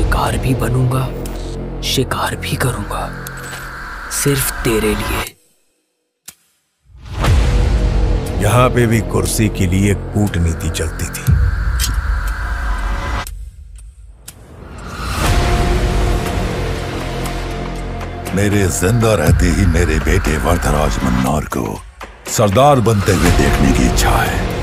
शिकार भी बनूंगा शिकार भी करूंगा सिर्फ तेरे लिए यहां पे भी कुर्सी के लिए कूटनीति चलती थी मेरे जिंदा रहते ही मेरे बेटे वर्धराज मन्नार को सरदार बनते हुए देखने की इच्छा है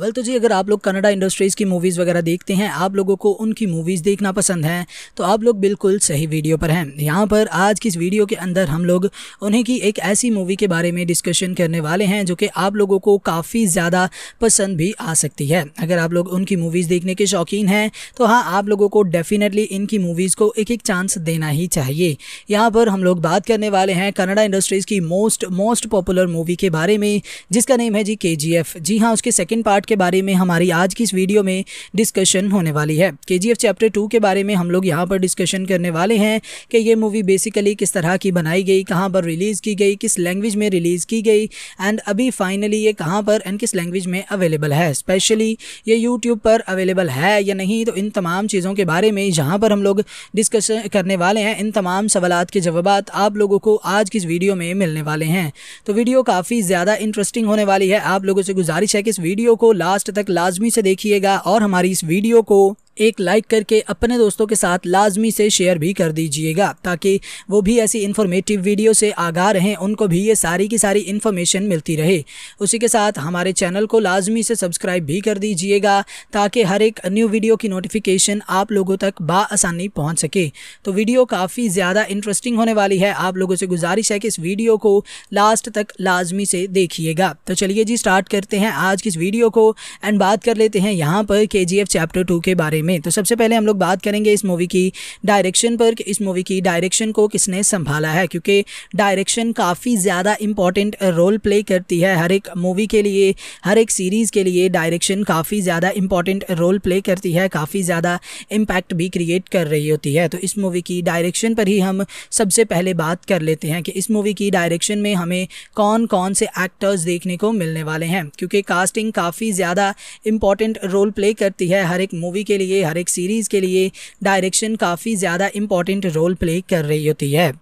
वेल तो जी अगर आप लोग कनाडा इंडस्ट्रीज़ की मूवीज़ वगैरह देखते हैं आप लोगों को उनकी मूवीज़ देखना पसंद है तो आप लोग बिल्कुल सही वीडियो पर हैं यहाँ पर आज की इस वीडियो के अंदर हम लोग उन्हीं की एक ऐसी मूवी के बारे में डिस्कशन करने वाले हैं जो कि आप लोगों को काफ़ी ज़्यादा पसंद भी आ सकती है अगर आप लोग उनकी मूवीज़ देखने के शौकीन हैं तो हाँ आप लोगों को डेफिनेटली इनकी मूवीज़ को एक एक चांस देना ही चाहिए यहाँ पर हम लोग बात करने वाले हैं कनाडा इंडस्ट्रीज़ की मोस्ट मोस्ट पॉपुलर मूवी के बारे में जिसका नेम है जी के जी जी हाँ उसके सेकेंड पार्ट के बारे में हमारी आज की इस वीडियो में डिस्कशन होने वाली है के चैप्टर टू के बारे में हम लोग यहाँ पर डिस्कशन करने वाले हैं कि ये मूवी बेसिकली किस तरह की बनाई गई कहाँ पर रिलीज़ की गई किस लैंग्वेज में रिलीज़ की गई एंड अभी फाइनली ये कहाँ पर एंड किस लैंग्वेज में अवेलेबल है स्पेशली ये यूट्यूब पर अवेलेबल है या नहीं तो इन तमाम चीज़ों के बारे में जहाँ पर हम लोग डिस्कशन करने वाले हैं इन तमाम सवाल के जवाब आप लोगों को आज की इस वीडियो में मिलने वाले हैं तो वीडियो काफ़ी ज़्यादा इंटरेस्टिंग होने वाली है आप लोगों से गुजारिश है कि इस वीडियो को लास्ट तक लाजमी से देखिएगा और हमारी इस वीडियो को एक लाइक करके अपने दोस्तों के साथ लाजमी से शेयर भी कर दीजिएगा ताकि वो भी ऐसी इन्फॉर्मेटिव वीडियो से आगाह रहें उनको भी ये सारी की सारी इन्फॉर्मेशन मिलती रहे उसी के साथ हमारे चैनल को लाजमी से सब्सक्राइब भी कर दीजिएगा ताकि हर एक न्यू वीडियो की नोटिफिकेशन आप लोगों तक बासानी पहुँच सके तो वीडियो काफ़ी ज़्यादा इंटरेस्टिंग होने वाली है आप लोगों से गुजारिश है कि इस वीडियो को लास्ट तक लाजमी से देखिएगा तो चलिए जी स्टार्ट करते हैं आज की इस वीडियो को एंड बात कर लेते हैं यहाँ पर के चैप्टर टू के बारे में में तो सबसे पहले हम लोग बात करेंगे इस मूवी की डायरेक्शन पर कि इस मूवी की डायरेक्शन को किसने संभाला है क्योंकि डायरेक्शन काफ़ी ज़्यादा इम्पॉर्टेंट रोल प्ले करती है हर एक मूवी के लिए हर एक सीरीज़ के लिए डायरेक्शन काफ़ी ज़्यादा इम्पॉर्टेंट रोल प्ले करती है काफ़ी ज़्यादा इम्पैक्ट भी क्रिएट कर रही होती है तो इस मूवी की डायरेक्शन पर ही हम सबसे पहले बात कर लेते हैं कि इस मूवी की डायरेक्शन में हमें कौन कौन से एक्टर्स देखने को मिलने वाले हैं क्योंकि कास्टिंग काफ़ी ज़्यादा इम्पॉर्टेंट रोल प्ले करती है हर एक मूवी के लिए हर एक सीरीज़ के लिए डायरेक्शन काफ़ी ज़्यादा इंपॉर्टेंट रोल प्ले कर रही होती है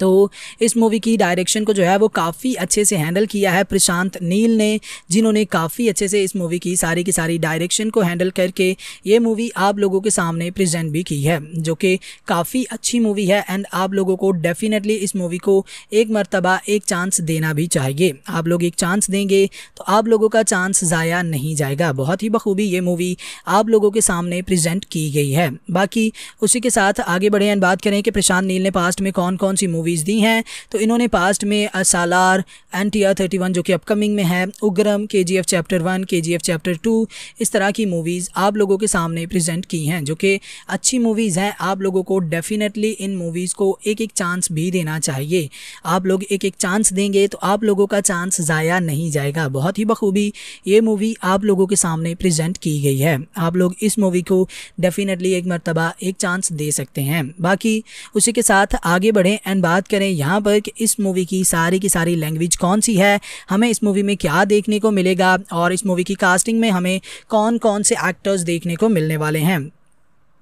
तो इस मूवी की डायरेक्शन को जो है वो काफ़ी अच्छे से हैंडल किया है प्रशांत नील ने जिन्होंने काफ़ी अच्छे से इस मूवी की सारी की सारी डायरेक्शन को हैंडल करके ये मूवी आप लोगों के सामने प्रेजेंट भी की है जो कि काफ़ी अच्छी मूवी है एंड आप लोगों को डेफिनेटली इस मूवी को एक मरतबा एक चांस देना भी चाहिए आप लोग एक चांस देंगे तो आप लोगों का चांस ज़ाया नहीं जाएगा बहुत ही बखूबी ये मूवी आप लोगों के सामने प्रजेंट की गई है बाकी उसी के साथ आगे बढ़े एंड बात करें कि प्रशांत नील ने पास्ट में कौन कौन सी मूवी मूवीज़ दी हैं तो इन्होंने पास्ट में Salaar N T R thirty one जो कि अपकमिंग में है उग्रम के जी एफ चैप्टर वन के जी एफ चैप्टर टू इस तरह की मूवीज़ आप लोगों के सामने प्रजेंट की हैं जो कि अच्छी मूवीज़ हैं आप लोगों को डेफिनेटली इन मूवीज़ को एक एक चांस भी देना चाहिए आप लोग एक एक चांस देंगे तो आप लोगों का चांस ज़ाया नहीं जाएगा बहुत ही बखूबी ये मूवी आप लोगों के सामने प्रजेंट की गई है आप लोग इस मूवी को डेफिनेटली एक मरतबा एक चांस दे सकते हैं बाकी उसी के साथ आगे बढ़ें एंड बात बात करें यहाँ पर कि इस मूवी की सारी की सारी लैंग्वेज कौन सी है हमें इस मूवी में क्या देखने को मिलेगा और इस मूवी की कास्टिंग में हमें कौन कौन से एक्टर्स देखने को मिलने वाले हैं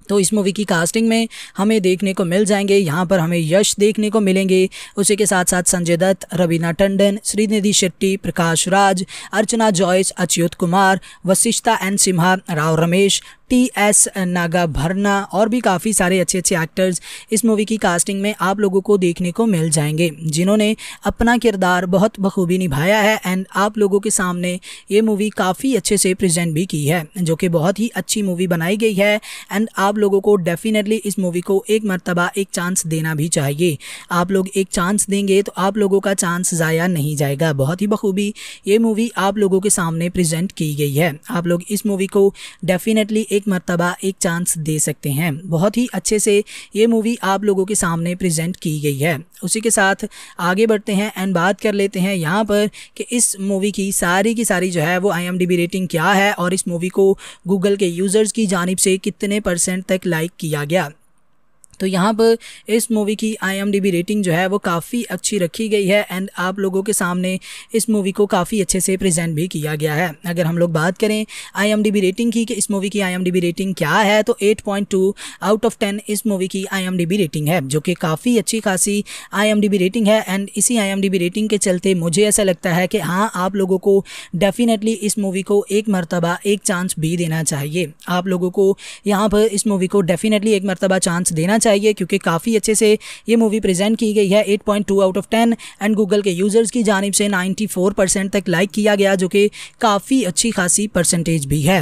तो इस मूवी की कास्टिंग में हमें देखने को मिल जाएंगे यहाँ पर हमें यश देखने को मिलेंगे उसी के साथ साथ Sanjay Dutt Raveena Tandon Srinidhi Shetty Prakash Raj Archana Jois Achyuth Kumar Vasishta N Simha Rao Ramesh T S Nagabharana और भी काफ़ी सारे अच्छे अच्छे एक्टर्स इस मूवी की कास्टिंग में आप लोगों को देखने को मिल जाएंगे जिन्होंने अपना किरदार बहुत बखूबी निभाया है एंड आप लोगों के सामने ये मूवी काफ़ी अच्छे से प्रेजेंट भी की है जो कि बहुत ही अच्छी मूवी बनाई गई है एंड आप लोगों को डेफिनेटली इस मूवी को एक मरतबा एक चांस देना भी चाहिए आप लोग एक चांस देंगे तो आप लोगों का चांस ज़ाया नहीं जाएगा बहुत ही बखूबी ये मूवी आप लोगों के सामने प्रजेंट की गई है आप लोग इस मूवी को डेफिनेटली एक मरतबा एक चांस दे सकते हैं बहुत ही अच्छे से ये मूवी आप लोगों के सामने प्रेजेंट की गई है उसी के साथ आगे बढ़ते हैं एंड बात कर लेते हैं यहाँ पर कि इस मूवी की सारी की सारी जो है वो आई रेटिंग क्या है और इस मूवी को गूगल के यूज़र्स की जानब से कितने परसेंट तक लाइक किया गया तो यहाँ पर इस मूवी की आई रेटिंग जो है वो काफ़ी अच्छी रखी गई है एंड आप लोगों के सामने इस मूवी को काफ़ी अच्छे से प्रेजेंट भी किया गया है अगर हम लोग बात करें आई रेटिंग की कि इस मूवी की आई रेटिंग क्या है तो 8.2 आउट ऑफ 10 इस मूवी की आई रेटिंग है जो कि काफ़ी अच्छी खासी आई रेटिंग है एंड इसी आई रेटिंग के चलते मुझे ऐसा लगता है कि हाँ आप लोगों को डेफिनेटली इस मूवी को एक मरतबा एक चांस भी देना चाहिए आप लोगों को यहाँ पर इस मूवी को डेफिनेटली एक मरतबा चांस देना चाहिए क्योंकि काफ़ी अच्छे से ये मूवी प्रेजेंट की गई है 8.2 out of ten and Google के यूज़र्स की जानब से 94 परसेंट तक लाइक किया गया जो कि काफ़ी अच्छी खासी परसेंटेज भी है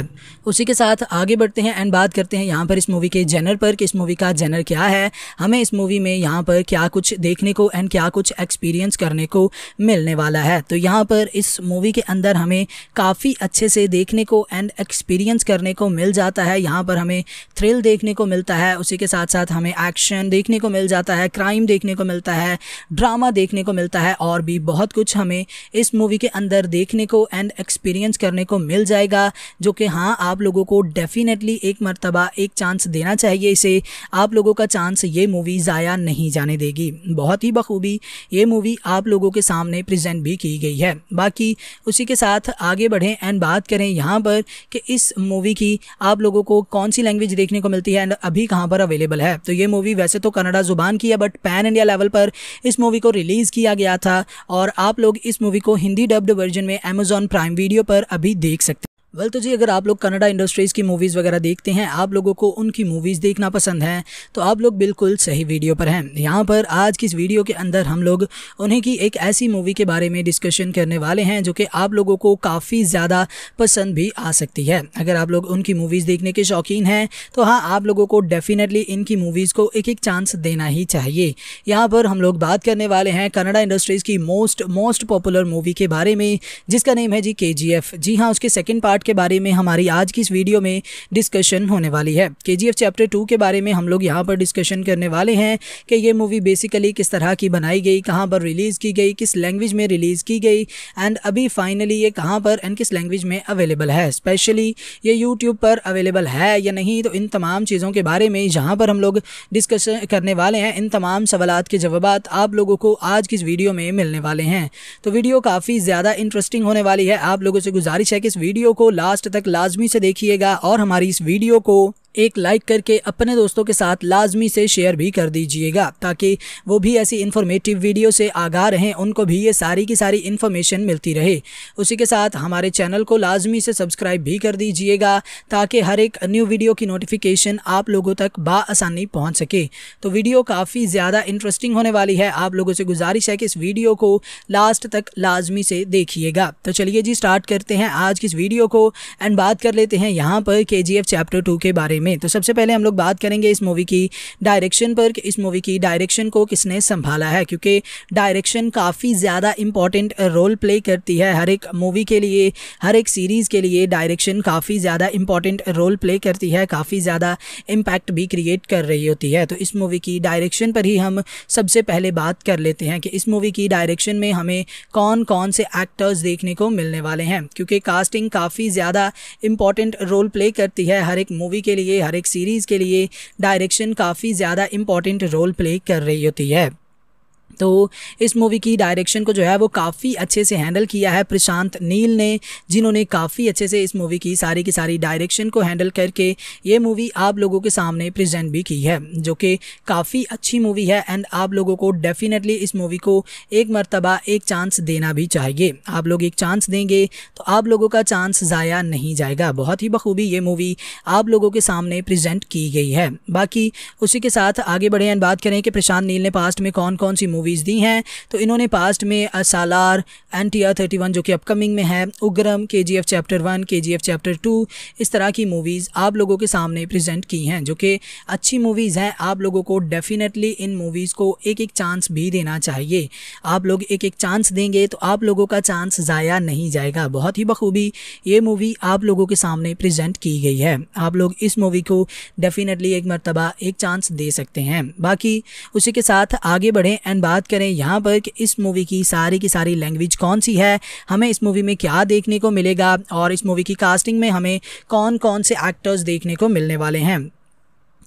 उसी के साथ आगे बढ़ते हैं एंड बात करते हैं यहाँ पर इस मूवी के जेनर पर कि इस मूवी का जेनर क्या है हमें इस मूवी में यहाँ पर क्या कुछ देखने को एंड क्या कुछ एक्सपीरियंस करने को मिलने वाला है तो यहाँ पर इस मूवी के अंदर हमें काफ़ी अच्छे से देखने को एंड एक्सपीरियंस करने को मिल जाता है यहाँ पर हमें थ्रिल देखने को मिलता है उसी के साथ साथ हमें एक्शन देखने को मिल जाता है क्राइम देखने को मिलता है ड्रामा देखने को मिलता है और भी बहुत कुछ हमें इस मूवी के अंदर देखने को एंड एक्सपीरियंस करने को मिल जाएगा जो कि हाँ आप लोगों को डेफिनेटली एक मरतबा एक चांस देना चाहिए इसे आप लोगों का चांस ये मूवी ज़ाया नहीं जाने देगी बहुत ही बखूबी ये मूवी आप लोगों के सामने प्रजेंट भी की गई है बाकी उसी के साथ आगे बढ़ें एंड बात करें यहाँ पर कि इस मूवी की आप लोगों को कौन सी लैंग्वेज देखने को मिलती है एंड अभी कहाँ पर अवेलेबल है तो ये ये मूवी वैसे तो कनाडा ज़ुबान की है बट पैन इंडिया लेवल पर इस मूवी को रिलीज़ किया गया था और आप लोग इस मूवी को हिंदी डब्ड वर्जन में अमेजॉन प्राइम वीडियो पर अभी देख सकते वेल तो जी अगर आप लोग कनाडा इंडस्ट्रीज़ की मूवीज़ वगैरह देखते हैं आप लोगों को उनकी मूवीज़ देखना पसंद हैं तो आप लोग बिल्कुल सही वीडियो पर हैं यहाँ पर आज की इस वीडियो के अंदर हम लोग उन्हीं की एक ऐसी मूवी के बारे में डिस्कशन करने वाले हैं जो कि आप लोगों को काफ़ी ज़्यादा पसंद भी आ सकती है अगर आप लोग उनकी मूवीज़ देखने के शौकीन हैं तो हाँ आप लोगों को डेफ़िनेटली इनकी मूवीज़ को एक एक चांस देना ही चाहिए यहाँ पर हम लोग बात करने वाले हैं कनाडा इंडस्ट्रीज़ की मोस्ट मोस्ट पॉपुलर मूवी के बारे में जिसका नेम है जी के जी हाँ उसके सेकेंड पार्ट के बारे में हमारी आज की इस वीडियो में डिस्कशन होने वाली है के चैप्टर टू के बारे में हम लोग यहाँ पर डिस्कशन करने वाले हैं कि ये मूवी बेसिकली किस तरह की बनाई गई कहाँ पर रिलीज़ की गई किस लैंग्वेज में रिलीज़ की गई एंड अभी फाइनली ये कहाँ पर एंड किस लैंग्वेज में अवेलेबल है स्पेशली ये यूट्यूब पर अवेलेबल है या नहीं तो इन तमाम चीज़ों के बारे में जहाँ पर हम लोग डिस्कस करने वाले हैं इन तमाम सवाल के जवाब आप लोगों को आज की इस वीडियो में मिलने वाले हैं तो वीडियो काफ़ी ज़्यादा इंटरेस्टिंग होने वाली है आप लोगों से गुजारिश है कि इस वीडियो को लास्ट तक लाजमी से देखिएगा और हमारी इस वीडियो को एक लाइक करके अपने दोस्तों के साथ लाजमी से शेयर भी कर दीजिएगा ताकि वो भी ऐसी इन्फॉर्मेटिव वीडियो से आगाह रहें उनको भी ये सारी की सारी इन्फॉर्मेशन मिलती रहे उसी के साथ हमारे चैनल को लाजमी से सब्सक्राइब भी कर दीजिएगा ताकि हर एक न्यू वीडियो की नोटिफिकेशन आप लोगों तक बासानी पहुँच सके तो वीडियो काफ़ी ज़्यादा इंटरेस्टिंग होने वाली है आप लोगों से गुजारिश है कि इस वीडियो को लास्ट तक लाजमी से देखिएगा तो चलिए जी स्टार्ट करते हैं आज की इस वीडियो को एंड बात कर लेते हैं यहाँ पर के चैप्टर टू के बारे में में तो सबसे पहले हम लोग बात करेंगे इस मूवी की डायरेक्शन पर कि इस मूवी की डायरेक्शन को किसने संभाला है क्योंकि डायरेक्शन काफ़ी ज़्यादा इम्पॉर्टेंट रोल प्ले करती है हर एक मूवी के लिए हर एक सीरीज़ के लिए डायरेक्शन काफ़ी ज़्यादा इम्पॉर्टेंट रोल प्ले करती है काफ़ी ज़्यादा इम्पैक्ट भी क्रिएट कर रही होती है तो इस मूवी की डायरेक्शन पर ही हम सबसे पहले बात कर लेते हैं कि इस मूवी की डायरेक्शन में हमें कौन कौन से एक्टर्स देखने को मिलने वाले हैं क्योंकि कास्टिंग काफ़ी ज़्यादा इम्पॉर्टेंट रोल प्ले करती है हर एक मूवी के लिए हर एक सीरीज़ के लिए डायरेक्शन काफ़ी ज़्यादा इम्पॉर्टेंट रोल प्ले कर रही होती है तो इस मूवी की डायरेक्शन को जो है वो काफ़ी अच्छे से हैंडल किया है प्रशांत नील ने जिन्होंने काफ़ी अच्छे से इस मूवी की सारी की सारी डायरेक्शन को हैंडल करके ये मूवी आप लोगों के सामने प्रेजेंट भी की है जो कि काफ़ी अच्छी मूवी है एंड आप लोगों को डेफिनेटली इस मूवी को एक मरतबा एक चांस देना भी चाहिए आप लोग एक चांस देंगे तो आप लोगों का चांस ज़ाया नहीं जाएगा बहुत ही बखूबी ये मूवी आप लोगों के सामने प्रजेंट की गई है बाकी उसी के साथ आगे बढ़े एंड बात करें कि प्रशांत नील ने पास्ट में कौन कौन सी मूवी मूवीज़ दी हैं तो इन्होंने पास्ट में Salaar N T R thirty one जो कि अपकमिंग में है उग्रम के जी एफ चैप्टर वन के जी एफ चैप्टर टू इस तरह की मूवीज़ आप लोगों के सामने प्रजेंट की हैं जो कि अच्छी मूवीज़ हैं आप लोगों को डेफिनेटली इन मूवीज़ को एक एक चांस भी देना चाहिए आप लोग एक एक चांस देंगे तो आप लोगों का चांस ज़ाया नहीं जाएगा बहुत ही बखूबी ये मूवी आप लोगों के सामने प्रजेंट की गई है आप लोग इस मूवी को डेफिनेटली एक मरतबा एक चांस दे सकते हैं बाकी उसी के साथ आगे बढ़ें एंड बात बात करें यहाँ पर कि इस मूवी की सारी की सारी लैंग्वेज कौन सी है हमें इस मूवी में क्या देखने को मिलेगा और इस मूवी की कास्टिंग में हमें कौन कौन से एक्टर्स देखने को मिलने वाले हैं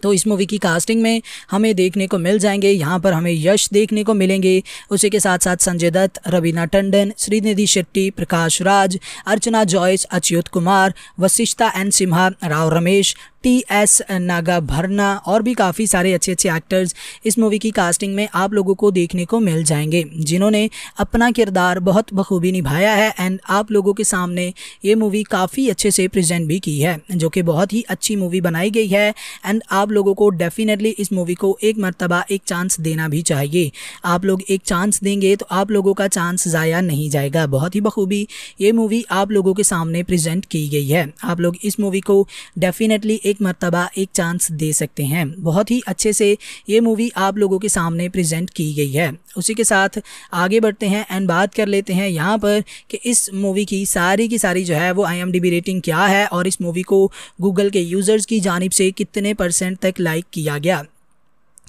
तो इस मूवी की कास्टिंग में हमें देखने को मिल जाएंगे यहाँ पर हमें यश देखने को मिलेंगे उसी के साथ साथ Sanjay Dutt Raveena Tandon Srinidhi Shetty Prakash Raj Archana Jois Achyuth Kumar Vasishta N Simha Rao Ramesh T S Nagabharana और भी काफ़ी सारे अच्छे अच्छे एक्टर्स इस मूवी की कास्टिंग में आप लोगों को देखने को मिल जाएंगे जिन्होंने अपना किरदार बहुत बखूबी निभाया है एंड आप लोगों के सामने ये मूवी काफ़ी अच्छे से प्रेजेंट भी की है जो कि बहुत ही अच्छी मूवी बनाई गई है एंड आप लोगों को डेफिनेटली इस मूवी को एक मरतबा एक चांस देना भी चाहिए आप लोग एक चांस देंगे तो आप लोगों का चांस ज़ाया नहीं जाएगा बहुत ही बखूबी ये मूवी आप लोगों के सामने प्रजेंट की गई है आप लोग इस मूवी को डेफिनेटली एक एक मरतबा एक चांस दे सकते हैं बहुत ही अच्छे से ये मूवी आप लोगों के सामने प्रेजेंट की गई है उसी के साथ आगे बढ़ते हैं एंड बात कर लेते हैं यहाँ पर कि इस मूवी की सारी की सारी जो है वो आई रेटिंग क्या है और इस मूवी को गूगल के यूज़र्स की जानब से कितने परसेंट तक लाइक किया गया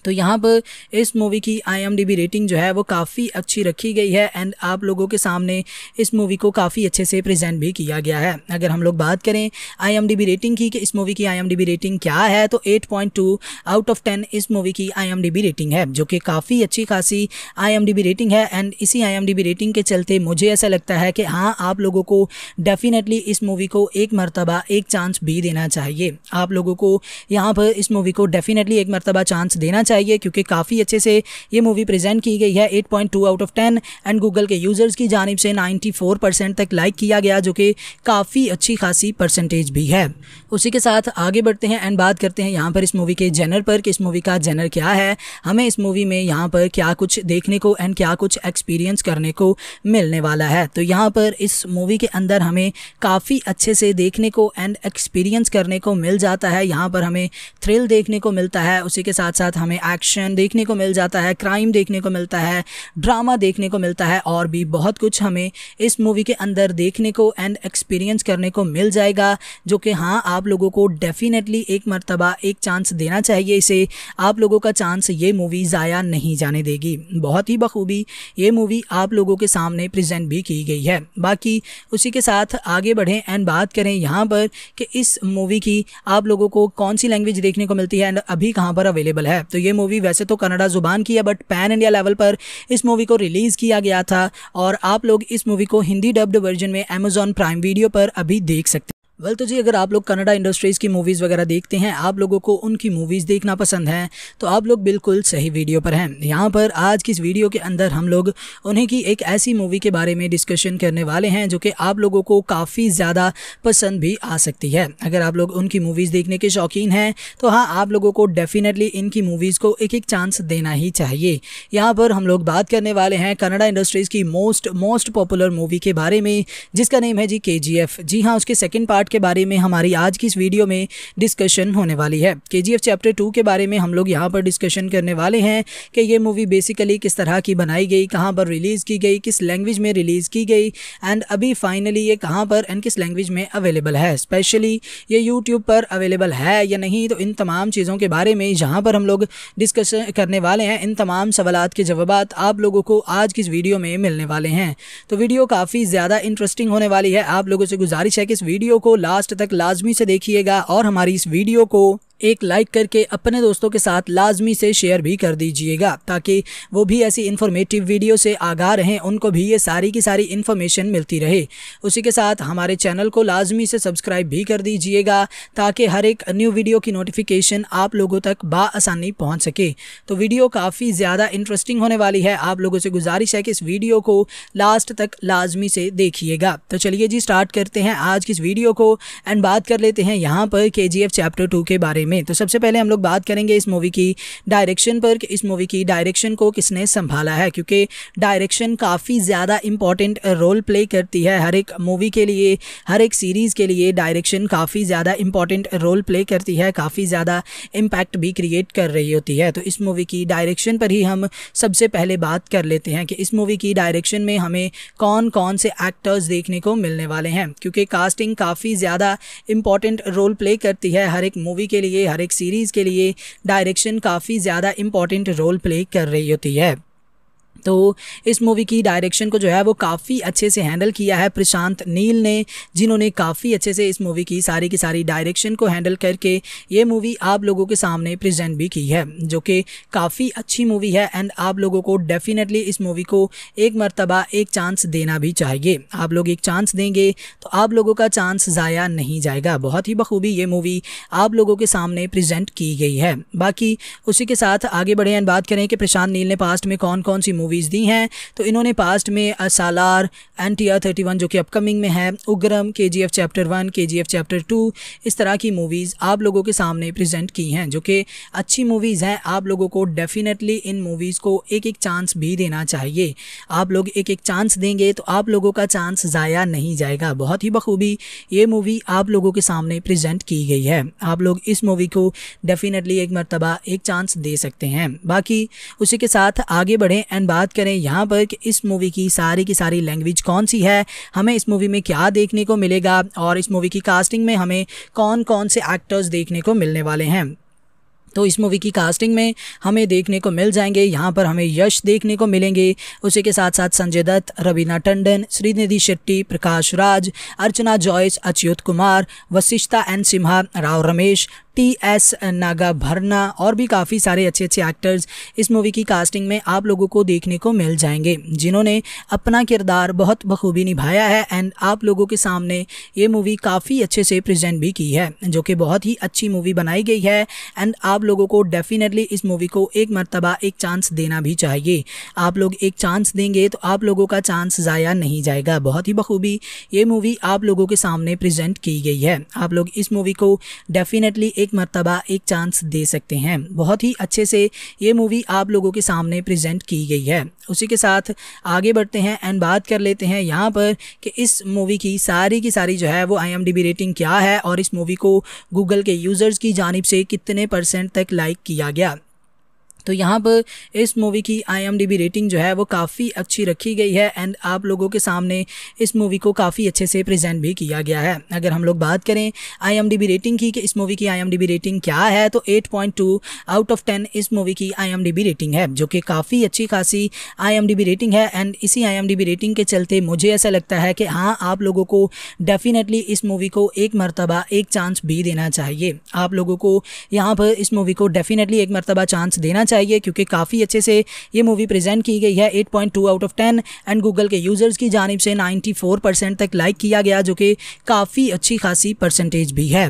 तो यहाँ पर इस मूवी की आईएमडीबी रेटिंग जो है वो काफ़ी अच्छी रखी गई है एंड आप लोगों के सामने इस मूवी को काफ़ी अच्छे से प्रेजेंट भी किया गया है अगर हम लोग बात करें आईएमडीबी रेटिंग की कि इस मूवी की आईएमडीबी रेटिंग क्या है तो 8.2 आउट ऑफ 10 इस मूवी की आईएमडीबी रेटिंग है जो कि काफ़ी अच्छी खासी आई रेटिंग है एंड इसी आई रेटिंग के चलते मुझे ऐसा लगता है कि हाँ आप लोगों को डेफिनेटली इस मूवी को एक मरतबा एक चांस भी देना चाहिए आप लोगों को यहाँ पर इस मूवी को डेफिनेटली एक मरतबा चांस देना चाहिए है क्योंकि काफ़ी अच्छे से ये मूवी प्रेजेंट की गई है 8.2 out of ten and Google के यूज़र्स की जानब से 94 परसेंट तक लाइक किया गया जो कि काफ़ी अच्छी खासी परसेंटेज भी है उसी के साथ आगे बढ़ते हैं एंड बात करते हैं यहाँ पर इस मूवी के जेनर पर कि इस मूवी का जेनर क्या है हमें इस मूवी में यहाँ पर क्या कुछ देखने को एंड क्या कुछ एक्सपीरियंस करने को मिलने वाला है तो यहाँ पर इस मूवी के अंदर हमें काफ़ी अच्छे से देखने को एंड एक्सपीरियंस करने को मिल जाता है यहाँ पर हमें थ्रिल देखने को मिलता है उसी के साथ साथ हमें हमें एक्शन देखने को मिल जाता है क्राइम देखने को मिलता है ड्रामा देखने को मिलता है और भी बहुत कुछ हमें इस मूवी के अंदर देखने को एंड एक्सपीरियंस करने को मिल जाएगा जो कि हाँ आप लोगों को डेफिनेटली एक मरतबा एक चांस देना चाहिए इसे आप लोगों का चांस ये मूवी ज़ाया नहीं जाने देगी बहुत ही बखूबी ये मूवी आप लोगों के सामने प्रजेंट भी की गई है बाकी उसी के साथ आगे बढ़ें एंड बात करें यहाँ पर कि इस मूवी की आप लोगों को कौन सी लैंग्वेज देखने को मिलती है एंड अभी कहाँ पर अवेलेबल है तो ये ये मूवी वैसे तो कनाडा ज़ुबान की है बट पैन इंडिया लेवल पर इस मूवी को रिलीज़ किया गया था और आप लोग इस मूवी को हिंदी डब्ड वर्जन में अमेजॉन प्राइम वीडियो पर अभी देख सकते वेल तो जी अगर आप लोग कनाडा इंडस्ट्रीज़ की मूवीज़ वगैरह देखते हैं आप लोगों को उनकी मूवीज़ देखना पसंद है तो आप लोग बिल्कुल सही वीडियो पर हैं यहाँ पर आज की इस वीडियो के अंदर हम लोग उन्हीं की एक ऐसी मूवी के बारे में डिस्कशन करने वाले हैं जो कि आप लोगों को काफ़ी ज़्यादा पसंद भी आ सकती है अगर आप लोग उनकी मूवीज़ देखने के शौकीन हैं तो हाँ आप लोगों को डेफिनेटली इनकी मूवीज़ को एक एक चांस देना ही चाहिए यहाँ पर हम लोग बात करने वाले हैं कनाडा इंडस्ट्रीज़ की मोस्ट मोस्ट पॉपुलर मूवी के बारे में जिसका नेम है जी के जी हाँ उसके सेकेंड पार्ट पार्ट के बारे में हमारी आज की इस वीडियो में डिस्कशन होने वाली है के चैप्टर टू के बारे में हम लोग यहाँ पर डिस्कशन करने वाले हैं कि ये मूवी बेसिकली किस तरह की बनाई गई कहाँ पर रिलीज़ की गई किस लैंग्वेज में रिलीज़ की गई एंड अभी फाइनली ये कहाँ पर एंड किस लैंग्वेज में अवेलेबल है स्पेशली ये यूट्यूब पर अवेलेबल है या नहीं तो इन तमाम चीज़ों के बारे में जहाँ पर हम लोग डिस्कस करने वाले हैं इन तमाम सवाल के जवाब आप लोगों को आज की इस वीडियो में मिलने वाले हैं तो वीडियो काफ़ी ज़्यादा इंटरेस्टिंग होने वाली है आप लोगों से गुजारिश है कि इस वीडियो को लास्ट तक लाजमी से देखिएगा और हमारी इस वीडियो को एक लाइक करके अपने दोस्तों के साथ लाजमी से शेयर भी कर दीजिएगा ताकि वो भी ऐसी इन्फॉर्मेटिव वीडियो से आगाह रहें उनको भी ये सारी की सारी इन्फॉर्मेशन मिलती रहे उसी के साथ हमारे चैनल को लाजमी से सब्सक्राइब भी कर दीजिएगा ताकि हर एक न्यू वीडियो की नोटिफिकेशन आप लोगों तक बासानी पहुँच सके तो वीडियो काफ़ी ज़्यादा इंटरेस्टिंग होने वाली है आप लोगों से गुजारिश है कि इस वीडियो को लास्ट तक लाजमी से देखिएगा तो चलिए जी स्टार्ट करते हैं आज की इस वीडियो को एंड बात कर लेते हैं यहाँ पर के चैप्टर टू के बारे में में तो सबसे पहले हम लोग बात करेंगे इस मूवी की डायरेक्शन पर इस मूवी की डायरेक्शन को किसने संभाला है क्योंकि डायरेक्शन काफ़ी ज़्यादा इम्पॉर्टेंट रोल प्ले करती है हर एक मूवी के लिए हर एक सीरीज़ के लिए डायरेक्शन काफ़ी ज़्यादा इम्पॉर्टेंट रोल प्ले करती है काफ़ी ज़्यादा इम्पैक्ट भी क्रिएट कर रही होती है तो इस मूवी की डायरेक्शन पर ही हम सबसे पहले बात कर लेते हैं कि इस मूवी की डायरेक्शन में हमें कौन कौन से एक्टर्स देखने को मिलने वाले हैं क्योंकि कास्टिंग काफ़ी ज़्यादा इम्पॉर्टेंट रोल प्ले करती है हर एक मूवी के लिए लिए हर एक सीरीज़ के लिए डायरेक्शन काफ़ी ज़्यादा इम्पॉर्टेंट रोल प्ले कर रही होती है तो इस मूवी की डायरेक्शन को जो है वो काफ़ी अच्छे से हैंडल किया है प्रशांत नील ने जिन्होंने काफ़ी अच्छे से इस मूवी की सारी की सारी डायरेक्शन को हैंडल करके ये मूवी आप लोगों के सामने प्रेजेंट भी की है जो कि काफ़ी अच्छी मूवी है एंड आप लोगों को डेफिनेटली इस मूवी को एक मरतबा एक चांस देना भी चाहिए आप लोग एक चांस देंगे तो आप लोगों का चांस ज़ाया नहीं जाएगा बहुत ही बखूबी ये मूवी आप लोगों के सामने प्रजेंट की गई है बाकी उसी के साथ आगे बढ़े एंड बात करें कि प्रशांत नील ने पास्ट में कौन कौन सी मूवी मूवीज़ दी हैं तो इन्होंने पास्ट में Salaar N T R thirty one जो कि अपकमिंग में है उग्रम के जी एफ चैप्टर वन के जी एफ चैप्टर टू इस तरह की मूवीज़ आप लोगों के सामने प्रेजेंट की हैं जो कि अच्छी मूवीज़ हैं आप लोगों को डेफिनेटली इन मूवीज़ को एक एक चांस भी देना चाहिए आप लोग एक एक चांस देंगे तो आप लोगों का चांस ज़ाया नहीं जाएगा बहुत ही बखूबी ये मूवी आप लोगों के सामने प्रेजेंट की गई है आप लोग इस मूवी को डेफिनेटली एक मरतबा एक चांस दे सकते हैं बाकी उसी के साथ आगे बढ़ें एंड बात करें यहाँ पर कि इस मूवी की सारी की सारी लैंग्वेज कौन सी है हमें इस मूवी में क्या देखने को मिलेगा और इस मूवी की कास्टिंग में हमें कौन कौन से एक्टर्स देखने को मिलने वाले हैं तो इस मूवी की कास्टिंग में हमें देखने को मिल जाएंगे यहाँ पर हमें यश देखने को मिलेंगे उसी के साथ साथ Sanjay Dutt Raveena Tandon Srinidhi Shetty Prakash Raj Archana Jois Achyuth Kumar Vasishta N Simha Rao Ramesh T S Nagabharana और भी काफ़ी सारे अच्छे अच्छे एक्टर्स इस मूवी की कास्टिंग में आप लोगों को देखने को मिल जाएंगे जिन्होंने अपना किरदार बहुत बखूबी निभाया है एंड आप लोगों के सामने ये मूवी काफ़ी अच्छे से प्रजेंट भी की है जो कि बहुत ही अच्छी मूवी बनाई गई है एंड आप लोगों को डेफिनेटली इस मूवी को एक मरतबा एक चांस देना भी चाहिए आप लोग एक चांस देंगे तो आप लोगों का चांस ज़ाया नहीं जाएगा बहुत ही बखूबी ये मूवी आप लोगों के सामने प्रेजेंट की गई है आप लोग इस मूवी को डेफिनेटली एक एक मरतबा एक चांस दे सकते हैं बहुत ही अच्छे से ये मूवी आप लोगों के सामने प्रेजेंट की गई है उसी के साथ आगे बढ़ते हैं एंड बात कर लेते हैं यहाँ पर कि इस मूवी की सारी की सारी जो है वो आई रेटिंग क्या है और इस मूवी को गूगल के यूज़र्स की जानब से कितने परसेंट तक लाइक किया गया तो यहाँ पर इस मूवी की आई रेटिंग जो है वो काफ़ी अच्छी रखी गई है एंड आप लोगों के सामने इस मूवी को काफ़ी अच्छे से प्रेजेंट भी किया गया है अगर हम लोग बात करें आई रेटिंग की कि इस मूवी की आई रेटिंग क्या है तो 8.2 आउट ऑफ 10 इस मूवी की आई रेटिंग है जो कि काफ़ी अच्छी खासी आई रेटिंग है एंड इसी आई रेटिंग के चलते मुझे ऐसा लगता है कि हाँ आप लोगों को डेफिनेटली इस मूवी को एक मरतबा एक चांस भी देना चाहिए आप लोगों को यहाँ पर इस मूवी को डेफिनेटली एक मरतबा चांस देना चाहिए चाहिए क्योंकि काफ़ी अच्छे से ये मूवी प्रेजेंट की गई है 8.2 आउट ऑफ 10 एंड गूगल के यूज़र्स की जानब से 94 परसेंट तक लाइक किया गया जो कि काफ़ी अच्छी खासी परसेंटेज भी है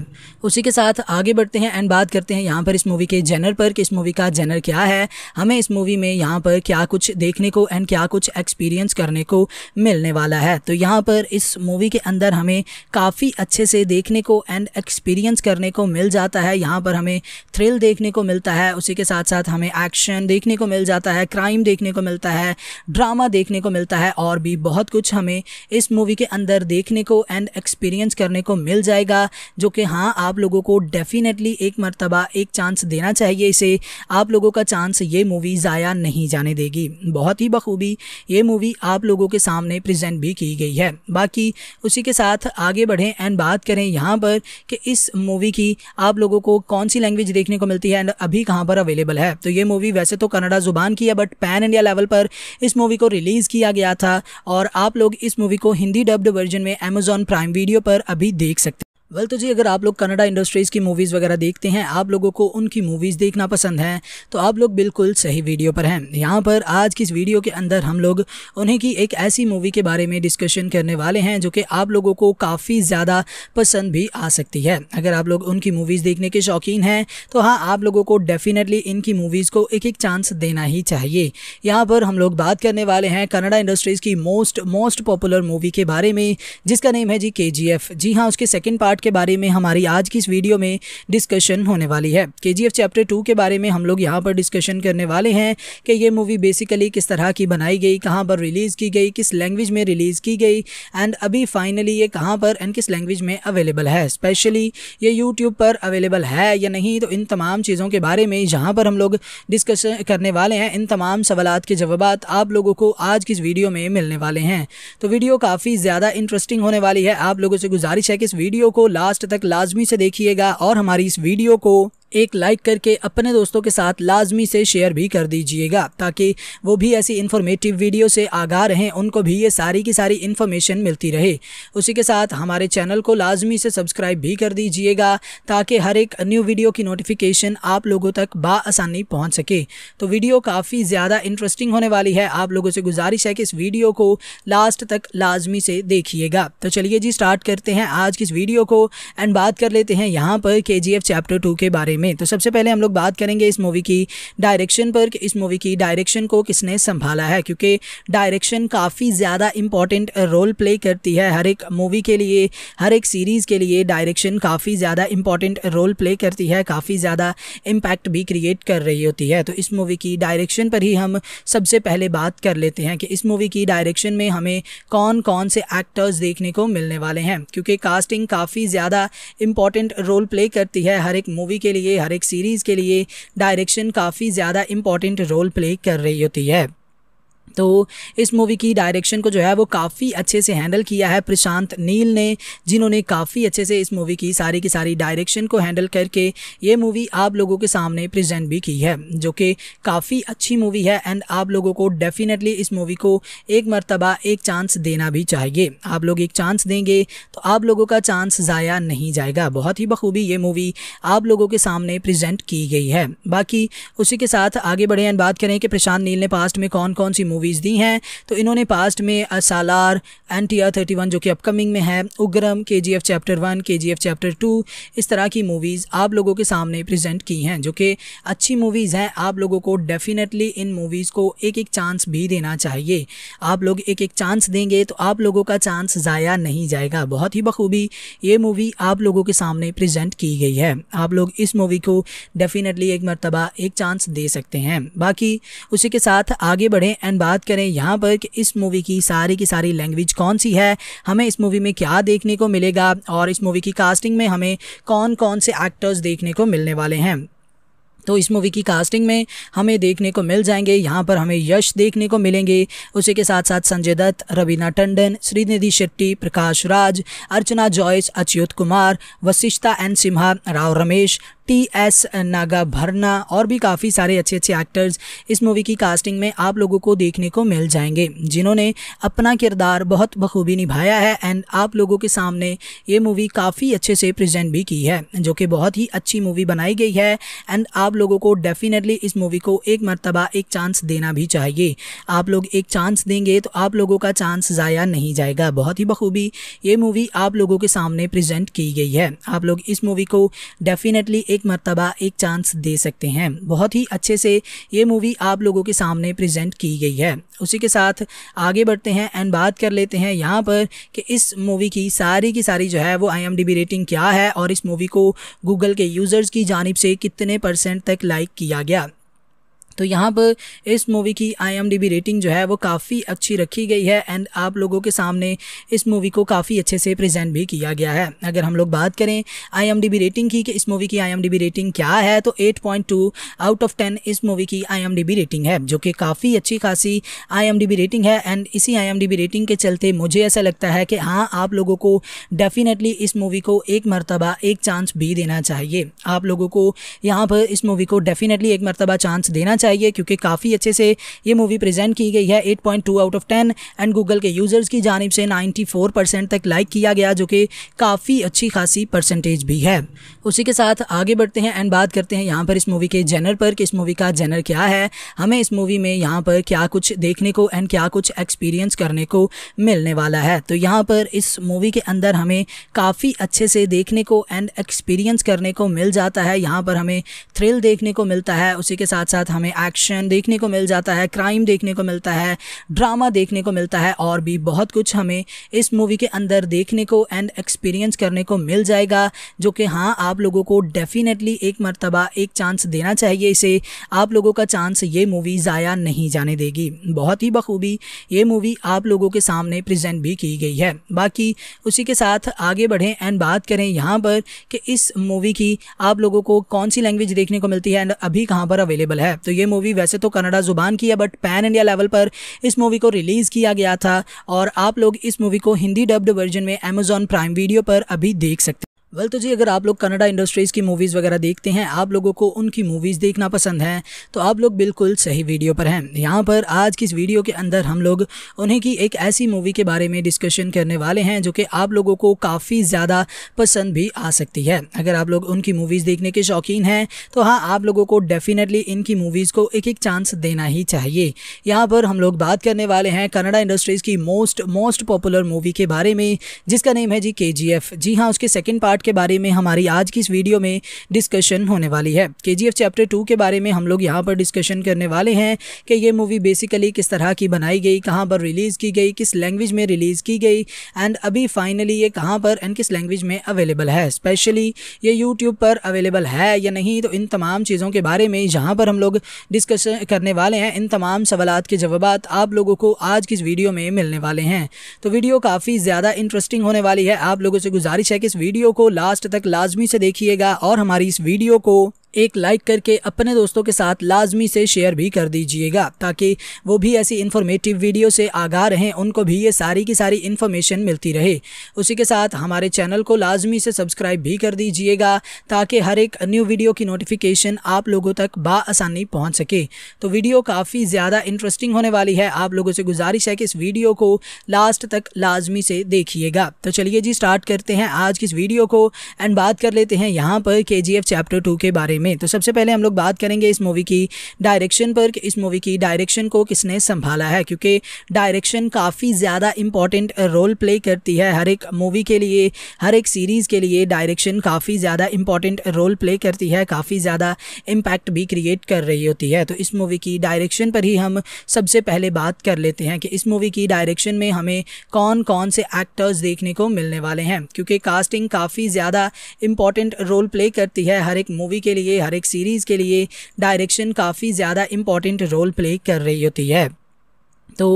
उसी के साथ आगे बढ़ते हैं एंड बात करते हैं यहाँ पर इस मूवी के जेनर पर कि इस मूवी का जेनर क्या है हमें इस मूवी में यहाँ पर क्या कुछ देखने को एंड क्या कुछ एक्सपीरियंस करने को मिलने वाला है तो यहाँ पर इस मूवी के अंदर हमें काफ़ी अच्छे से देखने को एंड एक्सपीरियंस करने को मिल जाता है यहाँ पर हमें थ्रिल देखने को मिलता है उसी के साथ साथ हमें हमें एक्शन देखने को मिल जाता है क्राइम देखने को मिलता है ड्रामा देखने को मिलता है और भी बहुत कुछ हमें इस मूवी के अंदर देखने को एंड एक्सपीरियंस करने को मिल जाएगा जो कि हाँ आप लोगों को डेफिनेटली एक मरतबा एक चांस देना चाहिए इसे आप लोगों का चांस ये मूवी ज़ाया नहीं जाने देगी बहुत ही बखूबी ये मूवी आप लोगों के सामने प्रजेंट भी की गई है बाकी उसी के साथ आगे बढ़ें एंड बात करें यहाँ पर कि इस मूवी की आप लोगों को कौन सी लैंग्वेज देखने को मिलती है एंड अभी कहाँ पर अवेलेबल है तो ये मूवी वैसे तो कनाड़ा ज़ुबान की है बट पैन इंडिया लेवल पर इस मूवी को रिलीज़ किया गया था और आप लोग इस मूवी को हिंदी डब्ड वर्जन में अमेजॉन प्राइम वीडियो पर अभी देख सकते वेल तो जी अगर आप लोग कनाडा इंडस्ट्रीज़ की मूवीज़ वगैरह देखते हैं आप लोगों को उनकी मूवीज़ देखना पसंद है तो आप लोग बिल्कुल सही वीडियो पर हैं यहाँ पर आज की इस वीडियो के अंदर हम लोग उन्हीं की एक ऐसी मूवी के बारे में डिस्कशन करने वाले हैं जो कि आप लोगों को काफ़ी ज़्यादा पसंद भी आ सकती है अगर आप लोग उनकी मूवीज़ देखने के शौकीन हैं तो हाँ आप लोगों को डेफिनेटली इनकी मूवीज़ को एक एक चांस देना ही चाहिए यहाँ पर हम लोग बात करने वाले हैं कनाडा इंडस्ट्रीज़ की मोस्ट मोस्ट पॉपुलर मूवी के बारे में जिसका नेम है जी के जी हाँ उसके सेकेंड पार्ट पार्ट के बारे में हमारी आज की इस वीडियो में डिस्कशन होने वाली है के चैप्टर टू के बारे में हम लोग यहाँ पर डिस्कशन करने वाले हैं कि ये मूवी बेसिकली किस तरह की बनाई गई कहाँ पर रिलीज़ की गई किस लैंग्वेज में रिलीज़ की गई एंड अभी फाइनली ये कहाँ पर एंड किस लैंग्वेज में अवेलेबल है स्पेशली ये यूट्यूब पर अवेलेबल है या नहीं तो इन तमाम चीज़ों के बारे में जहाँ पर हम लोग डिस्कशन करने वाले हैं इन तमाम सवाल के जवाब आप लोगों को आज की इस वीडियो में मिलने वाले हैं तो वीडियो काफ़ी ज़्यादा इंटरेस्टिंग होने वाली है आप लोगों से गुजारिश है कि इस वीडियो को लास्ट तक लाजमी से देखिएगा और हमारी इस वीडियो को एक लाइक करके अपने दोस्तों के साथ लाजमी से शेयर भी कर दीजिएगा ताकि वो भी ऐसी इन्फॉर्मेटिव वीडियो से आगा रहें उनको भी ये सारी की सारी इन्फॉर्मेशन मिलती रहे उसी के साथ हमारे चैनल को लाजमी से सब्सक्राइब भी कर दीजिएगा ताकि हर एक न्यू वीडियो की नोटिफिकेशन आप लोगों तक बासानी पहुँच सके तो वीडियो काफ़ी ज़्यादा इंटरेस्टिंग होने वाली है आप लोगों से गुजारिश है कि इस वीडियो को लास्ट तक लाजमी से देखिएगा तो चलिए जी स्टार्ट करते हैं आज की इस वीडियो को एंड बात कर लेते हैं यहाँ पर के चैप्टर टू के बारे में तो सबसे पहले हम लोग बात करेंगे इस मूवी की डायरेक्शन पर इस मूवी की डायरेक्शन को किसने संभाला है क्योंकि डायरेक्शन काफ़ी ज़्यादा इम्पॉर्टेंट रोल प्ले करती है हर एक मूवी के लिए हर एक सीरीज़ के लिए डायरेक्शन काफ़ी ज़्यादा इम्पॉर्टेंट रोल प्ले करती है काफ़ी ज़्यादा इम्पैक्ट भी क्रिएट कर रही होती है तो इस मूवी की डायरेक्शन पर ही हम सबसे पहले बात कर लेते हैं कि इस मूवी की डायरेक्शन में हमें कौन कौन से एक्टर्स देखने को मिलने वाले हैं क्योंकि कास्टिंग काफ़ी ज़्यादा इम्पॉर्टेंट रोल प्ले करती है हर एक मूवी के लिए लिए हर एक सीरीज़ के लिए डायरेक्शन काफ़ी ज़्यादा इम्पॉर्टेंट रोल प्ले कर रही होती है तो इस मूवी की डायरेक्शन को जो है वो काफ़ी अच्छे से हैंडल किया है प्रशांत नील ने जिन्होंने काफ़ी अच्छे से इस मूवी की सारी की सारी डायरेक्शन को हैंडल करके ये मूवी आप लोगों के सामने प्रेजेंट भी की है जो कि काफ़ी अच्छी मूवी है एंड आप लोगों को डेफिनेटली इस मूवी को एक मरतबा एक चांस देना भी चाहिए आप लोग एक चांस देंगे तो आप लोगों का चांस ज़ाया नहीं जाएगा बहुत ही बखूबी ये मूवी आप लोगों के सामने प्रजेंट की गई है बाकी उसी के साथ आगे बढ़े एंड बात करें कि प्रशांत नील ने पास्ट में कौन कौन सी मूवी मूवीज़ दी हैं तो इन्होंने पास्ट में Salaar N T R thirty one जो कि अपकमिंग में है उग्रम के जी एफ चैप्टर वन के जी एफ चैप्टर टू इस तरह की मूवीज़ आप लोगों के सामने प्रजेंट की हैं जो कि अच्छी मूवीज़ हैं आप लोगों को डेफिनेटली इन मूवीज़ को एक एक चांस भी देना चाहिए आप लोग एक एक चांस देंगे तो आप लोगों का चांस ज़ाया नहीं जाएगा बहुत ही बखूबी ये मूवी आप लोगों के सामने प्रजेंट की गई है आप लोग इस मूवी को डेफिनेटली एक मरतबा एक चांस दे सकते हैं बाकी उसी के साथ आगे बढ़ें एंड बात करें यहाँ पर कि इस मूवी की सारी की सारी लैंग्वेज कौन सी है हमें इस मूवी में क्या देखने को मिलेगा और इस मूवी की कास्टिंग में हमें कौन कौन से एक्टर्स देखने को मिलने वाले हैं तो इस मूवी की कास्टिंग में हमें देखने को मिल जाएंगे यहाँ पर हमें यश देखने को मिलेंगे उसी के साथ साथ Sanjay Dutt Raveena Tandon Srinidhi Shetty Prakash Raj Archana Jois Achyuth Kumar Vasishta N Simha Rao Ramesh T S Nagabharana और भी काफ़ी सारे अच्छे अच्छे एक्टर्स इस मूवी की कास्टिंग में आप लोगों को देखने को मिल जाएंगे जिन्होंने अपना किरदार बहुत बखूबी निभाया है एंड आप लोगों के सामने ये मूवी काफ़ी अच्छे से प्रेजेंट भी की है जो कि बहुत ही अच्छी मूवी बनाई गई है एंड आप लोगों को डेफिनेटली इस मूवी को एक मरतबा एक चांस देना भी चाहिए आप लोग एक चांस देंगे तो आप लोगों का चांस ज़ाया नहीं जाएगा बहुत ही बखूबी ये मूवी आप लोगों के सामने प्रजेंट की गई है आप लोग इस मूवी को डेफिनेटली एक मरतबा एक चांस दे सकते हैं बहुत ही अच्छे से ये मूवी आप लोगों के सामने प्रेजेंट की गई है उसी के साथ आगे बढ़ते हैं एंड बात कर लेते हैं यहाँ पर कि इस मूवी की सारी की सारी जो है वो आई रेटिंग क्या है और इस मूवी को गूगल के यूज़र्स की जानब से कितने परसेंट तक लाइक किया गया तो यहाँ पर इस मूवी की आई रेटिंग जो है वो काफ़ी अच्छी रखी गई है एंड आप लोगों के सामने इस मूवी को काफ़ी अच्छे से प्रेजेंट भी किया गया है अगर हम लोग बात करें आई रेटिंग की कि इस मूवी की आई रेटिंग क्या है तो 8.2 आउट ऑफ 10 इस मूवी की आई रेटिंग है जो कि काफ़ी अच्छी खासी आई रेटिंग है एंड इसी आई रेटिंग के चलते मुझे ऐसा लगता है कि हाँ आप लोगों को डेफिनेटली इस मूवी को एक मरतबा एक चांस भी देना चाहिए आप लोगों को यहाँ पर इस मूवी को डेफिनेटली एक मरतबा चांस देना चाहिए चाहिए क्योंकि काफ़ी अच्छे से ये मूवी प्रेजेंट की गई है 8.2 point out of 10 and Google के यूज़र्स की जानब से 94 परसेंट तक लाइक किया गया जो कि काफ़ी अच्छी खासी परसेंटेज भी है उसी के साथ आगे बढ़ते हैं एंड बात करते हैं यहाँ पर इस मूवी के जेनर पर कि इस मूवी का जेनर क्या है हमें इस मूवी में यहाँ पर क्या कुछ देखने को एंड क्या कुछ एक्सपीरियंस करने को मिलने वाला है तो यहाँ पर इस मूवी के अंदर हमें काफ़ी अच्छे से देखने को एंड एक्सपीरियंस करने को मिल जाता है यहाँ पर हमें थ्रिल देखने को मिलता है उसी के साथ साथ हमें एक्शन देखने को मिल जाता है क्राइम देखने को मिलता है ड्रामा देखने को मिलता है और भी बहुत कुछ हमें इस मूवी के अंदर देखने को एंड एक्सपीरियंस करने को मिल जाएगा जो कि हाँ आप लोगों को डेफिनेटली एक मरतबा एक चांस देना चाहिए इसे आप लोगों का चांस ये मूवी ज़ाया नहीं जाने देगी बहुत ही बखूबी ये मूवी आप लोगों के सामने प्रजेंट भी की गई है बाकी उसी के साथ आगे बढ़ें एंड बात करें यहाँ पर कि इस मूवी की आप लोगों को कौन सी लैंग्वेज देखने को मिलती है एंड अभी कहाँ पर अवेलेबल है तो ये मूवी वैसे तो कनाडा ज़ुबान की है बट पैन इंडिया लेवल पर इस मूवी को रिलीज़ किया गया था और आप लोग इस मूवी को हिंदी डब्ड वर्जन में अमेजॉन प्राइम वीडियो पर अभी देख सकते वेल तो जी अगर आप लोग कनाडा इंडस्ट्रीज़ की मूवीज़ वगैरह देखते हैं आप लोगों को उनकी मूवीज़ देखना पसंद है तो आप लोग बिल्कुल सही वीडियो पर हैं यहाँ पर आज की इस वीडियो के अंदर हम लोग उन्हीं की एक ऐसी मूवी के बारे में डिस्कशन करने वाले हैं जो कि आप लोगों को काफ़ी ज़्यादा पसंद भी आ सकती है अगर आप लोग उनकी मूवीज़ देखने के शौकीन हैं तो हाँ आप लोगों को डेफिनेटली इनकी मूवीज़ को एक एक चांस देना ही चाहिए यहाँ पर हम लोग बात करने वाले हैं कनाडा इंडस्ट्रीज़ की मोस्ट मोस्ट पॉपुलर मूवी के बारे में जिसका नेम है जी के जी हाँ उसके सेकेंड पार्ट पार्ट के बारे में हमारी आज की इस वीडियो में डिस्कशन होने वाली है के चैप्टर टू के बारे में हम लोग यहाँ पर डिस्कशन करने वाले हैं कि ये मूवी बेसिकली किस तरह की बनाई गई कहाँ पर रिलीज़ की गई किस लैंग्वेज में रिलीज़ की गई एंड अभी फाइनली ये कहाँ पर एंड किस लैंग्वेज में अवेलेबल है स्पेशली ये यूट्यूब पर अवेलेबल है या नहीं तो इन तमाम चीज़ों के बारे में जहाँ पर हम लोग डिस्कस करने वाले हैं इन तमाम सवाल के जवाब आप लोगों को आज की इस वीडियो में मिलने वाले हैं तो वीडियो काफ़ी ज़्यादा इंटरेस्टिंग होने वाली है आप लोगों से गुजारिश है कि इस वीडियो को लास्ट तक लाजमी से देखिएगा और हमारी इस वीडियो को एक लाइक करके अपने दोस्तों के साथ लाजमी से शेयर भी कर दीजिएगा ताकि वो भी ऐसी इन्फॉर्मेटिव वीडियो से आगा रहें उनको भी ये सारी की सारी इन्फॉर्मेशन मिलती रहे उसी के साथ हमारे चैनल को लाजमी से सब्सक्राइब भी कर दीजिएगा ताकि हर एक न्यू वीडियो की नोटिफिकेशन आप लोगों तक बासानी पहुँच सके तो वीडियो काफ़ी ज़्यादा इंटरेस्टिंग होने वाली है आप लोगों से गुजारिश है कि इस वीडियो को लास्ट तक लाजमी से देखिएगा तो चलिए जी स्टार्ट करते हैं आज की इस वीडियो को एंड बात कर लेते हैं यहाँ पर के चैप्टर टू के बारे मूवी में तो सबसे पहले हम लोग बात करेंगे इस मूवी की डायरेक्शन पर कि इस मूवी की डायरेक्शन को किसने संभाला है क्योंकि डायरेक्शन काफ़ी ज़्यादा इम्पॉर्टेंट रोल प्ले करती है हर एक मूवी के लिए हर एक सीरीज़ के लिए डायरेक्शन काफ़ी ज़्यादा इम्पॉर्टेंट रोल प्ले करती है काफ़ी ज़्यादा इम्पैक्ट भी क्रिएट कर रही होती है तो इस मूवी की डायरेक्शन पर ही हम सबसे पहले बात कर लेते हैं कि इस मूवी की डायरेक्शन में हमें कौन कौन से एक्टर्स देखने को मिलने वाले हैं क्योंकि कास्टिंग काफ़ी ज़्यादा इम्पॉर्टेंट रोल प्ले करती है हर एक मूवी के लिए लिए हर एक सीरीज़ के लिए डायरेक्शन काफ़ी ज़्यादा इंपॉर्टेंट रोल प्ले कर रही होती है तो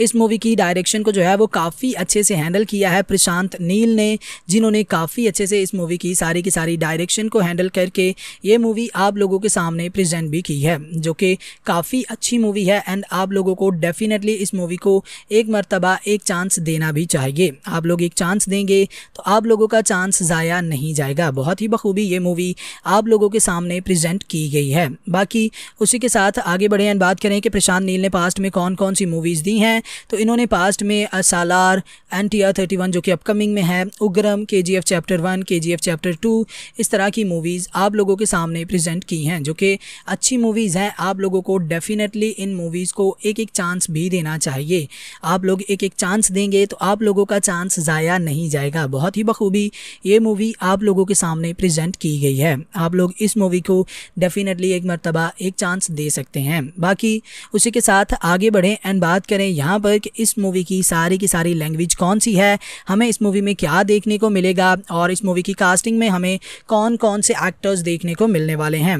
इस मूवी की डायरेक्शन को जो है वो काफ़ी अच्छे से हैंडल किया है प्रशांत नील ने जिन्होंने काफ़ी अच्छे से इस मूवी की सारी की सारी डायरेक्शन को हैंडल करके ये मूवी आप लोगों के सामने प्रेजेंट भी की है जो कि काफ़ी अच्छी मूवी है एंड आप लोगों को डेफिनेटली इस मूवी को एक मरतबा एक चांस देना भी चाहिए आप लोग एक चांस देंगे तो आप लोगों का चांस ज़ाया नहीं जाएगा बहुत ही बखूबी ये मूवी आप लोगों के सामने प्रज़ेंट की गई है बाकी उसी के साथ आगे बढ़े एंड बात करें कि प्रशांत नील ने पास्ट में कौन कौन सी मूवी मूवीज़ दी हैं तो इन्होंने पास्ट में Salaar N T R thirty one जो कि अपकमिंग में है उग्रम के जी एफ चैप्टर वन के जी एफ चैप्टर टू इस तरह की मूवीज़ आप लोगों के सामने प्रेजेंट की हैं जो कि अच्छी मूवीज़ हैं आप लोगों को डेफिनेटली इन मूवीज़ को एक एक चांस भी देना चाहिए आप लोग एक एक चांस देंगे तो आप लोगों का चांस ज़ाया नहीं जाएगा बहुत ही बखूबी ये मूवी आप लोगों के सामने प्रजेंट की गई है आप लोग इस मूवी को डेफिनेटली एक मरतबा एक चांस दे सकते हैं बाकी उसी के साथ आगे बढ़ें एंड बात बात करें यहाँ पर कि इस मूवी की सारी की सारी लैंग्वेज कौन सी है हमें इस मूवी में क्या देखने को मिलेगा और इस मूवी की कास्टिंग में हमें कौन कौन से एक्टर्स देखने को मिलने वाले हैं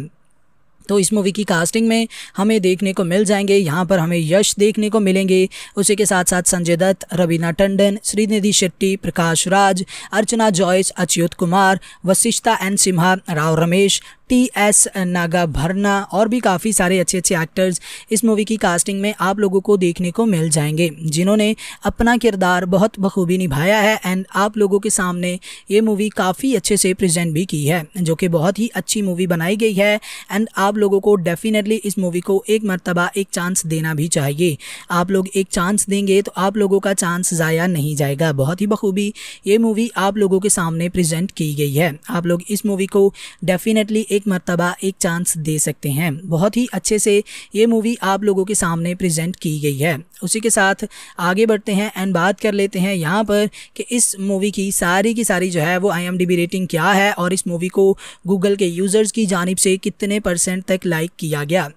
तो इस मूवी की कास्टिंग में हमें देखने को मिल जाएंगे यहाँ पर हमें यश देखने को मिलेंगे उसी के साथ साथ Sanjay Dutt Raveena Tandon Srinidhi Shetty Prakash Raj Archana Jois Achyuth Kumar Vasishta N Simha Rao Ramesh T S Nagabharana और भी काफ़ी सारे अच्छे अच्छे एक्टर्स इस मूवी की कास्टिंग में आप लोगों को देखने को मिल जाएंगे जिन्होंने अपना किरदार बहुत बखूबी निभाया है एंड आप लोगों के सामने ये मूवी काफ़ी अच्छे से प्रेजेंट भी की है जो कि बहुत ही अच्छी मूवी बनाई गई है एंड आप लोगों को डेफिनेटली इस मूवी को एक मरतबा एक चांस देना भी चाहिए आप लोग एक चांस देंगे तो आप लोगों का चांस ज़ाया नहीं जाएगा बहुत ही बखूबी ये मूवी आप लोगों के सामने प्रजेंट की गई है आप लोग इस मूवी को डेफिनेटली एक मरतबा एक चांस दे सकते हैं बहुत ही अच्छे से ये मूवी आप लोगों के सामने प्रेजेंट की गई है उसी के साथ आगे बढ़ते हैं एंड बात कर लेते हैं यहाँ पर कि इस मूवी की सारी की सारी जो है वो आई रेटिंग क्या है और इस मूवी को गूगल के यूज़र्स की जानब से कितने परसेंट तक लाइक किया गया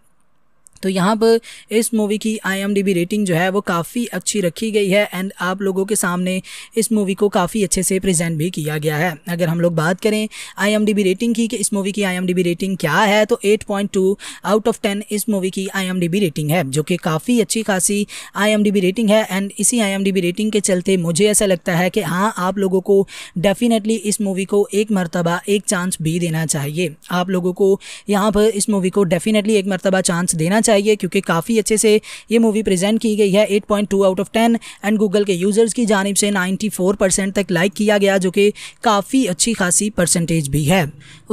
तो यहाँ पर इस मूवी की आई रेटिंग जो है वो काफ़ी अच्छी रखी गई है एंड आप लोगों के सामने इस मूवी को काफ़ी अच्छे से प्रेजेंट भी किया गया है अगर हम लोग बात करें आई रेटिंग की कि इस मूवी की आई रेटिंग क्या है तो 8.2 आउट ऑफ 10 इस मूवी की आई रेटिंग है जो कि काफ़ी अच्छी खासी आई रेटिंग है एंड इसी आई रेटिंग के चलते मुझे ऐसा लगता है कि हाँ आप लोगों को डेफिनेटली इस मूवी को एक मरतबा एक चांस भी देना चाहिए आप लोगों को यहाँ पर इस मूवी को डेफिनेटली एक मरतबा चांस देना चाहिए चाहिए क्योंकि काफ़ी अच्छे से ये मूवी प्रेजेंट की गई है 8.2 आउट ऑफ 10 एंड गूगल के यूज़र्स की जानब से 94 परसेंट तक लाइक किया गया जो कि काफ़ी अच्छी खासी परसेंटेज भी है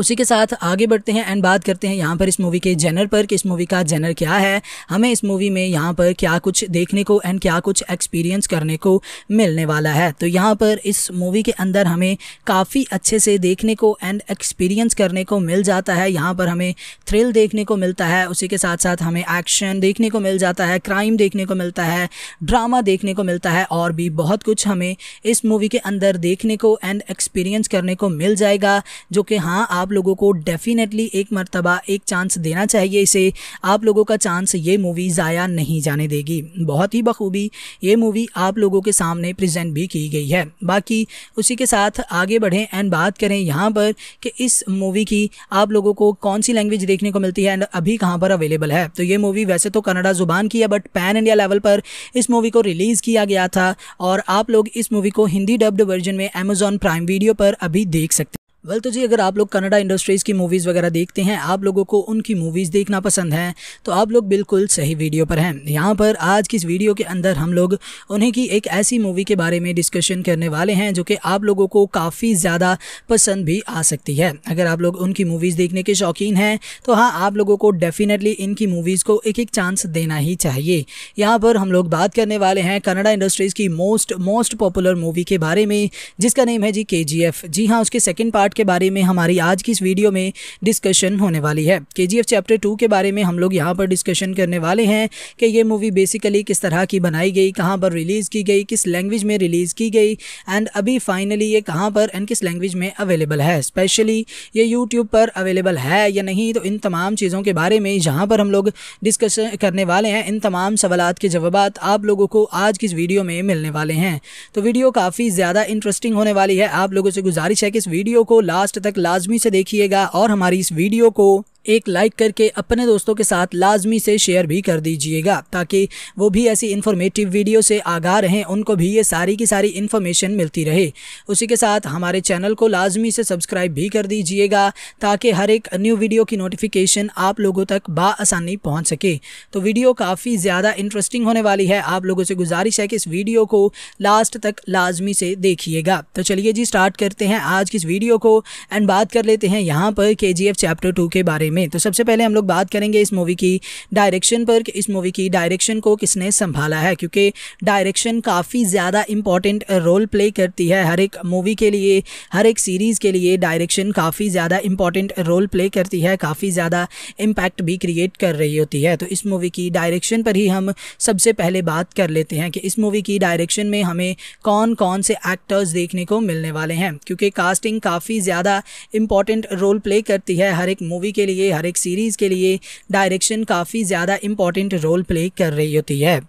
उसी के साथ आगे बढ़ते हैं एंड बात करते हैं यहाँ पर इस मूवी के जेनर पर कि इस मूवी का जेनर क्या है हमें इस मूवी में यहाँ पर क्या कुछ देखने को एंड क्या कुछ एक्सपीरियंस करने को मिलने वाला है तो यहाँ पर इस मूवी के अंदर हमें काफ़ी अच्छे से देखने को एंड एक्सपीरियंस करने को मिल जाता है यहाँ पर हमें थ्रिल देखने को मिलता है उसी के साथ साथ हमें एक्शन देखने को मिल जाता है क्राइम देखने को मिलता है ड्रामा देखने को मिलता है और भी बहुत कुछ हमें इस मूवी के अंदर देखने को एंड एक्सपीरियंस करने को मिल जाएगा जो कि हाँ आप लोगों को डेफिनेटली एक मरतबा एक चांस देना चाहिए इसे आप लोगों का चांस ये मूवी ज़ाया नहीं जाने देगी बहुत ही बखूबी ये मूवी आप लोगों के सामने प्रजेंट भी की गई है बाकी उसी के साथ आगे बढ़ें एंड बात करें यहाँ पर कि इस मूवी की आप लोगों को कौन सी लैंग्वेज देखने को मिलती है एंड अभी कहाँ पर अवेलेबल है तो ये मूवी वैसे तो कनाडा ज़ुबान की है बट पैन इंडिया लेवल पर इस मूवी को रिलीज़ किया गया था और आप लोग इस मूवी को हिंदी डब्ड वर्जन में अमेजॉन प्राइम वीडियो पर अभी देख सकते वेल तो जी अगर आप लोग कनाडा इंडस्ट्रीज़ की मूवीज़ वगैरह देखते हैं आप लोगों को उनकी मूवीज़ देखना पसंद है तो आप लोग बिल्कुल सही वीडियो पर हैं यहाँ पर आज की इस वीडियो के अंदर हम लोग उन्हीं की एक ऐसी मूवी के बारे में डिस्कशन करने वाले हैं जो कि आप लोगों को काफ़ी ज़्यादा पसंद भी आ सकती है अगर आप लोग उनकी मूवीज़ देखने के शौकीन हैं तो हाँ आप लोगों को डेफ़िनेटली इनकी मूवीज़ को एक एक चांस देना ही चाहिए यहाँ पर हम लोग बात करने वाले हैं कनाडा इंडस्ट्रीज़ की मोस्ट मोस्ट पॉपुलर मूवी के बारे में जिसका नेम है जी के जी हाँ उसके सेकेंड पार्ट पार्ट के बारे में हमारी आज की इस वीडियो में डिस्कशन होने वाली है के चैप्टर टू के बारे में हम लोग यहाँ पर डिस्कशन करने वाले हैं कि ये मूवी बेसिकली किस तरह की बनाई गई कहाँ पर रिलीज़ की गई किस लैंग्वेज में रिलीज़ की गई एंड अभी फाइनली ये कहाँ पर एंड किस लैंग्वेज में अवेलेबल है स्पेशली ये यूट्यूब पर अवेलेबल है या नहीं तो इन तमाम चीज़ों के बारे में जहाँ पर हम लोग डिस्कस करने वाले हैं इन तमाम सवाल के जवाब आप लोगों को आज की इस वीडियो में मिलने वाले हैं तो वीडियो काफ़ी ज़्यादा इंटरेस्टिंग होने वाली है आप लोगों से गुजारिश है कि इस वीडियो को लास्ट तक लाजमी से देखिएगा और हमारी इस वीडियो को एक लाइक करके अपने दोस्तों के साथ लाजमी से शेयर भी कर दीजिएगा ताकि वो भी ऐसी इन्फॉर्मेटिव वीडियो से आगा रहें उनको भी ये सारी की सारी इन्फॉर्मेशन मिलती रहे उसी के साथ हमारे चैनल को लाजमी से सब्सक्राइब भी कर दीजिएगा ताकि हर एक न्यू वीडियो की नोटिफिकेशन आप लोगों तक बासानी पहुँच सके तो वीडियो काफ़ी ज़्यादा इंटरेस्टिंग होने वाली है आप लोगों से गुजारिश है कि इस वीडियो को लास्ट तक लाजमी से देखिएगा तो चलिए जी स्टार्ट करते हैं आज की इस वीडियो को एंड बात कर लेते हैं यहाँ पर के चैप्टर टू के बारे में में तो सबसे पहले हम लोग बात करेंगे इस मूवी की डायरेक्शन पर कि इस मूवी की डायरेक्शन को किसने संभाला है क्योंकि डायरेक्शन काफ़ी ज़्यादा इंपॉर्टेंट रोल प्ले करती है हर एक मूवी के लिए हर एक सीरीज़ के लिए डायरेक्शन काफ़ी ज़्यादा इंपॉर्टेंट रोल प्ले करती है काफ़ी ज़्यादा इम्पैक्ट भी क्रिएट कर रही होती है तो इस मूवी की डायरेक्शन पर ही हम सबसे पहले बात कर लेते हैं कि इस मूवी की डायरेक्शन में हमें कौन कौन से एक्टर्स देखने को मिलने वाले हैं क्योंकि कास्टिंग काफ़ी ज़्यादा इम्पॉर्टेंट रोल प्ले करती है हर एक मूवी के लिए लिए हर एक सीरीज़ के लिए डायरेक्शन काफ़ी ज़्यादा इंपॉर्टेंट रोल प्ले कर रही होती है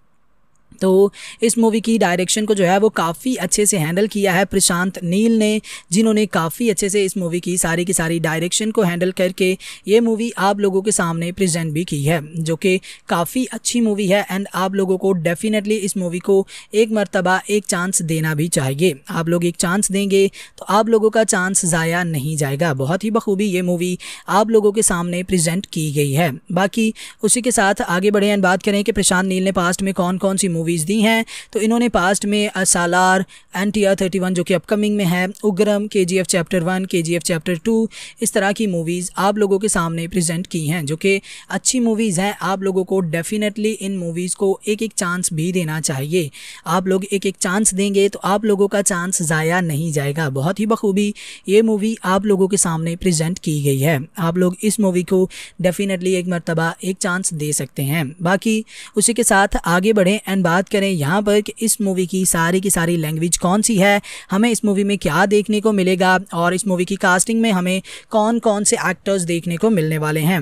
तो इस मूवी की डायरेक्शन को जो है वो काफ़ी अच्छे से हैंडल किया है प्रशांत नील ने जिन्होंने काफ़ी अच्छे से इस मूवी की सारी की सारी डायरेक्शन को हैंडल करके ये मूवी आप लोगों के सामने प्रेजेंट भी की है जो कि काफ़ी अच्छी मूवी है एंड आप लोगों को डेफिनेटली इस मूवी को एक मरतबा एक चांस देना भी चाहिए आप लोग एक चांस देंगे तो आप लोगों का चांस ज़ाया नहीं जाएगा बहुत ही बखूबी ये मूवी आप लोगों के सामने प्रजेंट की गई है बाकी उसी के साथ आगे बढ़े एंड बात करें कि प्रशांत नील ने पास्ट में कौन कौन सी मूवी मूवीज़ दी हैं तो इन्होंने पास्ट में Salaar N T R thirty one जो कि अपकमिंग में है उग्रम के जी एफ चैप्टर वन के जी एफ चैप्टर टू इस तरह की मूवीज़ आप लोगों के सामने प्रेजेंट की हैं जो कि अच्छी मूवीज़ हैं आप लोगों को डेफिनेटली इन मूवीज़ को एक एक चांस भी देना चाहिए आप लोग एक एक चांस देंगे तो आप लोगों का चांस ज़ाया नहीं जाएगा बहुत ही बखूबी ये मूवी आप लोगों के सामने प्रजेंट की गई है आप लोग इस मूवी को डेफिनेटली एक मरतबा एक चांस दे सकते हैं बाकी उसी के साथ आगे बढ़ें एंड बात बात करें यहाँ पर कि इस मूवी की सारी की सारी लैंग्वेज कौन सी है हमें इस मूवी में क्या देखने को मिलेगा और इस मूवी की कास्टिंग में हमें कौन कौन से एक्टर्स देखने को मिलने वाले हैं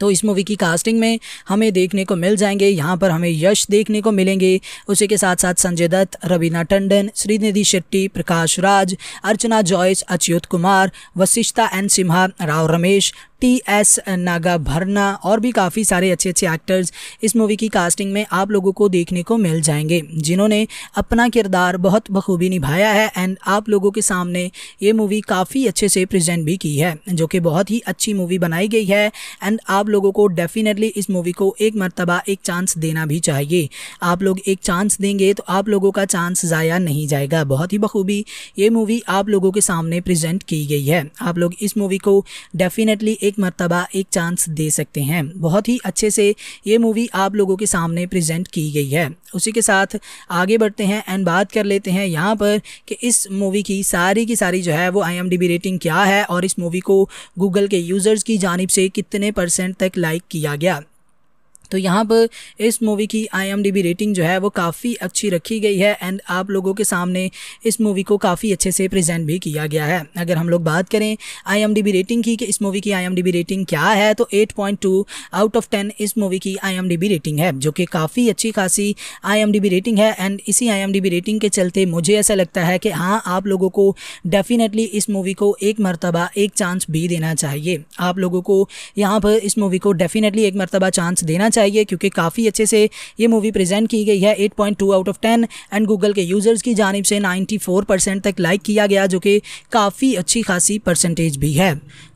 तो इस मूवी की कास्टिंग में हमें देखने को मिल जाएंगे यहाँ पर हमें यश देखने को मिलेंगे उसी के साथ साथ Sanjay Dutt Raveena Tandon Srinidhi Shetty Prakash Raj Archana Jois Achyuth Kumar Vasishta N Simha Rao Ramesh T S Nagabharana और भी काफ़ी सारे अच्छे अच्छे एक्टर्स इस मूवी की कास्टिंग में आप लोगों को देखने को मिल जाएंगे जिन्होंने अपना किरदार बहुत बखूबी निभाया है एंड आप लोगों के सामने ये मूवी काफ़ी अच्छे से प्रेजेंट भी की है जो कि बहुत ही अच्छी मूवी बनाई गई है एंड आप लोगों को डेफिनेटली इस मूवी को एक मरतबा एक चांस देना भी चाहिए आप लोग एक चांस देंगे तो आप लोगों का चांस ज़ाया नहीं जाएगा बहुत ही बखूबी ये मूवी आप लोगों के सामने प्रजेंट की गई है आप लोग इस मूवी को डेफिनेटली एक मरतबा एक चांस दे सकते हैं बहुत ही अच्छे से ये मूवी आप लोगों के सामने प्रेजेंट की गई है उसी के साथ आगे बढ़ते हैं एंड बात कर लेते हैं यहाँ पर कि इस मूवी की सारी की सारी जो है वो आई रेटिंग क्या है और इस मूवी को गूगल के यूज़र्स की जानब से कितने परसेंट तक लाइक किया गया तो यहाँ पर इस मूवी की आईएमडीबी रेटिंग जो है वो काफ़ी अच्छी रखी गई है एंड आप लोगों के सामने इस मूवी को काफ़ी अच्छे से प्रेजेंट भी किया गया है अगर हम लोग बात करें आईएमडीबी रेटिंग की कि इस मूवी की आईएमडीबी रेटिंग क्या है तो 8.2 आउट ऑफ 10 इस मूवी की आईएमडीबी रेटिंग है जो कि काफ़ी अच्छी खासी आई रेटिंग है एंड इसी आई रेटिंग के चलते मुझे ऐसा लगता है कि हाँ आप लोगों को डेफिनेटली इस मूवी को एक मरतबा एक चांस भी देना चाहिए आप लोगों को यहाँ पर इस मूवी को डेफिनेटली एक मरतबा चांस देना चाहिए क्योंकि काफ़ी अच्छे से ये मूवी प्रेजेंट की गई है 8.2 आउट ऑफ 10 एंड गूगल के यूज़र्स की जानब से 94 परसेंट तक लाइक किया गया जो कि काफ़ी अच्छी खासी परसेंटेज भी है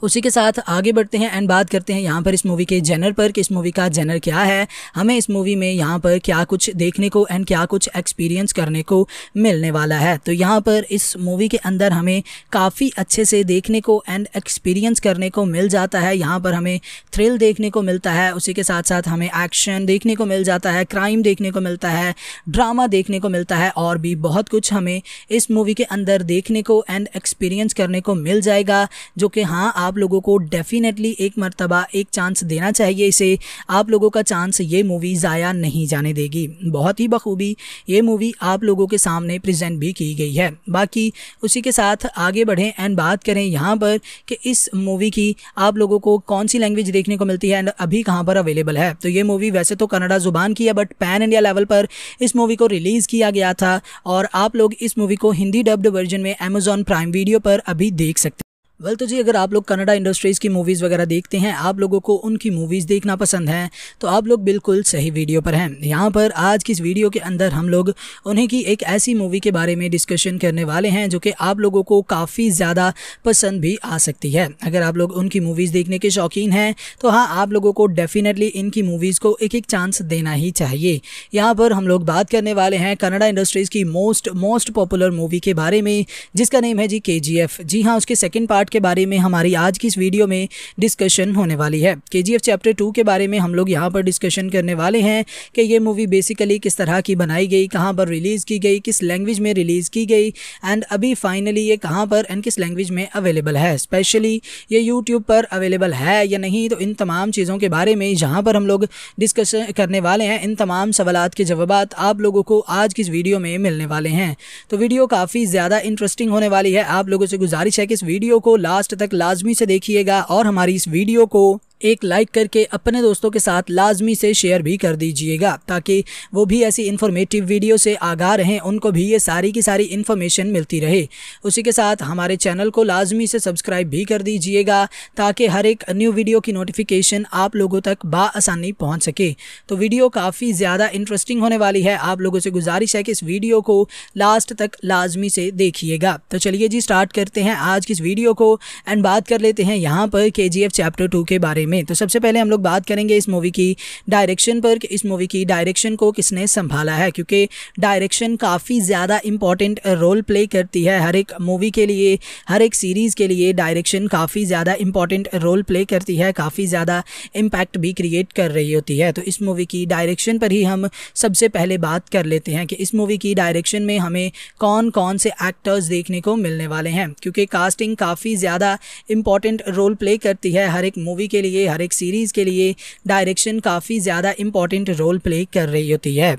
उसी के साथ आगे बढ़ते हैं एंड बात करते हैं यहाँ पर इस मूवी के जेनर पर कि इस मूवी का जेनर क्या है हमें इस मूवी में यहाँ पर क्या कुछ देखने को एंड क्या कुछ एक्सपीरियंस करने को मिलने वाला है तो यहाँ पर इस मूवी के अंदर हमें काफ़ी अच्छे से देखने को एंड एक्सपीरियंस करने को मिल जाता है यहाँ पर हमें थ्रिल देखने को मिलता है उसी के साथ साथ हमें एक्शन देखने को मिल जाता है क्राइम देखने को मिलता है ड्रामा देखने को मिलता है और भी बहुत कुछ हमें इस मूवी के अंदर देखने को एंड एक्सपीरियंस करने को मिल जाएगा जो कि हाँ आप लोगों को डेफिनेटली एक मरतबा एक चांस देना चाहिए इसे आप लोगों का चांस ये मूवी ज़ाया नहीं जाने देगी बहुत ही बखूबी ये मूवी आप लोगों के सामने प्रजेंट भी की गई है बाकी उसी के साथ आगे बढ़ें एंड बात करें यहाँ पर कि इस मूवी की आप लोगों को कौन सी लैंग्वेज देखने को मिलती है एंड अभी कहाँ पर अवेलेबल है तो ये मूवी वैसे तो कन्नडा ज़ुबान की है बट पैन इंडिया लेवल पर इस मूवी को रिलीज़ किया गया था और आप लोग इस मूवी को हिंदी डब्ड वर्जन में अमेजॉन प्राइम वीडियो पर अभी देख सकते वेल तो जी अगर आप लोग कनाडा इंडस्ट्रीज़ की मूवीज़ वगैरह देखते हैं आप लोगों को उनकी मूवीज़ देखना पसंद है तो आप लोग बिल्कुल सही वीडियो पर हैं यहाँ पर आज की इस वीडियो के अंदर हम लोग उन्हीं की एक ऐसी मूवी के बारे में डिस्कशन करने वाले हैं जो कि आप लोगों को काफ़ी ज़्यादा पसंद भी आ सकती है अगर आप लोग उनकी मूवीज़ देखने के शौकीन हैं तो हाँ आप लोगों को डेफिनेटली इनकी मूवीज़ को एक एक चांस देना ही चाहिए यहाँ पर हम लोग बात करने वाले हैं कनाडा इंडस्ट्रीज़ की मोस्ट मोस्ट पॉपुलर मूवी के बारे में जिसका नेम है जी के जी जी हाँ उसके सेकेंड पार्ट के बारे में हमारी आज की इस वीडियो में डिस्कशन होने वाली है के चैप्टर टू के बारे में हम लोग यहाँ पर डिस्कशन करने वाले हैं कि ये मूवी बेसिकली किस तरह की बनाई गई कहाँ पर रिलीज़ की गई किस लैंग्वेज में रिलीज़ की गई एंड अभी फाइनली ये कहाँ पर एंड किस लैंग्वेज में अवेलेबल है स्पेशली ये यूट्यूब पर अवेलेबल है या नहीं तो इन तमाम चीज़ों के बारे में जहाँ पर हम लोग डिस्कशन करने वाले हैं इन तमाम सवाल के जवाब आप लोगों को आज की इस वीडियो में मिलने वाले हैं तो वीडियो काफ़ी ज़्यादा इंटरेस्टिंग होने वाली है आप लोगों से गुजारिश है कि इस वीडियो को लास्ट तक लाजमी से देखिएगा और हमारी इस वीडियो को एक लाइक करके अपने दोस्तों के साथ लाजमी से शेयर भी कर दीजिएगा ताकि वो भी ऐसी इन्फॉर्मेटिव वीडियो से आगाह रहें उनको भी ये सारी की सारी इन्फॉर्मेशन मिलती रहे उसी के साथ हमारे चैनल को लाजमी से सब्सक्राइब भी कर दीजिएगा ताकि हर एक न्यू वीडियो की नोटिफिकेशन आप लोगों तक बासानी पहुँच सके तो वीडियो काफ़ी ज़्यादा इंटरेस्टिंग होने वाली है आप लोगों से गुजारिश है कि इस वीडियो को लास्ट तक लाजमी से देखिएगा तो चलिए जी स्टार्ट करते हैं आज की इस वीडियो को एंड बात कर लेते हैं यहाँ पर के चैप्टर टू के बारे में में तो सबसे पहले हम लोग बात करेंगे इस मूवी की डायरेक्शन पर कि इस मूवी की डायरेक्शन को किसने संभाला है क्योंकि डायरेक्शन काफ़ी ज़्यादा इम्पॉर्टेंट रोल प्ले करती है हर एक मूवी के लिए हर एक सीरीज़ के लिए डायरेक्शन काफ़ी ज़्यादा इम्पॉर्टेंट रोल प्ले करती है काफ़ी ज़्यादा इम्पैक्ट भी क्रिएट कर रही होती है तो इस मूवी की डायरेक्शन पर ही हम सबसे पहले बात कर लेते हैं कि इस मूवी की डायरेक्शन में हमें कौन कौन से एक्टर्स देखने को मिलने वाले हैं क्योंकि कास्टिंग काफ़ी ज़्यादा इम्पॉर्टेंट रोल प्ले करती है हर एक मूवी के लिए हर एक सीरीज़ के लिए डायरेक्शन काफ़ी ज़्यादा इंपॉर्टेंट रोल प्ले कर रही होती है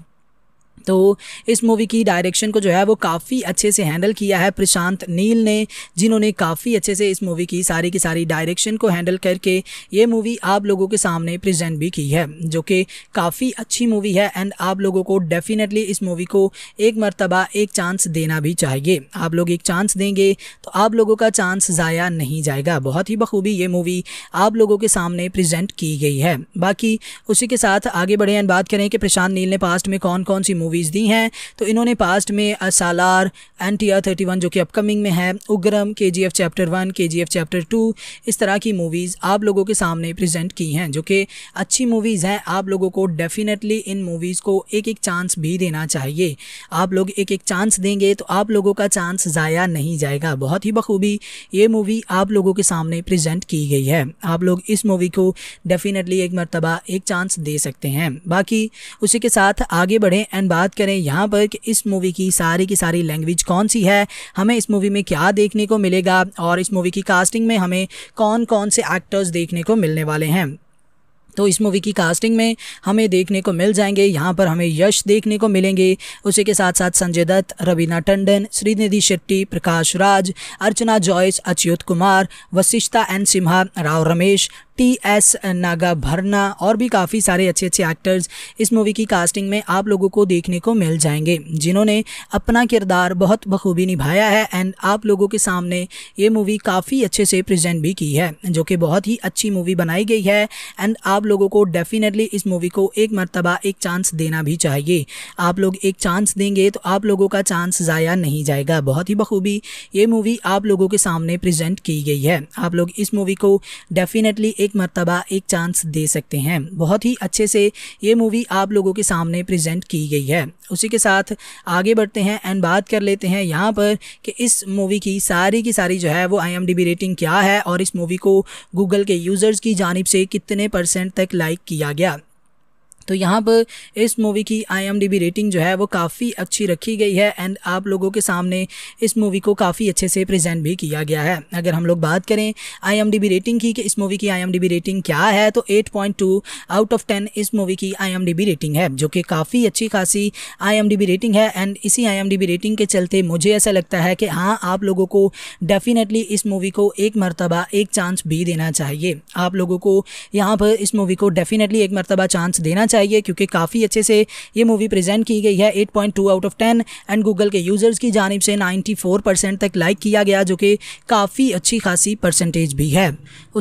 तो इस मूवी की डायरेक्शन को जो है वो काफ़ी अच्छे से हैंडल किया है प्रशांत नील ने जिन्होंने काफ़ी अच्छे से इस मूवी की सारी की सारी डायरेक्शन को हैंडल करके ये मूवी आप लोगों के सामने प्रेजेंट भी की है जो कि काफ़ी अच्छी मूवी है एंड आप लोगों को डेफिनेटली इस मूवी को एक मरतबा एक चांस देना भी चाहिए आप लोग एक चांस देंगे तो आप लोगों का चांस ज़ाया नहीं जाएगा बहुत ही बखूबी ये मूवी आप लोगों के सामने प्रजेंट की गई है बाकी उसी के साथ आगे बढ़े एंड बात करें कि प्रशांत नील ने पास्ट में कौन कौन सी मूवी मूवीज़ दी हैं तो इन्होंने पास्ट में सालार एन टी आर जो कि अपकमिंग में है उग्रम के जी एफ चैप्टर वन के जी एफ चैप्टर टू इस तरह की मूवीज़ आप लोगों के सामने प्रजेंट की हैं जो कि अच्छी मूवीज़ हैं आप लोगों को डेफिनेटली इन मूवीज़ को एक एक चांस भी देना चाहिए आप लोग एक एक चांस देंगे तो आप लोगों का चांस ज़ाया नहीं जाएगा बहुत ही बखूबी ये मूवी आप लोगों के सामने प्रजेंट की गई है आप लोग इस मूवी को डेफिनेटली एक मरतबा एक चांस दे सकते हैं बाकी उसी के साथ आगे बढ़ें एंड बात बात करें यहाँ पर कि इस मूवी की सारी की सारी लैंग्वेज कौन सी है हमें इस मूवी में क्या देखने को मिलेगा और इस मूवी की कास्टिंग में हमें कौन कौन से एक्टर्स देखने को मिलने वाले हैं तो इस मूवी की कास्टिंग में हमें देखने को मिल जाएंगे यहाँ पर हमें यश देखने को मिलेंगे उसी के साथ साथ Sanjay Dutt Raveena Tandon Srinidhi Shetty Prakash Raj Archana Jois Achyuth Kumar Vasishta N Simha Rao Ramesh T S Nagabharana और भी काफ़ी सारे अच्छे अच्छे एक्टर्स इस मूवी की कास्टिंग में आप लोगों को देखने को मिल जाएंगे जिन्होंने अपना किरदार बहुत बखूबी निभाया है एंड आप लोगों के सामने ये मूवी काफ़ी अच्छे से प्रेजेंट भी की है जो कि बहुत ही अच्छी मूवी बनाई गई है एंड आप लोगों को डेफिनेटली इस मूवी को एक मरतबा एक चांस देना भी चाहिए आप लोग एक चांस देंगे तो आप लोगों का चांस ज़ाया नहीं जाएगा बहुत ही बखूबी ये मूवी आप लोगों के सामने प्रजेंट की गई है आप लोग इस मूवी को डेफिनेटली एक मरतबा एक चांस दे सकते हैं बहुत ही अच्छे से ये मूवी आप लोगों के सामने प्रेजेंट की गई है उसी के साथ आगे बढ़ते हैं एंड बात कर लेते हैं यहाँ पर कि इस मूवी की सारी की सारी जो है वो आई रेटिंग क्या है और इस मूवी को गूगल के यूज़र्स की जानब से कितने परसेंट तक लाइक किया गया तो यहाँ पर इस मूवी की आई रेटिंग जो है वो काफ़ी अच्छी रखी गई है एंड आप लोगों के सामने इस मूवी को काफ़ी अच्छे से प्रेजेंट भी किया गया है अगर हम लोग बात करें आई रेटिंग की कि इस मूवी की आई रेटिंग क्या है तो 8.2 आउट ऑफ 10 इस मूवी की आई रेटिंग है जो कि काफ़ी अच्छी खासी आई रेटिंग है एंड इसी आई रेटिंग के चलते मुझे ऐसा लगता है कि हाँ आप लोगों को डेफिनेटली इस मूवी को एक मरतबा एक चांस भी देना चाहिए आप लोगों को यहाँ पर इस मूवी को डेफिनेटली एक मरतबा चांस देना चाहिए क्योंकि काफ़ी अच्छे से ये मूवी प्रेजेंट की गई है 8.2 out of ten and Google के यूज़र्स की जानब से 94 परसेंट तक लाइक किया गया जो कि काफ़ी अच्छी खासी परसेंटेज भी है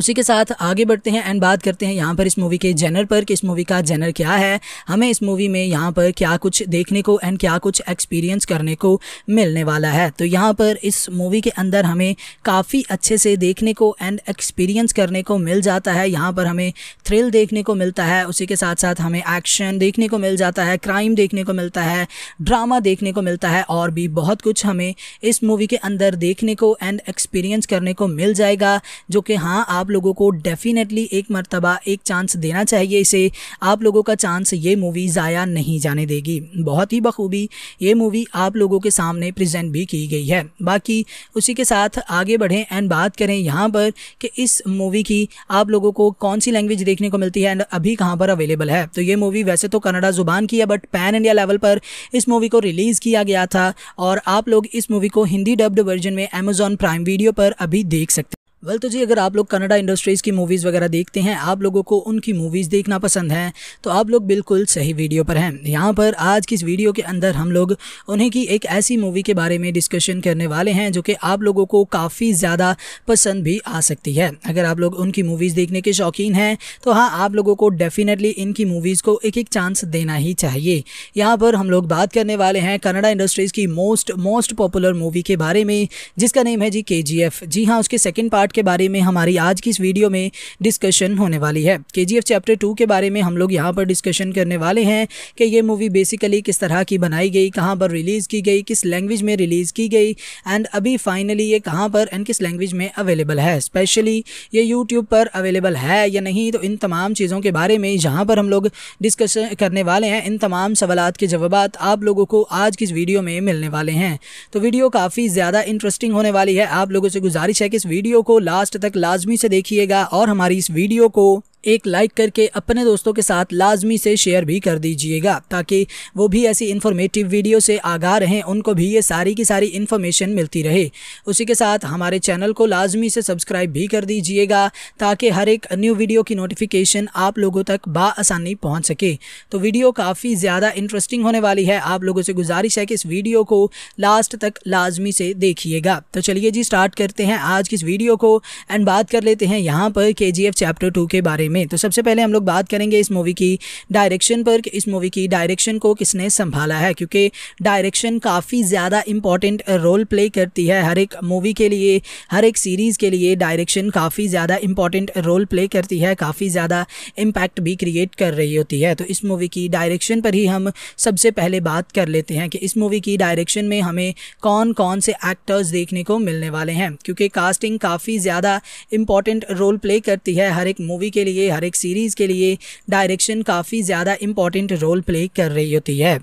उसी के साथ आगे बढ़ते हैं एंड बात करते हैं यहाँ पर इस मूवी के जेनर पर कि इस मूवी का जेनर क्या है हमें इस मूवी में यहाँ पर क्या कुछ देखने को एंड क्या कुछ एक्सपीरियंस करने को मिलने वाला है तो यहाँ पर इस मूवी के अंदर हमें काफ़ी अच्छे से देखने को एंड एक्सपीरियंस करने को मिल जाता है यहाँ पर हमें थ्रिल देखने को मिलता है उसी के साथ साथ हमें एक्शन देखने को मिल जाता है क्राइम देखने को मिलता है ड्रामा देखने को मिलता है और भी बहुत कुछ हमें इस मूवी के अंदर देखने को एंड एक्सपीरियंस करने को मिल जाएगा जो कि हाँ आप लोगों को डेफिनेटली एक मरतबा एक चांस देना चाहिए इसे आप लोगों का चांस ये मूवी ज़ाया नहीं जाने देगी बहुत ही बखूबी ये मूवी आप लोगों के सामने प्रजेंट भी की गई है बाकी उसी के साथ आगे बढ़ें एंड बात करें यहाँ पर कि इस मूवी की आप लोगों को कौन सी लैंग्वेज देखने को मिलती है एंड अभी कहाँ पर अवेलेबल है तो ये ये मूवी वैसे तो कनाडा ज़ुबान की है बट पैन इंडिया लेवल पर इस मूवी को रिलीज़ किया गया था और आप लोग इस मूवी को हिंदी डब्ड वर्जन में अमेजॉन प्राइम वीडियो पर अभी देख सकते वेल तो जी अगर आप लोग कनाडा इंडस्ट्रीज़ की मूवीज़ वगैरह देखते हैं आप लोगों को उनकी मूवीज़ देखना पसंद है तो आप लोग बिल्कुल सही वीडियो पर हैं यहाँ पर आज की इस वीडियो के अंदर हम लोग उन्हीं की एक ऐसी मूवी के बारे में डिस्कशन करने वाले हैं जो कि आप लोगों को काफ़ी ज़्यादा पसंद भी आ सकती है अगर आप लोग उनकी मूवीज़ देखने के शौकीन हैं तो हाँ आप लोगों को डेफ़िनेटली इनकी मूवीज़ को एक एक चांस देना ही चाहिए यहाँ पर हम लोग बात करने वाले हैं कनाडा इंडस्ट्रीज़ की मोस्ट मोस्ट पॉपुलर मूवी के बारे में जिसका नेम है जी के जी हाँ उसके सेकेंड पार्ट के बारे में हमारी आज की इस वीडियो में डिस्कशन होने वाली है के चैप्टर टू के बारे में हम लोग यहाँ पर डिस्कशन करने वाले हैं कि ये मूवी बेसिकली किस तरह की बनाई गई कहाँ पर रिलीज़ की गई किस लैंग्वेज में रिलीज़ की गई एंड अभी फाइनली ये कहाँ पर एंड किस लैंग्वेज में अवेलेबल है स्पेशली ये यूट्यूब पर अवेलेबल है या नहीं तो इन तमाम चीज़ों के बारे में जहाँ पर हम लोग डिस्कस करने वाले हैं इन तमाम सवाल के जवाब आप लोगों को आज की इस वीडियो में मिलने वाले हैं तो वीडियो काफ़ी ज़्यादा इंटरेस्टिंग होने वाली है आप लोगों से गुजारिश है कि इस वीडियो को लास्ट तक लाजमी से देखिएगा और हमारी इस वीडियो को एक लाइक करके अपने दोस्तों के साथ लाजमी से शेयर भी कर दीजिएगा ताकि वो भी ऐसी इन्फॉर्मेटिव वीडियो से आगाह रहें उनको भी ये सारी की सारी इन्फॉर्मेशन मिलती रहे उसी के साथ हमारे चैनल को लाजमी से सब्सक्राइब भी कर दीजिएगा ताकि हर एक न्यू वीडियो की नोटिफिकेशन आप लोगों तक बासानी पहुँच सके तो वीडियो काफ़ी ज़्यादा इंटरेस्टिंग होने वाली है आप लोगों से गुजारिश है कि इस वीडियो को लास्ट तक लाजमी से देखिएगा तो चलिए जी स्टार्ट करते हैं आज की इस वीडियो को एंड बात कर लेते हैं यहाँ पर के चैप्टर टू के बारे में में तो सबसे पहले हम लोग बात करेंगे इस मूवी की डायरेक्शन पर कि इस मूवी की डायरेक्शन को किसने संभाला है क्योंकि डायरेक्शन काफ़ी ज़्यादा इम्पॉर्टेंट रोल प्ले करती है हर एक मूवी के लिए हर एक सीरीज़ के लिए डायरेक्शन काफ़ी ज़्यादा इम्पॉर्टेंट रोल प्ले करती है काफ़ी ज़्यादा इम्पैक्ट भी क्रिएट कर रही होती है तो इस मूवी की डायरेक्शन पर ही हम सबसे पहले बात कर लेते हैं कि इस मूवी की डायरेक्शन में हमें कौन कौन से एक्टर्स देखने को मिलने वाले हैं क्योंकि कास्टिंग काफ़ी ज़्यादा इम्पॉर्टेंट रोल प्ले करती है हर एक मूवी के लिए हर एक सीरीज़ के लिए डायरेक्शन काफ़ी ज़्यादा इम्पॉर्टेंट रोल प्ले कर रही होती है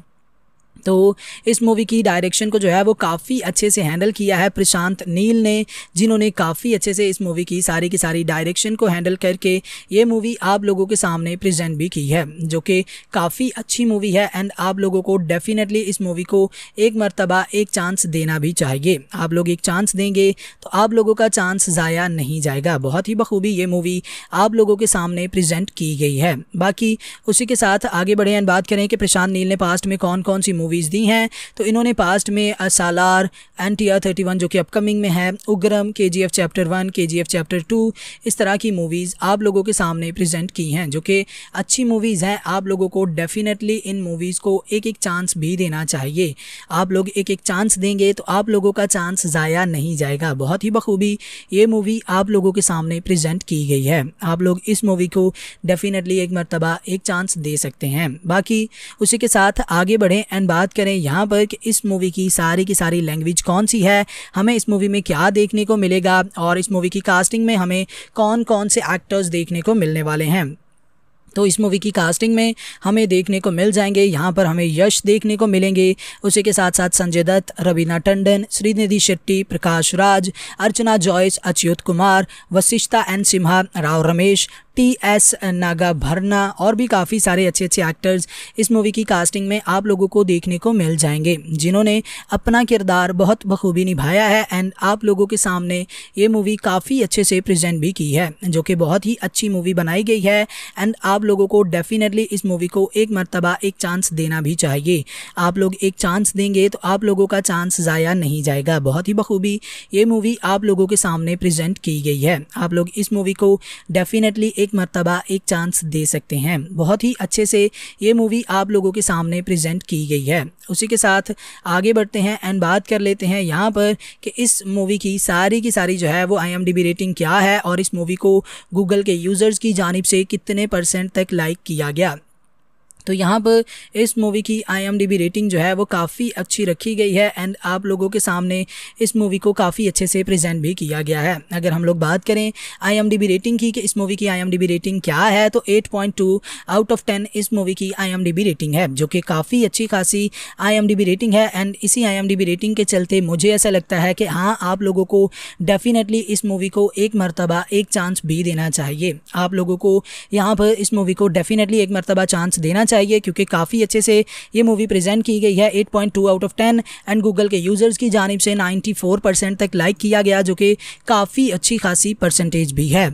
तो इस मूवी की डायरेक्शन को जो है वो काफ़ी अच्छे से हैंडल किया है प्रशांत नील ने जिन्होंने काफ़ी अच्छे से इस मूवी की सारी की सारी डायरेक्शन को हैंडल करके ये मूवी आप लोगों के सामने प्रेजेंट भी की है जो कि काफ़ी अच्छी मूवी है एंड आप लोगों को डेफिनेटली इस मूवी को एक मरतबा एक चांस देना भी चाहिए आप लोग एक चांस देंगे तो आप लोगों का चांस ज़ाया नहीं जाएगा बहुत ही बखूबी ये मूवी आप लोगों के सामने प्रजेंट की गई है बाकी उसी के साथ आगे बढ़े एंड बात करें कि प्रशांत नील ने पास्ट में कौन कौन सी मूवी मूवीज़ दी हैं तो इन्होंने पास्ट में Salaar N T R thirty one जो कि अपकमिंग में है उग्रम के जी एफ चैप्टर वन के जी एफ चैप्टर टू इस तरह की मूवीज़ आप लोगों के सामने प्रजेंट की हैं जो कि अच्छी मूवीज़ हैं आप लोगों को डेफिनेटली इन मूवीज़ को एक एक चांस भी देना चाहिए आप लोग एक एक चांस देंगे तो आप लोगों का चांस ज़ाया नहीं जाएगा बहुत ही बखूबी ये मूवी आप लोगों के सामने प्रजेंट की गई है आप लोग इस मूवी को डेफिनेटली एक मरतबा एक चांस दे सकते हैं बाकी उसी के साथ आगे बढ़ें एंड बात बात करें यहाँ पर कि इस मूवी की सारी की सारी लैंग्वेज कौन सी है हमें इस मूवी में क्या देखने को मिलेगा और इस मूवी की कास्टिंग में हमें कौन कौन से एक्टर्स देखने को मिलने वाले हैं तो इस मूवी की कास्टिंग में हमें देखने को मिल जाएंगे यहाँ पर हमें यश देखने को मिलेंगे उसी के साथ साथ Sanjay Dutt Raveena Tandon Srinidhi Shetty Prakash Raj Archana Jois Achyuth Kumar Vasishta N Simha Rao Ramesh T S Nagabharana और भी काफ़ी सारे अच्छे अच्छे एक्टर्स इस मूवी की कास्टिंग में आप लोगों को देखने को मिल जाएंगे जिन्होंने अपना किरदार बहुत बखूबी निभाया है एंड आप लोगों के सामने ये मूवी काफ़ी अच्छे से प्रेजेंट भी की है जो कि बहुत ही अच्छी मूवी बनाई गई है एंड आप लोगों को डेफिनेटली इस मूवी को एक मरतबा एक चांस देना भी चाहिए आप लोग एक चांस देंगे तो आप लोगों का चांस ज़ाया नहीं जाएगा बहुत ही बखूबी ये मूवी आप लोगों के सामने प्रजेंट की गई है आप लोग इस मूवी को डेफिनेटली एक मरतबा एक चांस दे सकते हैं बहुत ही अच्छे से ये मूवी आप लोगों के सामने प्रेजेंट की गई है उसी के साथ आगे बढ़ते हैं एंड बात कर लेते हैं यहाँ पर कि इस मूवी की सारी की सारी जो है वो आई रेटिंग क्या है और इस मूवी को गूगल के यूज़र्स की जानब से कितने परसेंट तक लाइक किया गया तो यहाँ पर इस मूवी की आई रेटिंग जो है वो काफ़ी अच्छी रखी गई है एंड आप लोगों के सामने इस मूवी को काफ़ी अच्छे से प्रेजेंट भी किया गया है अगर हम लोग बात करें आई रेटिंग की कि इस मूवी की आई रेटिंग क्या है तो 8.2 आउट ऑफ 10 इस मूवी की आई रेटिंग है जो कि काफ़ी अच्छी खासी आई रेटिंग है एंड इसी आई रेटिंग के चलते मुझे ऐसा लगता है कि हाँ आप लोगों को डेफिनेटली इस मूवी को एक मरतबा एक चांस भी देना चाहिए आप लोगों को यहाँ पर इस मूवी को डेफिनेटली एक मरतबा चांस देना चाहिए क्योंकि काफ़ी अच्छे से ये मूवी प्रेजेंट की गई है 8.2 out of ten and Google के यूज़र्स की जानब से 94 परसेंट तक लाइक किया गया जो कि काफ़ी अच्छी खासी परसेंटेज भी है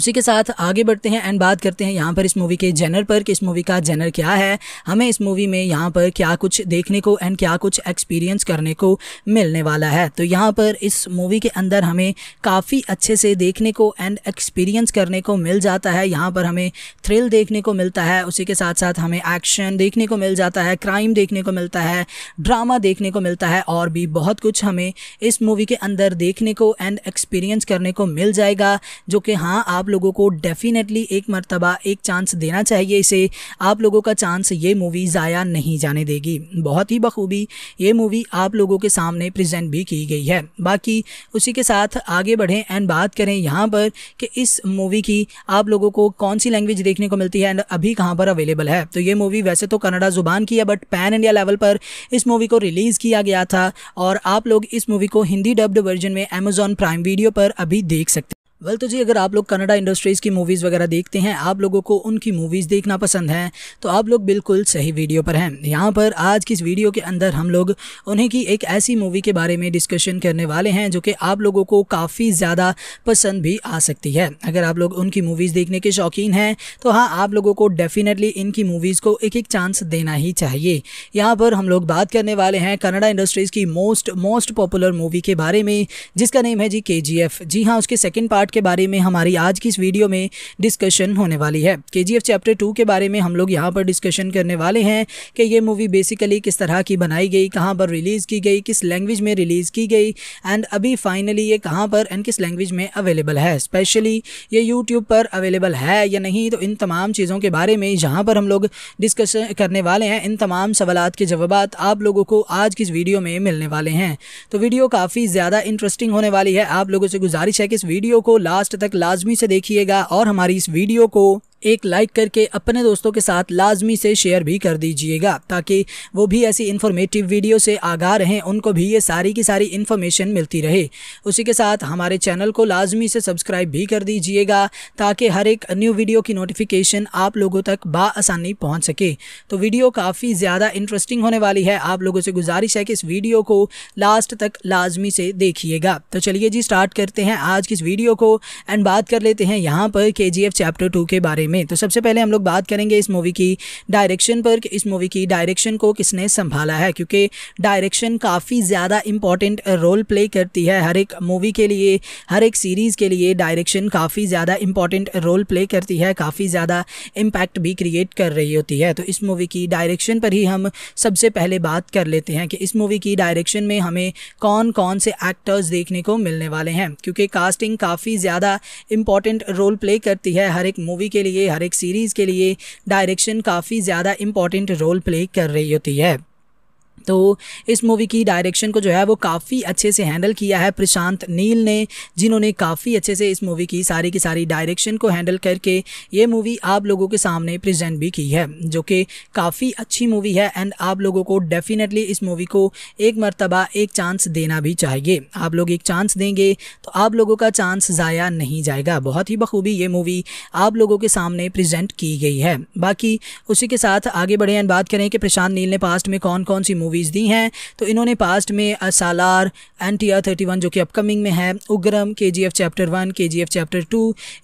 उसी के साथ आगे बढ़ते हैं एंड बात करते हैं यहाँ पर इस मूवी के जेनर पर कि इस मूवी का जेनर क्या है हमें इस मूवी में यहाँ पर क्या कुछ देखने को एंड क्या कुछ एक्सपीरियंस करने को मिलने वाला है तो यहाँ पर इस मूवी के अंदर हमें काफ़ी अच्छे से देखने को एंड एक्सपीरियंस करने को मिल जाता है यहाँ पर हमें थ्रिल देखने को मिलता है उसी के साथ साथ हमें हमें एक्शन देखने को मिल जाता है क्राइम देखने को मिलता है ड्रामा देखने को मिलता है और भी बहुत कुछ हमें इस मूवी के अंदर देखने को एंड एक्सपीरियंस करने को मिल जाएगा जो कि हाँ आप लोगों को डेफिनेटली एक मरतबा एक चांस देना चाहिए इसे आप लोगों का चांस ये मूवी ज़ाया नहीं जाने देगी बहुत ही बखूबी ये मूवी आप लोगों के सामने प्रजेंट भी की गई है बाकी उसी के साथ आगे बढ़ें एंड बात करें यहाँ पर कि इस मूवी की आप लोगों को कौन सी लैंग्वेज देखने को मिलती है एंड अभी कहाँ पर अवेलेबल है तो ये ये मूवी वैसे तो कनाडा ज़ुबान की है बट पैन इंडिया लेवल पर इस मूवी को रिलीज़ किया गया था और आप लोग इस मूवी को हिंदी डब्ड वर्जन में अमेजॉन प्राइम वीडियो पर अभी देख सकते वेल तो जी अगर आप लोग कनाडा इंडस्ट्रीज़ की मूवीज़ वगैरह देखते हैं आप लोगों को उनकी मूवीज़ देखना पसंद है तो आप लोग बिल्कुल सही वीडियो पर हैं यहाँ पर आज की इस वीडियो के अंदर हम लोग उन्हीं की एक ऐसी मूवी के बारे में डिस्कशन करने वाले हैं जो कि आप लोगों को काफ़ी ज़्यादा पसंद भी आ सकती है अगर आप लोग उनकी मूवीज़ देखने के शौकीन हैं तो हाँ आप लोगों को डेफिनेटली इनकी मूवीज़ को एक एक चांस देना ही चाहिए यहाँ पर हम लोग बात करने वाले हैं कनाडा इंडस्ट्रीज़ की मोस्ट मोस्ट पॉपुलर मूवी के बारे में जिसका नेम है जी के जी हाँ उसके सेकेंड पार्ट पार्ट के बारे में हमारी आज की इस वीडियो में डिस्कशन होने वाली है के चैप्टर टू के बारे में हम लोग यहाँ पर डिस्कशन करने वाले हैं कि ये मूवी बेसिकली किस तरह की बनाई गई कहाँ पर रिलीज़ की गई किस लैंग्वेज में रिलीज़ की गई एंड अभी फाइनली ये कहाँ पर एंड किस लैंग्वेज में अवेलेबल है स्पेशली ये यूट्यूब पर अवेलेबल है या नहीं तो इन तमाम चीज़ों के बारे में जहाँ पर हम लोग डिस्कस करने वाले हैं इन तमाम सवाल के जवाब आप लोगों को आज की इस वीडियो में मिलने वाले हैं तो वीडियो काफ़ी ज़्यादा इंटरेस्टिंग होने वाली है आप लोगों से गुजारिश है कि इस वीडियो को लास्ट तक लाजमी से देखिएगा और हमारी इस वीडियो को एक लाइक करके अपने दोस्तों के साथ लाजमी से शेयर भी कर दीजिएगा ताकि वो भी ऐसी इन्फॉर्मेटिव वीडियो से आगाह रहें उनको भी ये सारी की सारी इन्फॉर्मेशन मिलती रहे उसी के साथ हमारे चैनल को लाजमी से सब्सक्राइब भी कर दीजिएगा ताकि हर एक न्यू वीडियो की नोटिफिकेशन आप लोगों तक बासानी पहुँच सके तो वीडियो काफ़ी ज़्यादा इंटरेस्टिंग होने वाली है आप लोगों से गुजारिश है कि इस वीडियो को लास्ट तक लाजमी से देखिएगा तो चलिए जी स्टार्ट करते हैं आज की इस वीडियो को एंड बात कर लेते हैं यहाँ पर के चैप्टर टू के बारे में में तो सबसे पहले हम लोग बात करेंगे इस मूवी की डायरेक्शन पर इस मूवी की डायरेक्शन को किसने संभाला है क्योंकि डायरेक्शन काफ़ी ज़्यादा इम्पॉर्टेंट रोल प्ले करती है हर एक मूवी के लिए हर एक सीरीज़ के लिए डायरेक्शन काफ़ी ज़्यादा इम्पॉर्टेंट रोल प्ले करती है काफ़ी ज़्यादा इम्पैक्ट भी क्रिएट कर रही होती है तो इस मूवी की डायरेक्शन पर ही हम सबसे पहले बात कर लेते हैं कि इस मूवी की डायरेक्शन में हमें कौन कौन से एक्टर्स देखने को मिलने वाले हैं क्योंकि कास्टिंग काफ़ी ज़्यादा इम्पॉर्टेंट रोल प्ले करती है हर एक मूवी के लिए लिए हर एक सीरीज़ के लिए डायरेक्शन काफ़ी ज़्यादा इम्पॉर्टेंट रोल प्ले कर रही होती है तो इस मूवी की डायरेक्शन को जो है वो काफ़ी अच्छे से हैंडल किया है प्रशांत नील ने जिन्होंने काफ़ी अच्छे से इस मूवी की सारी की सारी डायरेक्शन को हैंडल करके ये मूवी आप लोगों के सामने प्रेजेंट भी की है जो कि काफ़ी अच्छी मूवी है एंड आप लोगों को डेफिनेटली इस मूवी को एक मरतबा एक चांस देना भी चाहिए आप लोग एक चांस देंगे तो आप लोगों का चांस ज़ाया नहीं जाएगा बहुत ही बखूबी ये मूवी आप लोगों के सामने प्रजेंट की गई है बाकी उसी के साथ आगे बढ़े एंड बात करें कि प्रशांत नील ने पास्ट में कौन कौन सी मूवी मूवीज़ दी हैं तो इन्होंने पास्ट में Salaar N R thirty one जो कि अपकमिंग में है उग्रम के जी एफ चैप्टर वन के जी एफ चैप्टर टू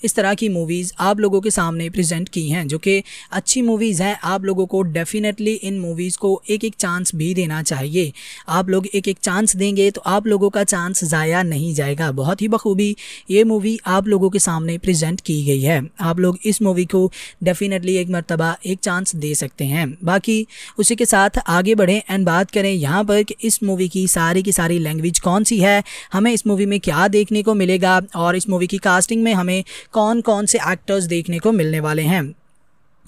इस तरह की मूवीज़ आप लोगों के सामने प्रेजेंट की हैं जो कि अच्छी मूवीज़ हैं आप लोगों को डेफिनेटली इन मूवीज़ को एक एक चांस भी देना चाहिए आप लोग एक एक चांस देंगे तो आप लोगों का चांस ज़ाया नहीं जाएगा बहुत ही बखूबी ये मूवी आप लोगों के सामने प्रजेंट की गई है आप लोग इस मूवी को डेफिनेटली एक मरतबा एक चांस दे सकते हैं बाकी उसी के साथ आगे बढ़ें एंड बात करें यहाँ पर कि इस मूवी की सारी की सारी लैंग्वेज कौन सी है हमें इस मूवी में क्या देखने को मिलेगा और इस मूवी की कास्टिंग में हमें कौन कौन से एक्टर्स देखने को मिलने वाले हैं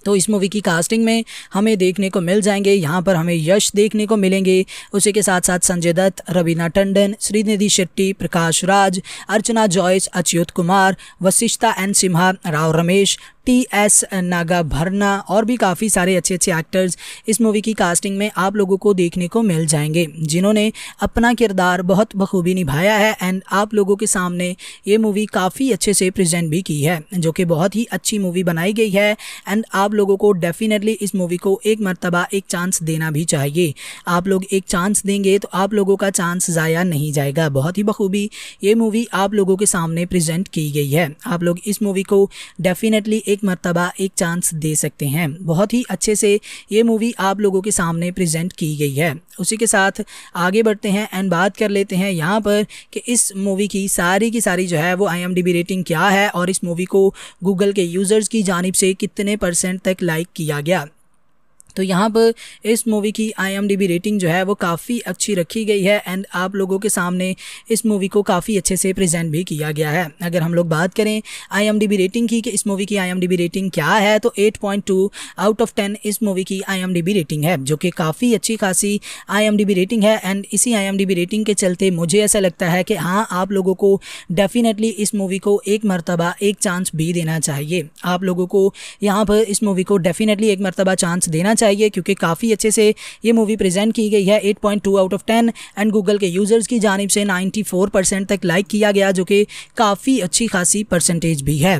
तो इस मूवी की कास्टिंग में हमें देखने को मिल जाएंगे यहाँ पर हमें यश देखने को मिलेंगे उसी के साथ साथ Sanjay Dutt Raveena Tandon Srinidhi Shetty Prakash Raj Archana Jois Achyuth Kumar Vasishta N Simha Rao Ramesh T S Nagabharana और भी काफ़ी सारे अच्छे अच्छे एक्टर्स इस मूवी की कास्टिंग में आप लोगों को देखने को मिल जाएंगे जिन्होंने अपना किरदार बहुत बखूबी निभाया है एंड आप लोगों के सामने ये मूवी काफ़ी अच्छे से प्रेजेंट भी की है जो कि बहुत ही अच्छी मूवी बनाई गई है एंड आप लोगों को डेफिनेटली इस मूवी को एक मरतबा एक चांस देना भी चाहिए आप लोग एक चांस देंगे तो आप लोगों का चांस ज़ाया नहीं जाएगा बहुत ही बखूबी ये मूवी आप लोगों के सामने प्रेजेंट की गई है आप लोग इस मूवी को डेफिनेटली एक एक मरतबा एक चांस दे सकते हैं बहुत ही अच्छे से ये मूवी आप लोगों के सामने प्रेजेंट की गई है उसी के साथ आगे बढ़ते हैं एंड बात कर लेते हैं यहाँ पर कि इस मूवी की सारी की सारी जो है वो आई रेटिंग क्या है और इस मूवी को गूगल के यूज़र्स की जानब से कितने परसेंट तक लाइक किया गया तो यहाँ पर इस मूवी की आई रेटिंग जो है वो काफ़ी अच्छी रखी गई है एंड आप लोगों के सामने इस मूवी को काफ़ी अच्छे से प्रेजेंट भी किया गया है अगर हम लोग बात करें आई रेटिंग की कि इस मूवी की आई रेटिंग क्या है तो 8.2 आउट ऑफ 10 इस मूवी की आई रेटिंग है जो कि काफ़ी अच्छी खासी आई रेटिंग है एंड इसी आई रेटिंग के चलते मुझे ऐसा लगता है कि हाँ आप लोगों को डेफिनेटली इस मूवी को एक मरतबा एक चांस भी देना चाहिए आप लोगों को यहाँ पर इस मूवी को डेफिनेटली एक मरतबा चांस देना चाहिए चाहिए क्योंकि काफ़ी अच्छे से ये मूवी प्रेजेंट की गई है 8.2 point out of 10 and Google के यूज़र्स की जानब से 94 परसेंट तक लाइक किया गया जो कि काफ़ी अच्छी खासी परसेंटेज भी है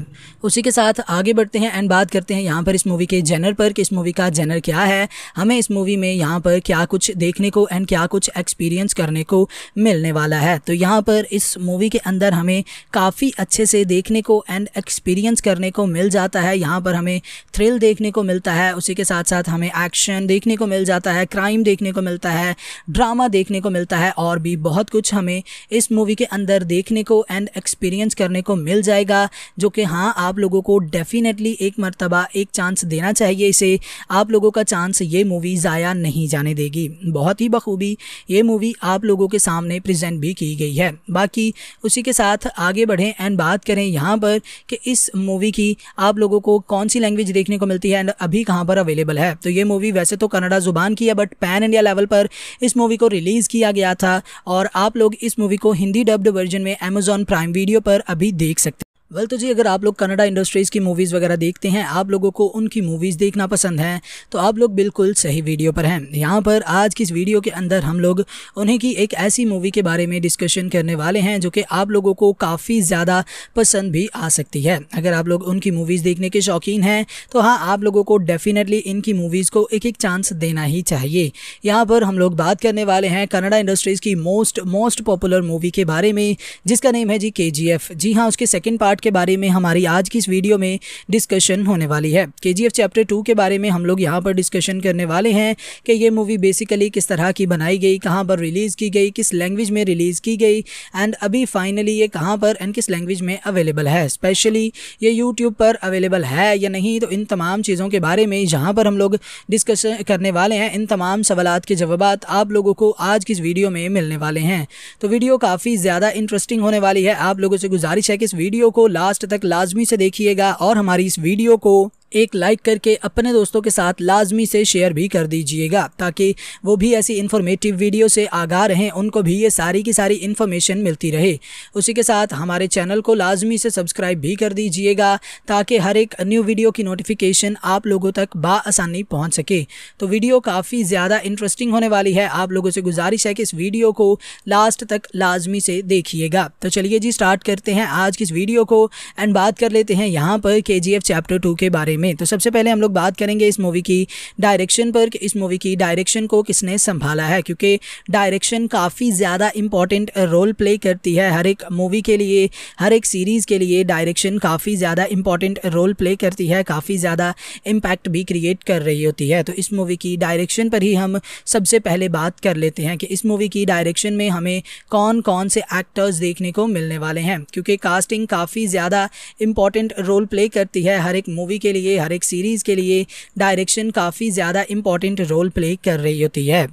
उसी के साथ आगे बढ़ते हैं एंड बात करते हैं यहाँ पर इस मूवी के जेनर पर कि इस मूवी का जेनर क्या है हमें इस मूवी में यहाँ पर क्या कुछ देखने को एंड क्या कुछ एक्सपीरियंस करने को मिलने वाला है तो यहाँ पर इस मूवी के अंदर हमें काफ़ी अच्छे से देखने को एंड एक्सपीरियंस करने को मिल जाता है यहाँ पर हमें थ्रिल देखने को मिलता है उसी के साथ साथ हमें एक्शन देखने को मिल जाता है क्राइम देखने को मिलता है ड्रामा देखने को मिलता है और भी बहुत कुछ हमें इस मूवी के अंदर देखने को एंड एक्सपीरियंस करने को मिल जाएगा जो कि हाँ आप लोगों को डेफिनेटली एक मरतबा एक चांस देना चाहिए इसे आप लोगों का चांस ये मूवी ज़ाया नहीं जाने देगी बहुत ही बखूबी ये मूवी आप लोगों के सामने प्रजेंट भी की गई है बाकी उसी के साथ आगे बढ़ें एंड बात करें यहाँ पर कि इस मूवी की आप लोगों को कौन सी लैंग्वेज देखने को मिलती है एंड अभी कहाँ पर अवेलेबल है तो ये मूवी वैसे तो कनाडा ज़ुबान की है बट पैन इंडिया लेवल पर इस मूवी को रिलीज़ किया गया था और आप लोग इस मूवी को हिंदी डब्ड वर्जन में अमेजॉन प्राइम वीडियो पर अभी देख सकते वेल तो जी अगर आप लोग कनाडा इंडस्ट्रीज़ की मूवीज़ वगैरह देखते हैं आप लोगों को उनकी मूवीज़ देखना पसंद है तो आप लोग बिल्कुल सही वीडियो पर हैं यहाँ पर आज की इस वीडियो के अंदर हम लोग उन्हीं की एक ऐसी मूवी के बारे में डिस्कशन करने वाले हैं जो कि आप लोगों को काफ़ी ज़्यादा पसंद भी आ सकती है अगर आप लोग उनकी मूवीज़ देखने के शौकीन हैं तो हाँ आप लोगों को डेफिनेटली इनकी मूवीज़ को एक एक चांस देना ही चाहिए यहाँ पर हम लोग बात करने वाले हैं कनाडा इंडस्ट्रीज़ की मोस्ट मोस्ट पॉपुलर मूवी के बारे में जिसका नेम है जी के जी हाँ उसके सेकेंड पार्ट पार्ट के बारे में हमारी आज की इस वीडियो में डिस्कशन होने वाली है के चैप्टर टू के बारे में हम लोग यहाँ पर डिस्कशन करने वाले हैं कि ये मूवी बेसिकली किस तरह की बनाई गई कहाँ पर रिलीज़ की गई किस लैंग्वेज में रिलीज़ की गई एंड अभी फाइनली ये कहाँ पर एंड किस लैंग्वेज में अवेलेबल है स्पेशली ये यूट्यूब पर अवेलेबल है या नहीं तो इन तमाम चीज़ों के बारे में जहाँ पर हम लोग डिस्कशन करने वाले हैं इन तमाम सवाल के जवाब आप लोगों को आज की इस वीडियो में मिलने वाले हैं तो वीडियो काफ़ी ज़्यादा इंटरेस्टिंग होने वाली है आप लोगों से गुजारिश है कि इस वीडियो को लास्ट तक लाजमी से देखिएगा और हमारी इस वीडियो को एक लाइक करके अपने दोस्तों के साथ लाजमी से शेयर भी कर दीजिएगा ताकि वो भी ऐसी इन्फॉर्मेटिव वीडियो से आगा रहें उनको भी ये सारी की सारी इन्फॉर्मेशन मिलती रहे उसी के साथ हमारे चैनल को लाजमी से सब्सक्राइब भी कर दीजिएगा ताकि हर एक न्यू वीडियो की नोटिफिकेशन आप लोगों तक बासानी पहुँच सके तो वीडियो काफ़ी ज़्यादा इंटरेस्टिंग होने वाली है आप लोगों से गुजारिश है कि इस वीडियो को लास्ट तक लाजमी से देखिएगा तो चलिए जी स्टार्ट करते हैं आज की इस वीडियो को एंड बात कर लेते हैं यहाँ पर के चैप्टर टू के बारे में तो सबसे पहले हम लोग बात करेंगे इस मूवी की डायरेक्शन पर इस मूवी की डायरेक्शन को किसने संभाला है क्योंकि डायरेक्शन काफ़ी ज़्यादा इम्पॉर्टेंट रोल प्ले करती है हर एक मूवी के लिए हर एक सीरीज़ के लिए डायरेक्शन काफ़ी ज़्यादा इम्पॉर्टेंट रोल प्ले करती है काफ़ी ज़्यादा इम्पैक्ट भी क्रिएट कर रही होती है तो इस मूवी की डायरेक्शन पर ही हम सबसे पहले बात कर लेते हैं कि इस मूवी की डायरेक्शन में हमें कौन कौन से एक्टर्स देखने को मिलने वाले हैं क्योंकि कास्टिंग काफ़ी ज़्यादा इम्पॉर्टेंट रोल प्ले करती है हर एक मूवी के लिए लिए हर एक सीरीज़ के लिए डायरेक्शन काफ़ी ज़्यादा इंपॉर्टेंट रोल प्ले कर रही होती है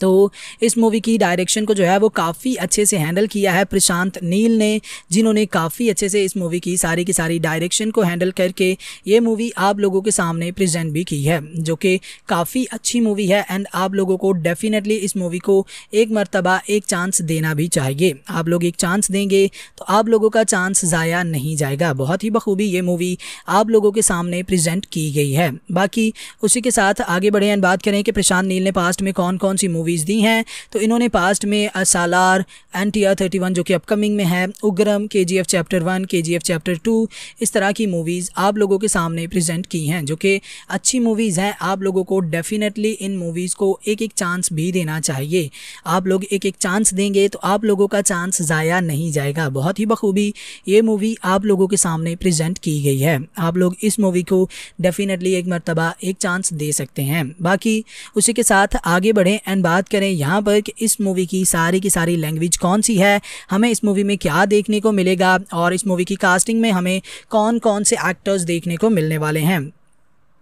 तो इस मूवी की डायरेक्शन को जो है वो काफ़ी अच्छे से हैंडल किया है प्रशांत नील ने जिन्होंने काफ़ी अच्छे से इस मूवी की सारी की सारी डायरेक्शन को हैंडल करके ये मूवी आप लोगों के सामने प्रेजेंट भी की है जो कि काफ़ी अच्छी मूवी है एंड आप लोगों को डेफिनेटली इस मूवी को एक मरतबा एक चांस देना भी चाहिए आप लोग एक चांस देंगे तो आप लोगों का चांस ज़ाया नहीं जाएगा बहुत ही बखूबी ये मूवी आप लोगों के सामने प्रज़ेंट की गई है बाकी उसी के साथ आगे बढ़े एंड बात करें कि प्रशांत नील ने पास्ट में कौन कौन सी मूवी मूवीज़ दी हैं तो इन्होंने पास्ट में Salaar N T R thirty one जो कि अपकमिंग में है उग्रम के जी एफ चैप्टर वन के जी एफ चैप्टर टू इस तरह की मूवीज़ आप लोगों के सामने प्रजेंट की हैं जो कि अच्छी मूवीज़ हैं आप लोगों को डेफिनेटली इन मूवीज़ को एक एक चांस भी देना चाहिए आप लोग एक एक चांस देंगे तो आप लोगों का चांस ज़ाया नहीं जाएगा बहुत ही बखूबी ये मूवी आप लोगों के सामने प्रजेंट की गई है आप लोग इस मूवी को डेफिनेटली एक मरतबा एक चांस दे सकते हैं बाकी उसी के साथ आगे बढ़ें एंड बात करें यहाँ पर कि इस मूवी की सारी की सारी लैंग्वेज कौन सी है हमें इस मूवी में क्या देखने को मिलेगा और इस मूवी की कास्टिंग में हमें कौन कौन से एक्टर्स देखने को मिलने वाले हैं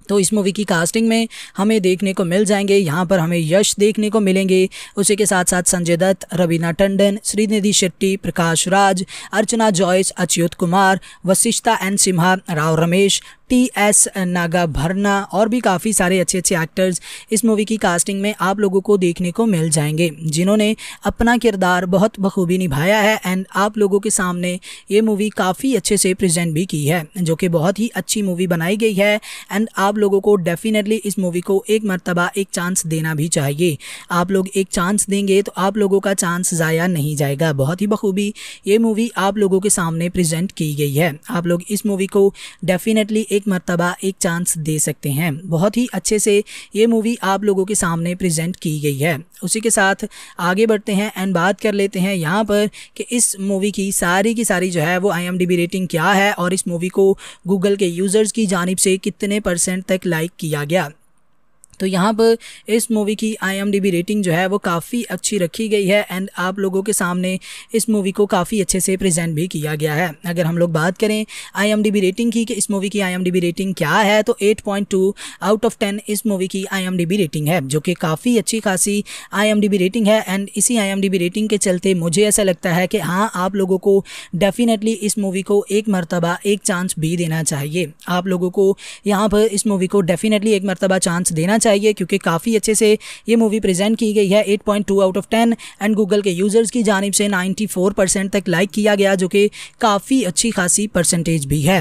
तो इस मूवी की कास्टिंग में हमें देखने को मिल जाएंगे यहाँ पर हमें यश देखने को मिलेंगे उसी के साथ साथ Sanjay Dutt Raveena Tandon Srinidhi Shetty Prakash Raj Archana Jois Achyuth Kumar Vasishta N Simha Rao Ramesh T S Nagabharana और भी काफ़ी सारे अच्छे अच्छे एक्टर्स इस मूवी की कास्टिंग में आप लोगों को देखने को मिल जाएंगे जिन्होंने अपना किरदार बहुत बखूबी निभाया है एंड आप लोगों के सामने ये मूवी काफ़ी अच्छे से प्रेजेंट भी की है जो कि बहुत ही अच्छी मूवी बनाई गई है एंड आप लोगों को डेफिनेटली इस मूवी को एक मरतबा एक चांस देना भी चाहिए आप लोग एक चांस देंगे तो आप लोगों का चांस ज़ाया नहीं जाएगा बहुत ही बखूबी ये मूवी आप लोगों के सामने प्रजेंट की गई है आप लोग इस मूवी को डेफिनेटली एक मरतबा एक चांस दे सकते हैं बहुत ही अच्छे से ये मूवी आप लोगों के सामने प्रेजेंट की गई है उसी के साथ आगे बढ़ते हैं एंड बात कर लेते हैं यहाँ पर कि इस मूवी की सारी की सारी जो है वो आई रेटिंग क्या है और इस मूवी को गूगल के यूज़र्स की जानब से कितने परसेंट तक लाइक किया गया तो यहाँ पर इस मूवी की आई रेटिंग जो है वो काफ़ी अच्छी रखी गई है एंड आप लोगों के सामने इस मूवी को काफ़ी अच्छे से प्रेजेंट भी किया गया है अगर हम लोग बात करें आई रेटिंग की कि इस मूवी की आई रेटिंग क्या है तो 8.2 आउट ऑफ 10 इस मूवी की आई रेटिंग है जो कि काफ़ी अच्छी खासी आई रेटिंग है एंड इसी आई रेटिंग के चलते मुझे ऐसा लगता है कि हाँ आप लोगों को डेफिनेटली इस मूवी को एक मरतबा एक चांस भी देना चाहिए आप लोगों को यहाँ पर इस मूवी को डेफिनेटली एक मरतबा चांस देना चाहिए चाहिए क्योंकि काफ़ी अच्छे से ये मूवी प्रेजेंट की गई है 8.2 आउट ऑफ 10 एंड गूगल के यूज़र्स की जानब से 94 परसेंट तक लाइक किया गया जो कि काफ़ी अच्छी खासी परसेंटेज भी है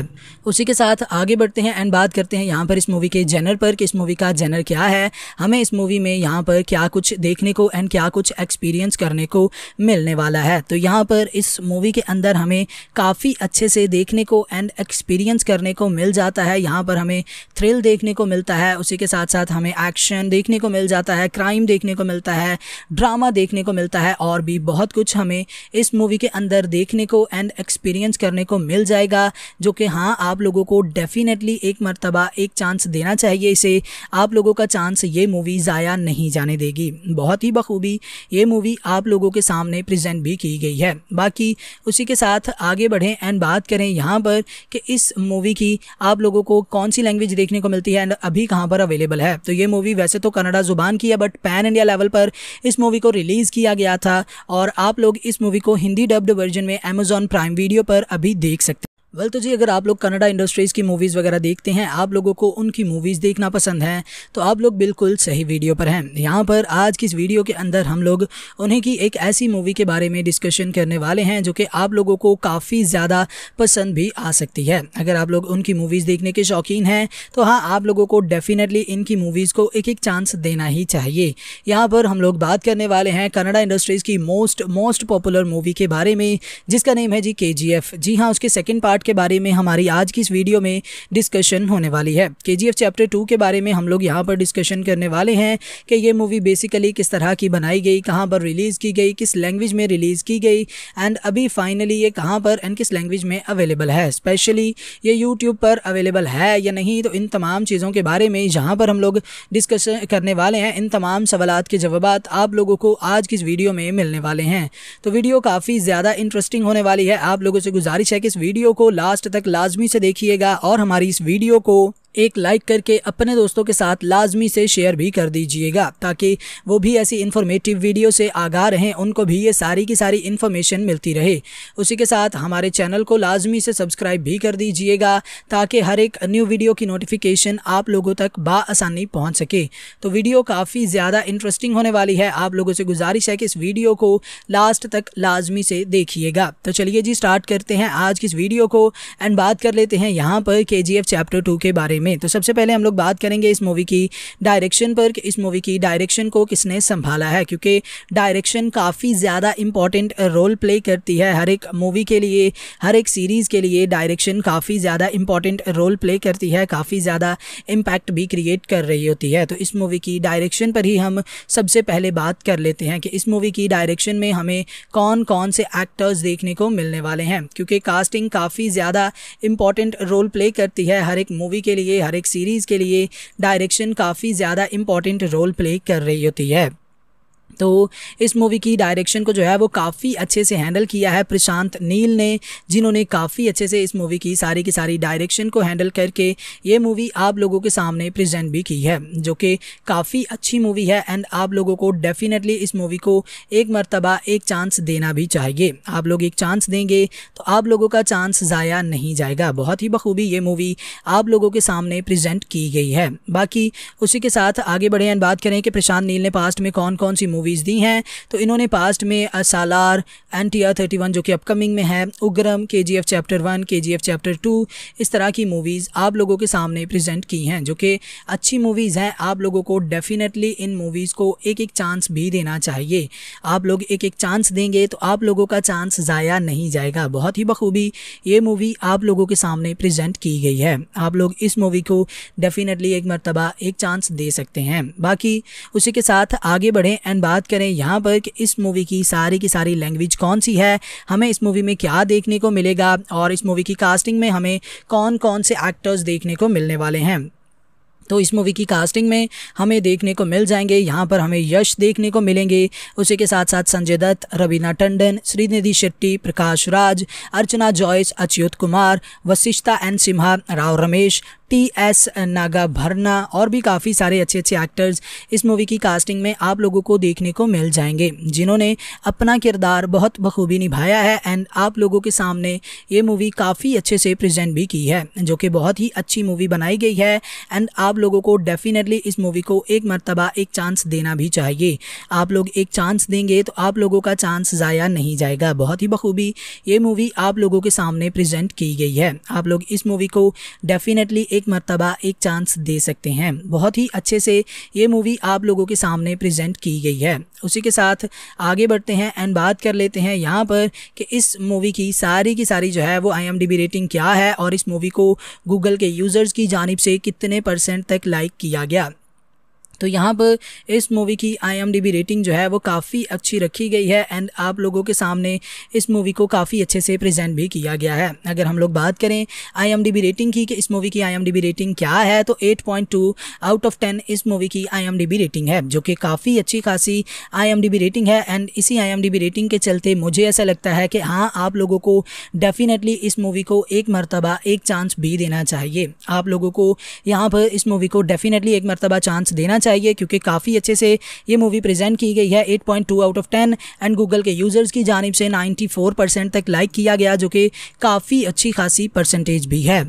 उसी के साथ आगे बढ़ते हैं एंड बात करते हैं यहाँ पर इस मूवी के जेनर पर कि इस मूवी का जेनर क्या है हमें इस मूवी में यहाँ पर क्या कुछ देखने को एंड क्या कुछ एक्सपीरियंस करने को मिलने वाला है तो यहाँ पर इस मूवी के अंदर हमें काफ़ी अच्छे से देखने को एंड एक्सपीरियंस करने को मिल जाता है यहाँ पर हमें थ्रिल देखने को मिलता है उसी के साथ साथ हमें एक्शन देखने को मिल जाता है क्राइम देखने को मिलता है ड्रामा देखने को मिलता है और भी बहुत कुछ हमें इस मूवी के अंदर देखने को एंड एक्सपीरियंस करने को मिल जाएगा जो कि हाँ आप लोगों को डेफिनेटली एक मरतबा एक चांस देना चाहिए इसे आप लोगों का चांस ये मूवी ज़ाया नहीं जाने देगी बहुत ही बखूबी ये मूवी आप लोगों के सामने प्रजेंट भी की गई है बाकी उसी के साथ आगे बढ़ें एंड बात करें यहाँ पर कि इस मूवी की आप लोगों को कौन सी लैंग्वेज देखने को मिलती है एंड अभी कहाँ पर अवेलेबल है तो ये मूवी वैसे तो कन्नडा जुबान की है बट पैन इंडिया लेवल पर इस मूवी को रिलीज़ किया गया था और आप लोग इस मूवी को हिंदी डब्ड वर्जन में अमेजॉन प्राइम वीडियो पर अभी देख सकते वेल तो जी अगर आप लोग कनाडा इंडस्ट्रीज़ की मूवीज़ वगैरह देखते हैं आप लोगों को उनकी मूवीज़ देखना पसंद है तो आप लोग बिल्कुल सही वीडियो पर हैं यहाँ पर आज की इस वीडियो के अंदर हम लोग उन्हीं की एक ऐसी मूवी के बारे में डिस्कशन करने वाले हैं जो कि आप लोगों को काफ़ी ज़्यादा पसंद भी आ सकती है अगर आप लोग उनकी मूवीज़ देखने के शौकीन हैं तो हाँ आप लोगों को डेफिनेटली इनकी मूवीज़ को एक एक चांस देना ही चाहिए यहाँ पर हम लोग बात करने वाले हैं कनाडा इंडस्ट्रीज़ की मोस्ट मोस्ट पॉपुलर मूवी के बारे में जिसका नेम है जी के जी हाँ उसके सेकेंड पार्ट पार्ट के बारे में हमारी आज की इस वीडियो में डिस्कशन होने वाली है के चैप्टर टू के बारे में हम लोग यहाँ पर डिस्कशन करने वाले हैं कि ये मूवी बेसिकली किस तरह की बनाई गई कहाँ पर रिलीज़ की गई किस लैंग्वेज में रिलीज़ की गई एंड अभी फाइनली ये कहाँ पर एंड किस लैंग्वेज में अवेलेबल है स्पेशली ये यूट्यूब पर अवेलेबल है या नहीं तो इन तमाम चीज़ों के बारे में जहाँ पर हम लोग डिस्कस करने वाले हैं इन तमाम सवाल के जवाब आप लोगों को आज की इस वीडियो में मिलने वाले हैं तो वीडियो काफ़ी ज़्यादा इंटरेस्टिंग होने वाली है आप लोगों से गुजारिश है कि इस वीडियो को लास्ट तक लाजमी से देखिएगा और हमारी इस वीडियो को एक लाइक करके अपने दोस्तों के साथ लाजमी से शेयर भी कर दीजिएगा ताकि वो भी ऐसी इन्फॉर्मेटिव वीडियो से आगा रहें उनको भी ये सारी की सारी इन्फॉर्मेशन मिलती रहे उसी के साथ हमारे चैनल को लाजमी से सब्सक्राइब भी कर दीजिएगा ताकि हर एक न्यू वीडियो की नोटिफिकेशन आप लोगों तक बासानी पहुँच सके तो वीडियो काफ़ी ज़्यादा इंटरेस्टिंग होने वाली है आप लोगों से गुजारिश है कि इस वीडियो को लास्ट तक लाजमी से देखिएगा तो चलिए जी स्टार्ट करते हैं आज की इस वीडियो को एंड बात कर लेते हैं यहाँ पर के चैप्टर टू के बारे में में तो सबसे पहले हम लोग बात करेंगे इस मूवी की डायरेक्शन पर कि इस मूवी की डायरेक्शन को किसने संभाला है क्योंकि डायरेक्शन काफ़ी ज़्यादा इंपॉर्टेंट रोल प्ले करती है हर एक मूवी के लिए हर एक सीरीज़ के लिए डायरेक्शन काफ़ी ज़्यादा इंपॉर्टेंट रोल प्ले करती है काफ़ी ज़्यादा इम्पैक्ट भी क्रिएट कर रही होती है तो इस मूवी की डायरेक्शन पर ही हम सबसे पहले बात कर लेते हैं कि इस मूवी की डायरेक्शन में हमें कौन कौन से एक्टर्स देखने को मिलने वाले हैं क्योंकि कास्टिंग काफ़ी ज़्यादा इम्पॉर्टेंट रोल प्ले करती है हर एक मूवी के लिए लिए हर एक सीरीज़ के लिए डायरेक्शन काफ़ी ज़्यादा इंपॉर्टेंट रोल प्ले कर रही होती है तो इस मूवी की डायरेक्शन को जो है वो काफ़ी अच्छे से हैंडल किया है प्रशांत नील ने जिन्होंने काफ़ी अच्छे से इस मूवी की सारी की सारी डायरेक्शन को हैंडल करके ये मूवी आप लोगों के सामने प्रेजेंट भी की है जो कि काफ़ी अच्छी मूवी है एंड आप लोगों को डेफिनेटली इस मूवी को एक मरतबा एक चांस देना भी चाहिए आप लोग एक चांस देंगे तो आप लोगों का चांस ज़ाया नहीं जाएगा बहुत ही बखूबी ये मूवी आप लोगों के सामने प्रज़ेंट की गई है बाकी उसी के साथ आगे बढ़े एंड बात करें कि प्रशांत नील ने पास्ट में कौन कौन सी मूवी मूवीज़ दी हैं तो इन्होंने पास्ट में Salaar N T R thirty one जो कि अपकमिंग में है उग्रम के जी एफ चैप्टर वन के जी एफ चैप्टर टू इस तरह की मूवीज़ आप लोगों के सामने प्रजेंट की हैं जो कि अच्छी मूवीज़ हैं आप लोगों को डेफिनेटली इन मूवीज़ को एक एक चांस भी देना चाहिए आप लोग एक एक चांस देंगे तो आप लोगों का चांस ज़ाया नहीं जाएगा बहुत ही बखूबी ये मूवी आप लोगों के सामने प्रजेंट की गई है आप लोग इस मूवी को डेफिनेटली एक मरतबा एक चांस दे सकते हैं बाकी उसी के साथ आगे बढ़ें एंड बात करें यहाँ पर कि इस मूवी की सारी की सारी लैंग्वेज कौन सी है हमें इस मूवी में क्या देखने को मिलेगा और इस मूवी की कास्टिंग में हमें कौन कौन से एक्टर्स देखने को मिलने वाले हैं तो इस मूवी की कास्टिंग में हमें देखने को मिल जाएंगे यहाँ पर हमें यश देखने को मिलेंगे उसी के साथ साथ Sanjay Dutt Raveena Tandon Srinidhi Shetty Prakash Raj Archana Jois Achyuth Kumar Vasishta N Simha Rao Ramesh T S Nagabharana और भी काफ़ी सारे अच्छे अच्छे एक्टर्स इस मूवी की कास्टिंग में आप लोगों को देखने को मिल जाएंगे जिन्होंने अपना किरदार बहुत बखूबी निभाया है एंड आप लोगों के सामने ये मूवी काफ़ी अच्छे से प्रेजेंट भी की है जो कि बहुत ही अच्छी मूवी बनाई गई है एंड आप लोगों को डेफिनेटली इस मूवी को एक मरतबा एक चांस देना भी चाहिए आप लोग एक चांस देंगे तो आप लोगों का चांस ज़ाया नहीं जाएगा बहुत ही बखूबी ये मूवी आप लोगों के सामने प्रजेंट की गई है आप लोग इस मूवी को डेफिनेटली एक मरतबा एक चांस दे सकते हैं बहुत ही अच्छे से ये मूवी आप लोगों के सामने प्रेजेंट की गई है उसी के साथ आगे बढ़ते हैं एंड बात कर लेते हैं यहाँ पर कि इस मूवी की सारी की सारी जो है वो आई रेटिंग क्या है और इस मूवी को गूगल के यूज़र्स की जानब से कितने परसेंट तक लाइक किया गया तो यहाँ पर इस मूवी की आई रेटिंग जो है वो काफ़ी अच्छी रखी गई है एंड आप लोगों के सामने इस मूवी को काफ़ी अच्छे से प्रेजेंट भी किया गया है अगर हम लोग बात करें आई रेटिंग की कि इस मूवी की आई रेटिंग क्या है तो 8.2 आउट ऑफ 10 इस मूवी की आई रेटिंग है जो कि काफ़ी अच्छी खासी आई रेटिंग है एंड इसी आई रेटिंग के चलते मुझे ऐसा लगता है कि हाँ आप लोगों को डेफिनेटली इस मूवी को एक मरतबा एक चांस भी देना चाहिए आप लोगों को यहाँ पर इस मूवी को डेफिनेटली एक मरतबा चांस देना चाहिए चाहिए क्योंकि काफ़ी अच्छे से ये मूवी प्रेजेंट की गई है 8.2 out of ten and Google के यूज़र्स की जानब से 94 परसेंट तक लाइक किया गया जो कि काफ़ी अच्छी खासी परसेंटेज भी है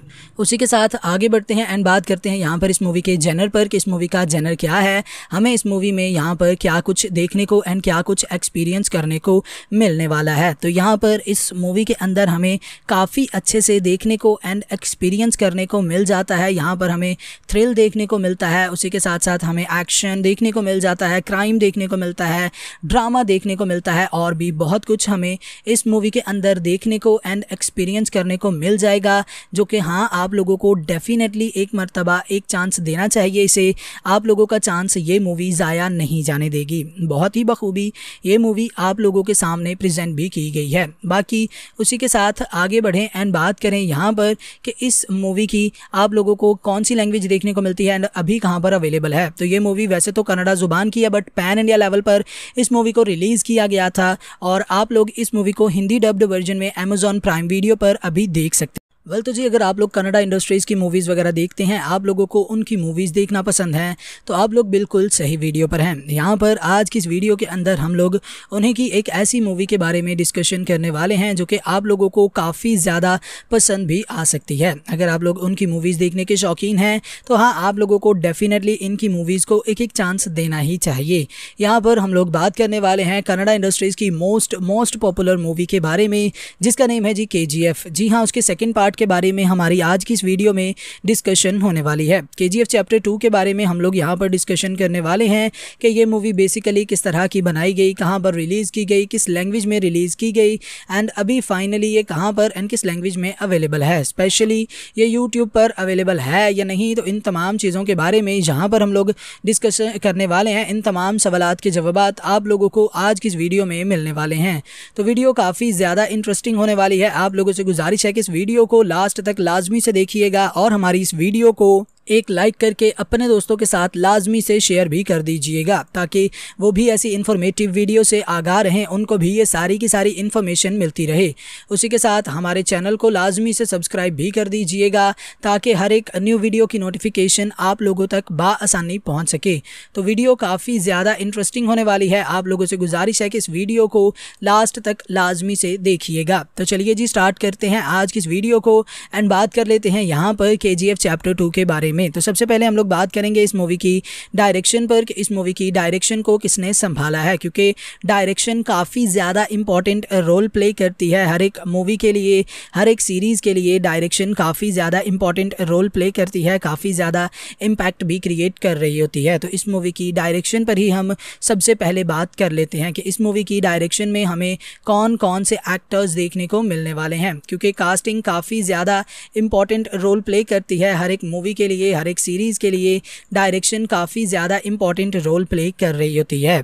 उसी के साथ आगे बढ़ते हैं एंड बात करते हैं यहाँ पर इस मूवी के जेनर पर कि इस मूवी का जेनर क्या है हमें इस मूवी में यहाँ पर क्या कुछ देखने को एंड क्या कुछ एक्सपीरियंस करने को मिलने वाला है तो यहाँ पर इस मूवी के अंदर हमें काफ़ी अच्छे से देखने को एंड एक्सपीरियंस करने को मिल जाता है यहाँ पर हमें थ्रिल देखने को मिलता है उसी के साथ साथ हमें एक्शन देखने को मिल जाता है क्राइम देखने को मिलता है ड्रामा देखने को मिलता है और भी बहुत कुछ हमें इस मूवी के अंदर देखने को एंड एक्सपीरियंस करने को मिल जाएगा जो कि हाँ आप लोगों को डेफिनेटली एक मरतबा एक चांस देना चाहिए इसे आप लोगों का चांस ये मूवी ज़ाया नहीं जाने देगी बहुत ही बखूबी ये मूवी आप लोगों के सामने प्रजेंट भी की गई है बाकी उसी के साथ आगे बढ़ें एंड बात करें यहाँ पर कि इस मूवी की आप लोगों को कौन सी लैंग्वेज देखने को मिलती है एंड अभी कहाँ पर अवेलेबल है तो ये मूवी वैसे तो कनाडा ज़ुबान की है बट पैन इंडिया लेवल पर इस मूवी को रिलीज़ किया गया था और आप लोग इस मूवी को हिंदी डब्ड वर्जन में अमेजॉन प्राइम वीडियो पर अभी देख सकते वेल तो जी अगर आप लोग कनाडा इंडस्ट्रीज़ की मूवीज़ वगैरह देखते हैं आप लोगों को उनकी मूवीज़ देखना पसंद है तो आप लोग बिल्कुल सही वीडियो पर हैं यहाँ पर आज की इस वीडियो के अंदर हम लोग उन्हीं की एक ऐसी मूवी के बारे में डिस्कशन करने वाले हैं जो कि आप लोगों को काफ़ी ज़्यादा पसंद भी आ सकती है अगर आप लोग उनकी मूवीज़ देखने के शौकीन हैं तो हाँ आप लोगों को डेफ़िनेटली इनकी मूवीज़ को एक एक चांस देना ही चाहिए यहाँ पर हम लोग बात करने वाले हैं कनाडा इंडस्ट्रीज़ की मोस्ट मोस्ट पॉपुलर मूवी के बारे में जिसका नेम है जी के जी हाँ उसके सेकेंड पार्ट के बारे में हमारी आज की इस वीडियो में डिस्कशन होने वाली है के चैप्टर टू के बारे में हम लोग यहाँ पर डिस्कशन करने वाले हैं कि ये मूवी बेसिकली किस तरह की बनाई गई कहाँ पर रिलीज़ की गई किस लैंग्वेज में रिलीज़ की गई एंड अभी फाइनली ये कहाँ पर एंड किस लैंग्वेज में अवेलेबल है स्पेशली ये यूट्यूब पर अवेलेबल है या नहीं तो इन तमाम चीज़ों के बारे में जहाँ पर हम लोग डिस्कस करने वाले हैं इन तमाम सवाल के जवाब आप लोगों को आज की इस वीडियो में मिलने वाले हैं तो वीडियो काफ़ी ज़्यादा इंटरेस्टिंग होने वाली है आप लोगों से गुजारिश है कि इस वीडियो को लास्ट तक लाजमी से देखिएगा और हमारी इस वीडियो को एक लाइक करके अपने दोस्तों के साथ लाजमी से शेयर भी कर दीजिएगा ताकि वो भी ऐसी इन्फॉर्मेटिव वीडियो से आगाह रहें उनको भी ये सारी की सारी इन्फॉर्मेशन मिलती रहे उसी के साथ हमारे चैनल को लाजमी से सब्सक्राइब भी कर दीजिएगा ताकि हर एक न्यू वीडियो की नोटिफिकेशन आप लोगों तक बासानी पहुँच सके तो वीडियो काफ़ी ज़्यादा इंटरेस्टिंग होने वाली है आप लोगों से गुजारिश है कि इस वीडियो को लास्ट तक लाजमी से देखिएगा तो चलिए जी स्टार्ट करते हैं आज की इस वीडियो को एंड बात कर लेते हैं यहाँ पर के चैप्टर टू के बारे में में तो सबसे पहले हम लोग बात करेंगे इस मूवी की डायरेक्शन पर कि इस मूवी की डायरेक्शन को किसने संभाला है क्योंकि डायरेक्शन काफ़ी ज़्यादा इंपॉर्टेंट रोल प्ले करती है हर एक मूवी के लिए हर एक सीरीज़ के लिए डायरेक्शन काफ़ी ज़्यादा इंपॉर्टेंट रोल प्ले करती है काफ़ी ज़्यादा इम्पैक्ट भी क्रिएट कर रही होती है तो इस मूवी की डायरेक्शन पर ही हम सबसे पहले बात कर लेते हैं कि इस मूवी की डायरेक्शन में हमें कौन कौन से एक्टर्स देखने को मिलने वाले हैं क्योंकि कास्टिंग काफ़ी ज़्यादा इम्पॉर्टेंट रोल प्ले करती है हर एक मूवी के लिए लिए हर एक सीरीज़ के लिए डायरेक्शन काफ़ी ज़्यादा इंपॉर्टेंट रोल प्ले कर रही होती है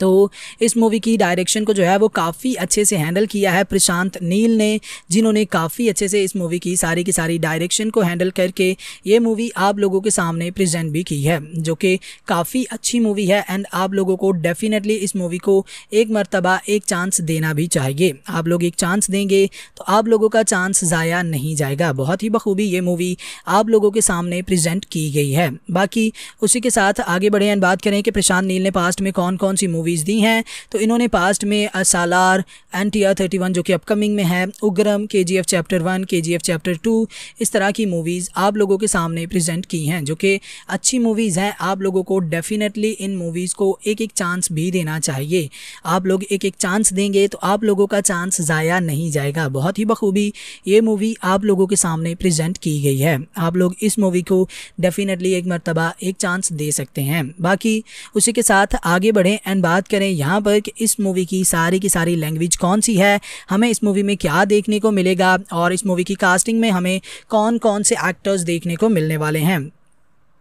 तो इस मूवी की डायरेक्शन को जो है वो काफ़ी अच्छे से हैंडल किया है प्रशांत नील ने जिन्होंने काफ़ी अच्छे से इस मूवी की सारी की सारी डायरेक्शन को हैंडल करके ये मूवी आप लोगों के सामने प्रेजेंट भी की है जो कि काफ़ी अच्छी मूवी है एंड आप लोगों को डेफिनेटली इस मूवी को एक मरतबा एक चांस देना भी चाहिए आप लोग एक चांस देंगे तो आप लोगों का चांस ज़ाया नहीं जाएगा बहुत ही बखूबी ये मूवी आप लोगों के सामने प्रजेंट की गई है बाकी उसी के साथ आगे बढ़े एंड बात करें कि प्रशांत नील ने पास्ट में कौन कौन सी मूवी मूवीज़ दी हैं तो इन्होंने पास्ट में Salaar N T R thirty one जो कि अपकमिंग में है उग्रम के जी एफ चैप्टर वन के जी एफ चैप्टर टू इस तरह की मूवीज़ आप लोगों के सामने प्रेजेंट की हैं जो कि अच्छी मूवीज़ हैं आप लोगों को डेफिनेटली इन मूवीज़ को एक एक चांस भी देना चाहिए आप लोग एक एक चांस देंगे तो आप लोगों का चांस ज़ाया नहीं जाएगा बहुत ही बखूबी ये मूवी आप लोगों के सामने प्रजेंट की गई है आप लोग इस मूवी को डेफिनेटली एक मरतबा एक चांस दे सकते हैं बाकी उसी के साथ आगे बढ़ें एंड बात बात करें यहाँ पर कि इस मूवी की सारी की सारी लैंग्वेज कौन सी है हमें इस मूवी में क्या देखने को मिलेगा और इस मूवी की कास्टिंग में हमें कौन कौन से एक्टर्स देखने को मिलने वाले हैं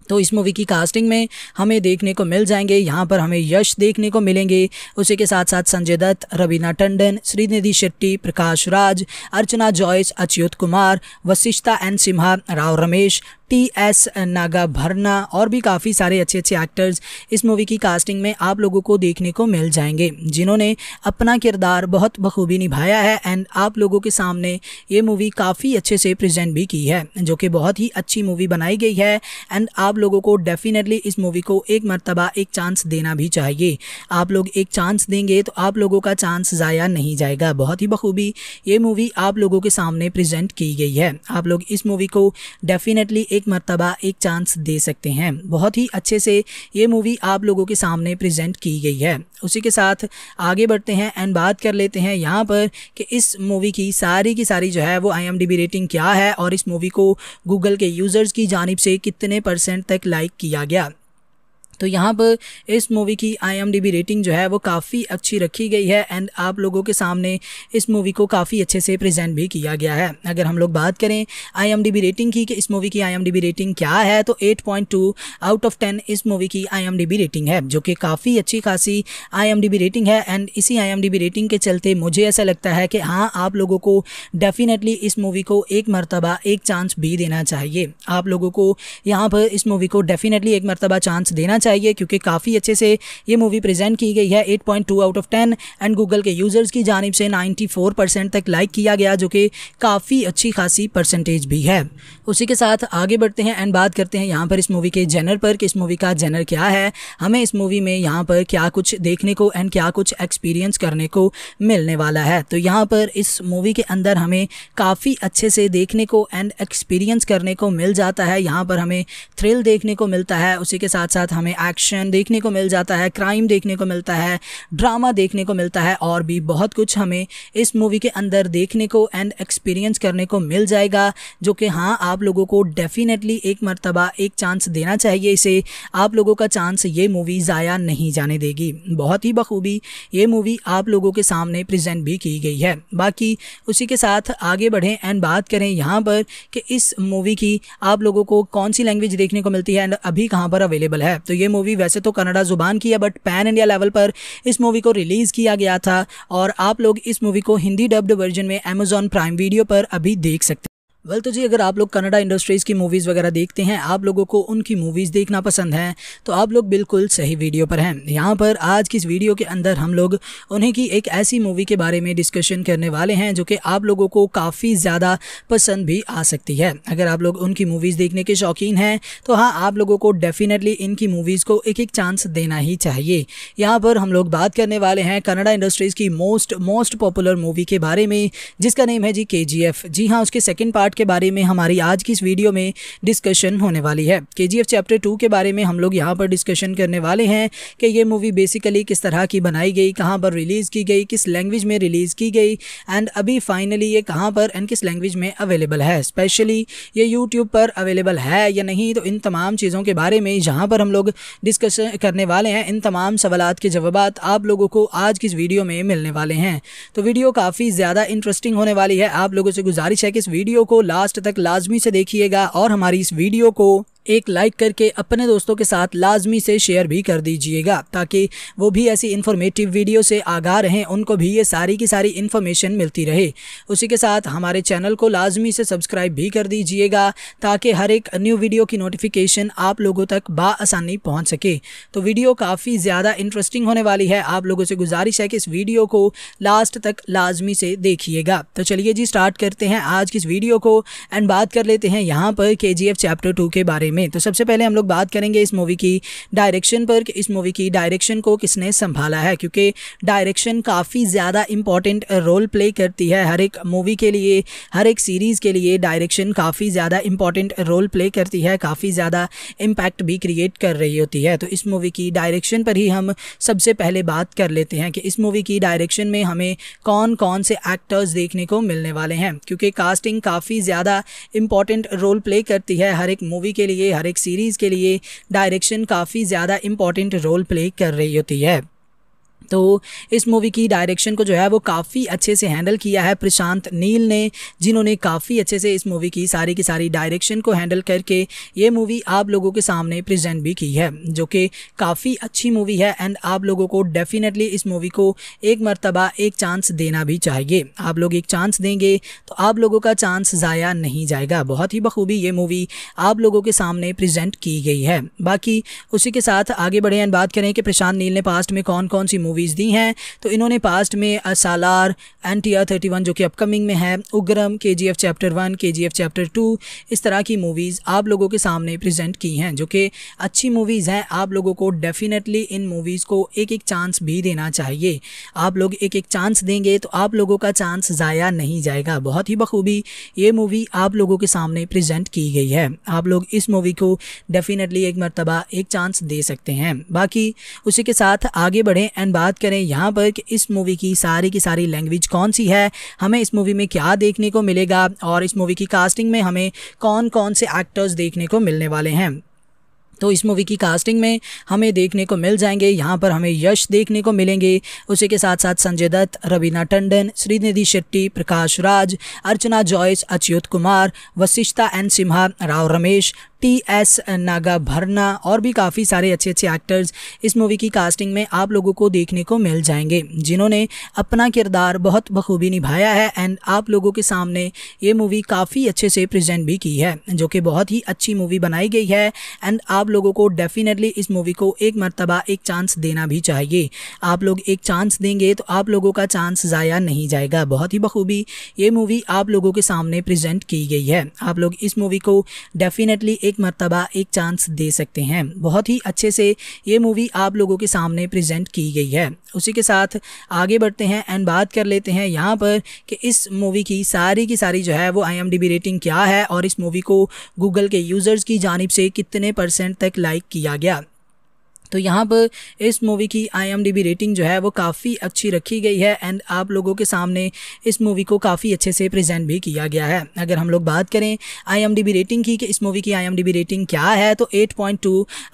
तो इस मूवी की कास्टिंग में हमें देखने को मिल जाएंगे यहाँ पर हमें यश देखने को मिलेंगे उसी के साथ साथ Sanjay Dutt Raveena Tandon Srinidhi Shetty Prakash Raj Archana Jois Achyuth Kumar Vasishta N Simha Rao Ramesh T S Nagabharana और भी काफ़ी सारे अच्छे अच्छे एक्टर्स इस मूवी की कास्टिंग में आप लोगों को देखने को मिल जाएंगे जिन्होंने अपना किरदार बहुत बखूबी निभाया है एंड आप लोगों के सामने ये मूवी काफ़ी अच्छे से प्रेजेंट भी की है जो कि बहुत ही अच्छी मूवी बनाई गई है एंड आप लोगों को डेफिनेटली इस मूवी को एक मरतबा एक चांस देना भी चाहिए आप लोग एक चांस देंगे तो आप लोगों का चांस ज़ाया नहीं जाएगा बहुत ही बखूबी ये मूवी आप लोगों के सामने प्रजेंट की गई है आप लोग इस मूवी को डेफिनेटली एक मरतबा एक चांस दे सकते हैं बहुत ही अच्छे से ये मूवी आप लोगों के सामने प्रेजेंट की गई है उसी के साथ आगे बढ़ते हैं एंड बात कर लेते हैं यहाँ पर कि इस मूवी की सारी की सारी जो है वो आई रेटिंग क्या है और इस मूवी को गूगल के यूज़र्स की जानब से कितने परसेंट तक लाइक किया गया तो यहाँ पर इस मूवी की आईएमडीबी रेटिंग जो है वो काफ़ी अच्छी रखी गई है एंड आप लोगों के सामने इस मूवी को काफ़ी अच्छे से प्रेजेंट भी किया गया है अगर हम लोग बात करें आईएमडीबी रेटिंग की कि इस मूवी की आईएमडीबी रेटिंग क्या है तो 8.2 आउट ऑफ 10 इस मूवी की आईएमडीबी रेटिंग है जो कि काफ़ी अच्छी खासी आई रेटिंग है एंड इसी आई रेटिंग के चलते मुझे ऐसा लगता है कि हाँ आप लोगों को डेफिनेटली इस मूवी को एक मरतबा एक चांस भी देना चाहिए आप लोगों को यहाँ पर इस मूवी को डेफिनेटली एक मरतबा चांस देना चाहिए क्योंकि काफ़ी अच्छे से ये मूवी प्रेजेंट की गई है 8.2 आउट ऑफ 10 एंड गूगल के यूज़र्स की जानब से 94 परसेंट तक लाइक किया गया जो कि काफ़ी अच्छी खासी परसेंटेज भी है उसी के साथ आगे बढ़ते हैं एंड बात करते हैं यहाँ पर इस मूवी के जेनर पर कि इस मूवी का जेनर क्या है हमें इस मूवी में यहाँ पर क्या कुछ देखने को एंड क्या कुछ एक्सपीरियंस करने को मिलने वाला है तो यहाँ पर इस मूवी के अंदर हमें काफ़ी अच्छे से देखने को एंड एक्सपीरियंस करने को मिल जाता है यहाँ पर हमें थ्रिल देखने को मिलता है उसी के साथ साथ हमें एक्शन देखने को मिल जाता है क्राइम देखने को मिलता है ड्रामा देखने को मिलता है और भी बहुत कुछ हमें इस मूवी के अंदर देखने को एंड एक्सपीरियंस करने को मिल जाएगा जो कि हाँ आप लोगों को डेफिनेटली एक मरतबा एक चांस देना चाहिए इसे आप लोगों का चांस ये मूवी ज़ाया नहीं जाने देगी बहुत ही बखूबी ये मूवी आप लोगों के सामने प्रजेंट भी की गई है बाकी उसी के साथ आगे बढ़ें एंड बात करें यहाँ पर कि इस मूवी की आप लोगों को कौन सी लैंग्वेज देखने को मिलती है एंड अभी कहाँ पर अवेलेबल है तो ये मूवी वैसे तो कन्नडा ज़ुबान की है बट पैन इंडिया लेवल पर इस मूवी को रिलीज़ किया गया था और आप लोग इस मूवी को हिंदी डब्ड वर्जन में अमेजॉन प्राइम वीडियो पर अभी देख सकते वेल तो जी अगर आप लोग कनाडा इंडस्ट्रीज़ की मूवीज़ वगैरह देखते हैं आप लोगों को उनकी मूवीज़ देखना पसंद है तो आप लोग बिल्कुल सही वीडियो पर हैं यहाँ पर आज की इस वीडियो के अंदर हम लोग उन्हीं की एक ऐसी मूवी के बारे में डिस्कशन करने वाले हैं जो कि आप लोगों को काफ़ी ज़्यादा पसंद भी आ सकती है अगर आप लोग उनकी मूवीज़ देखने के शौकीन हैं तो हाँ आप लोगों को डेफिनेटली इनकी मूवीज़ को एक एक चांस देना ही चाहिए यहाँ पर हम लोग बात करने वाले हैं कनाडा इंडस्ट्रीज़ की मोस्ट मोस्ट पॉपुलर मूवी के बारे में जिसका नेम है जी के जी जी हाँ उसके सेकेंड पार्ट के बारे में हमारी आज की इस वीडियो में डिस्कशन होने वाली है के चैप्टर टू के बारे में हम लोग यहाँ पर डिस्कशन करने वाले हैं कि ये मूवी बेसिकली किस तरह की बनाई गई कहाँ पर रिलीज़ की गई किस लैंग्वेज में रिलीज़ की गई एंड अभी फाइनली ये कहाँ पर एंड किस लैंग्वेज में अवेलेबल है स्पेशली ये यूट्यूब पर अवेलेबल है या नहीं तो इन तमाम चीज़ों के बारे में जहाँ पर हम लोग डिस्कशन करने वाले हैं इन तमाम सवाल के जवाब आप लोगों को आज की इस वीडियो में मिलने वाले हैं तो वीडियो काफ़ी ज़्यादा इंटरेस्टिंग होने वाली है आप लोगों से गुजारिश है कि इस वीडियो को लास्ट तक लाजमी से देखिएगा और हमारी इस वीडियो को एक लाइक करके अपने दोस्तों के साथ लाजमी से शेयर भी कर दीजिएगा ताकि वो भी ऐसी इन्फॉर्मेटिव वीडियो से आगा रहें उनको भी ये सारी की सारी इन्फॉर्मेशन मिलती रहे उसी के साथ हमारे चैनल को लाजमी से सब्सक्राइब भी कर दीजिएगा ताकि हर एक न्यू वीडियो की नोटिफिकेशन आप लोगों तक बासानी पहुँच सके तो वीडियो काफ़ी ज़्यादा इंटरेस्टिंग होने वाली है आप लोगों से गुजारिश है कि इस वीडियो को लास्ट तक लाजमी से देखिएगा तो चलिए जी स्टार्ट करते हैं आज की इस वीडियो को एंड बात कर लेते हैं यहाँ पर के चैप्टर टू के बारे में में तो सबसे पहले हम लोग बात करेंगे इस मूवी की डायरेक्शन पर कि इस मूवी की डायरेक्शन को किसने संभाला है क्योंकि डायरेक्शन काफ़ी ज़्यादा इम्पॉर्टेंट रोल प्ले करती है हर एक मूवी के लिए हर एक सीरीज़ के लिए डायरेक्शन काफ़ी ज़्यादा इम्पॉर्टेंट रोल प्ले करती है काफ़ी ज़्यादा इम्पैक्ट भी क्रिएट कर रही होती है तो इस मूवी की डायरेक्शन पर ही हम सबसे पहले बात कर लेते हैं कि इस मूवी की डायरेक्शन में हमें कौन कौन से एक्टर्स देखने को मिलने वाले हैं क्योंकि कास्टिंग काफ़ी ज़्यादा इम्पॉर्टेंट रोल प्ले करती है हर एक मूवी के लिए हर एक सीरीज़ के लिए डायरेक्शन काफ़ी ज़्यादा इंपॉर्टेंट रोल प्ले कर रही होती है तो इस मूवी की डायरेक्शन को जो है वो काफ़ी अच्छे से हैंडल किया है प्रशांत नील ने जिन्होंने काफ़ी अच्छे से इस मूवी की सारी की सारी डायरेक्शन को हैंडल करके ये मूवी आप लोगों के सामने प्रेजेंट भी की है जो कि काफ़ी अच्छी मूवी है एंड आप लोगों को डेफिनेटली इस मूवी को एक मरतबा एक चांस देना भी चाहिए आप लोग एक चांस देंगे तो आप लोगों का चांस ज़ाया नहीं जाएगा बहुत ही बखूबी ये मूवी आप लोगों के सामने प्रजेंट की गई है बाकी उसी के साथ आगे बढ़े एंड बात करें कि प्रशांत नील ने पास्ट में कौन कौन सी मूवी मूवीज़ दी हैं तो इन्होंने पास्ट में सालार एन टी आर जो कि अपकमिंग में है उग्रम के जी एफ चैप्टर वन के जी एफ चैप्टर टू इस तरह की मूवीज़ आप लोगों के सामने प्रजेंट की हैं जो कि अच्छी मूवीज़ हैं आप लोगों को डेफिनेटली इन मूवीज़ को एक एक चांस भी देना चाहिए आप लोग एक एक चांस देंगे तो आप लोगों का चांस ज़ाया नहीं जाएगा बहुत ही बखूबी ये मूवी आप लोगों के सामने प्रजेंट की गई है आप लोग इस मूवी को डेफिनेटली एक मरतबा एक चांस दे सकते हैं बाकी उसी के साथ आगे बढ़ें एंड बात बात करें यहाँ पर कि इस मूवी की सारी की सारी लैंग्वेज कौन सी है हमें इस मूवी में क्या देखने को मिलेगा और इस मूवी की कास्टिंग में हमें कौन कौन से एक्टर्स देखने को मिलने वाले हैं तो इस मूवी की कास्टिंग में हमें देखने को मिल जाएंगे यहाँ पर हमें यश देखने को मिलेंगे उसी के साथ साथ Sanjay Dutt Raveena Tandon Srinidhi Shetty Prakash Raj Archana Jois Achyuth Kumar Vasishta N Simha Rao Ramesh T S Nagabharana और भी काफ़ी सारे अच्छे अच्छे एक्टर्स इस मूवी की कास्टिंग में आप लोगों को देखने को मिल जाएंगे जिन्होंने अपना किरदार बहुत बखूबी निभाया है एंड आप लोगों के सामने ये मूवी काफ़ी अच्छे से प्रेजेंट भी की है जो कि बहुत ही अच्छी मूवी बनाई गई है एंड आप लोगों को डेफिनेटली इस मूवी को एक मरतबा एक चांस देना भी चाहिए आप लोग एक चांस देंगे तो आप लोगों का चांस ज़ाया नहीं जाएगा बहुत ही बखूबी ये मूवी आप लोगों के सामने प्रजेंट की गई है आप लोग इस मूवी को डेफिनेटली एक मरतबा एक चांस दे सकते हैं बहुत ही अच्छे से ये मूवी आप लोगों के सामने प्रेजेंट की गई है उसी के साथ आगे बढ़ते हैं एंड बात कर लेते हैं यहाँ पर कि इस मूवी की सारी की सारी जो है वो आई रेटिंग क्या है और इस मूवी को गूगल के यूज़र्स की जानब से कितने परसेंट तक लाइक किया गया तो यहाँ पर इस मूवी की आई रेटिंग जो है वो काफ़ी अच्छी रखी गई है एंड आप लोगों के सामने इस मूवी को काफ़ी अच्छे से प्रेजेंट भी किया गया है अगर हम लोग बात करें आई रेटिंग की कि इस मूवी की आई रेटिंग क्या है तो 8.2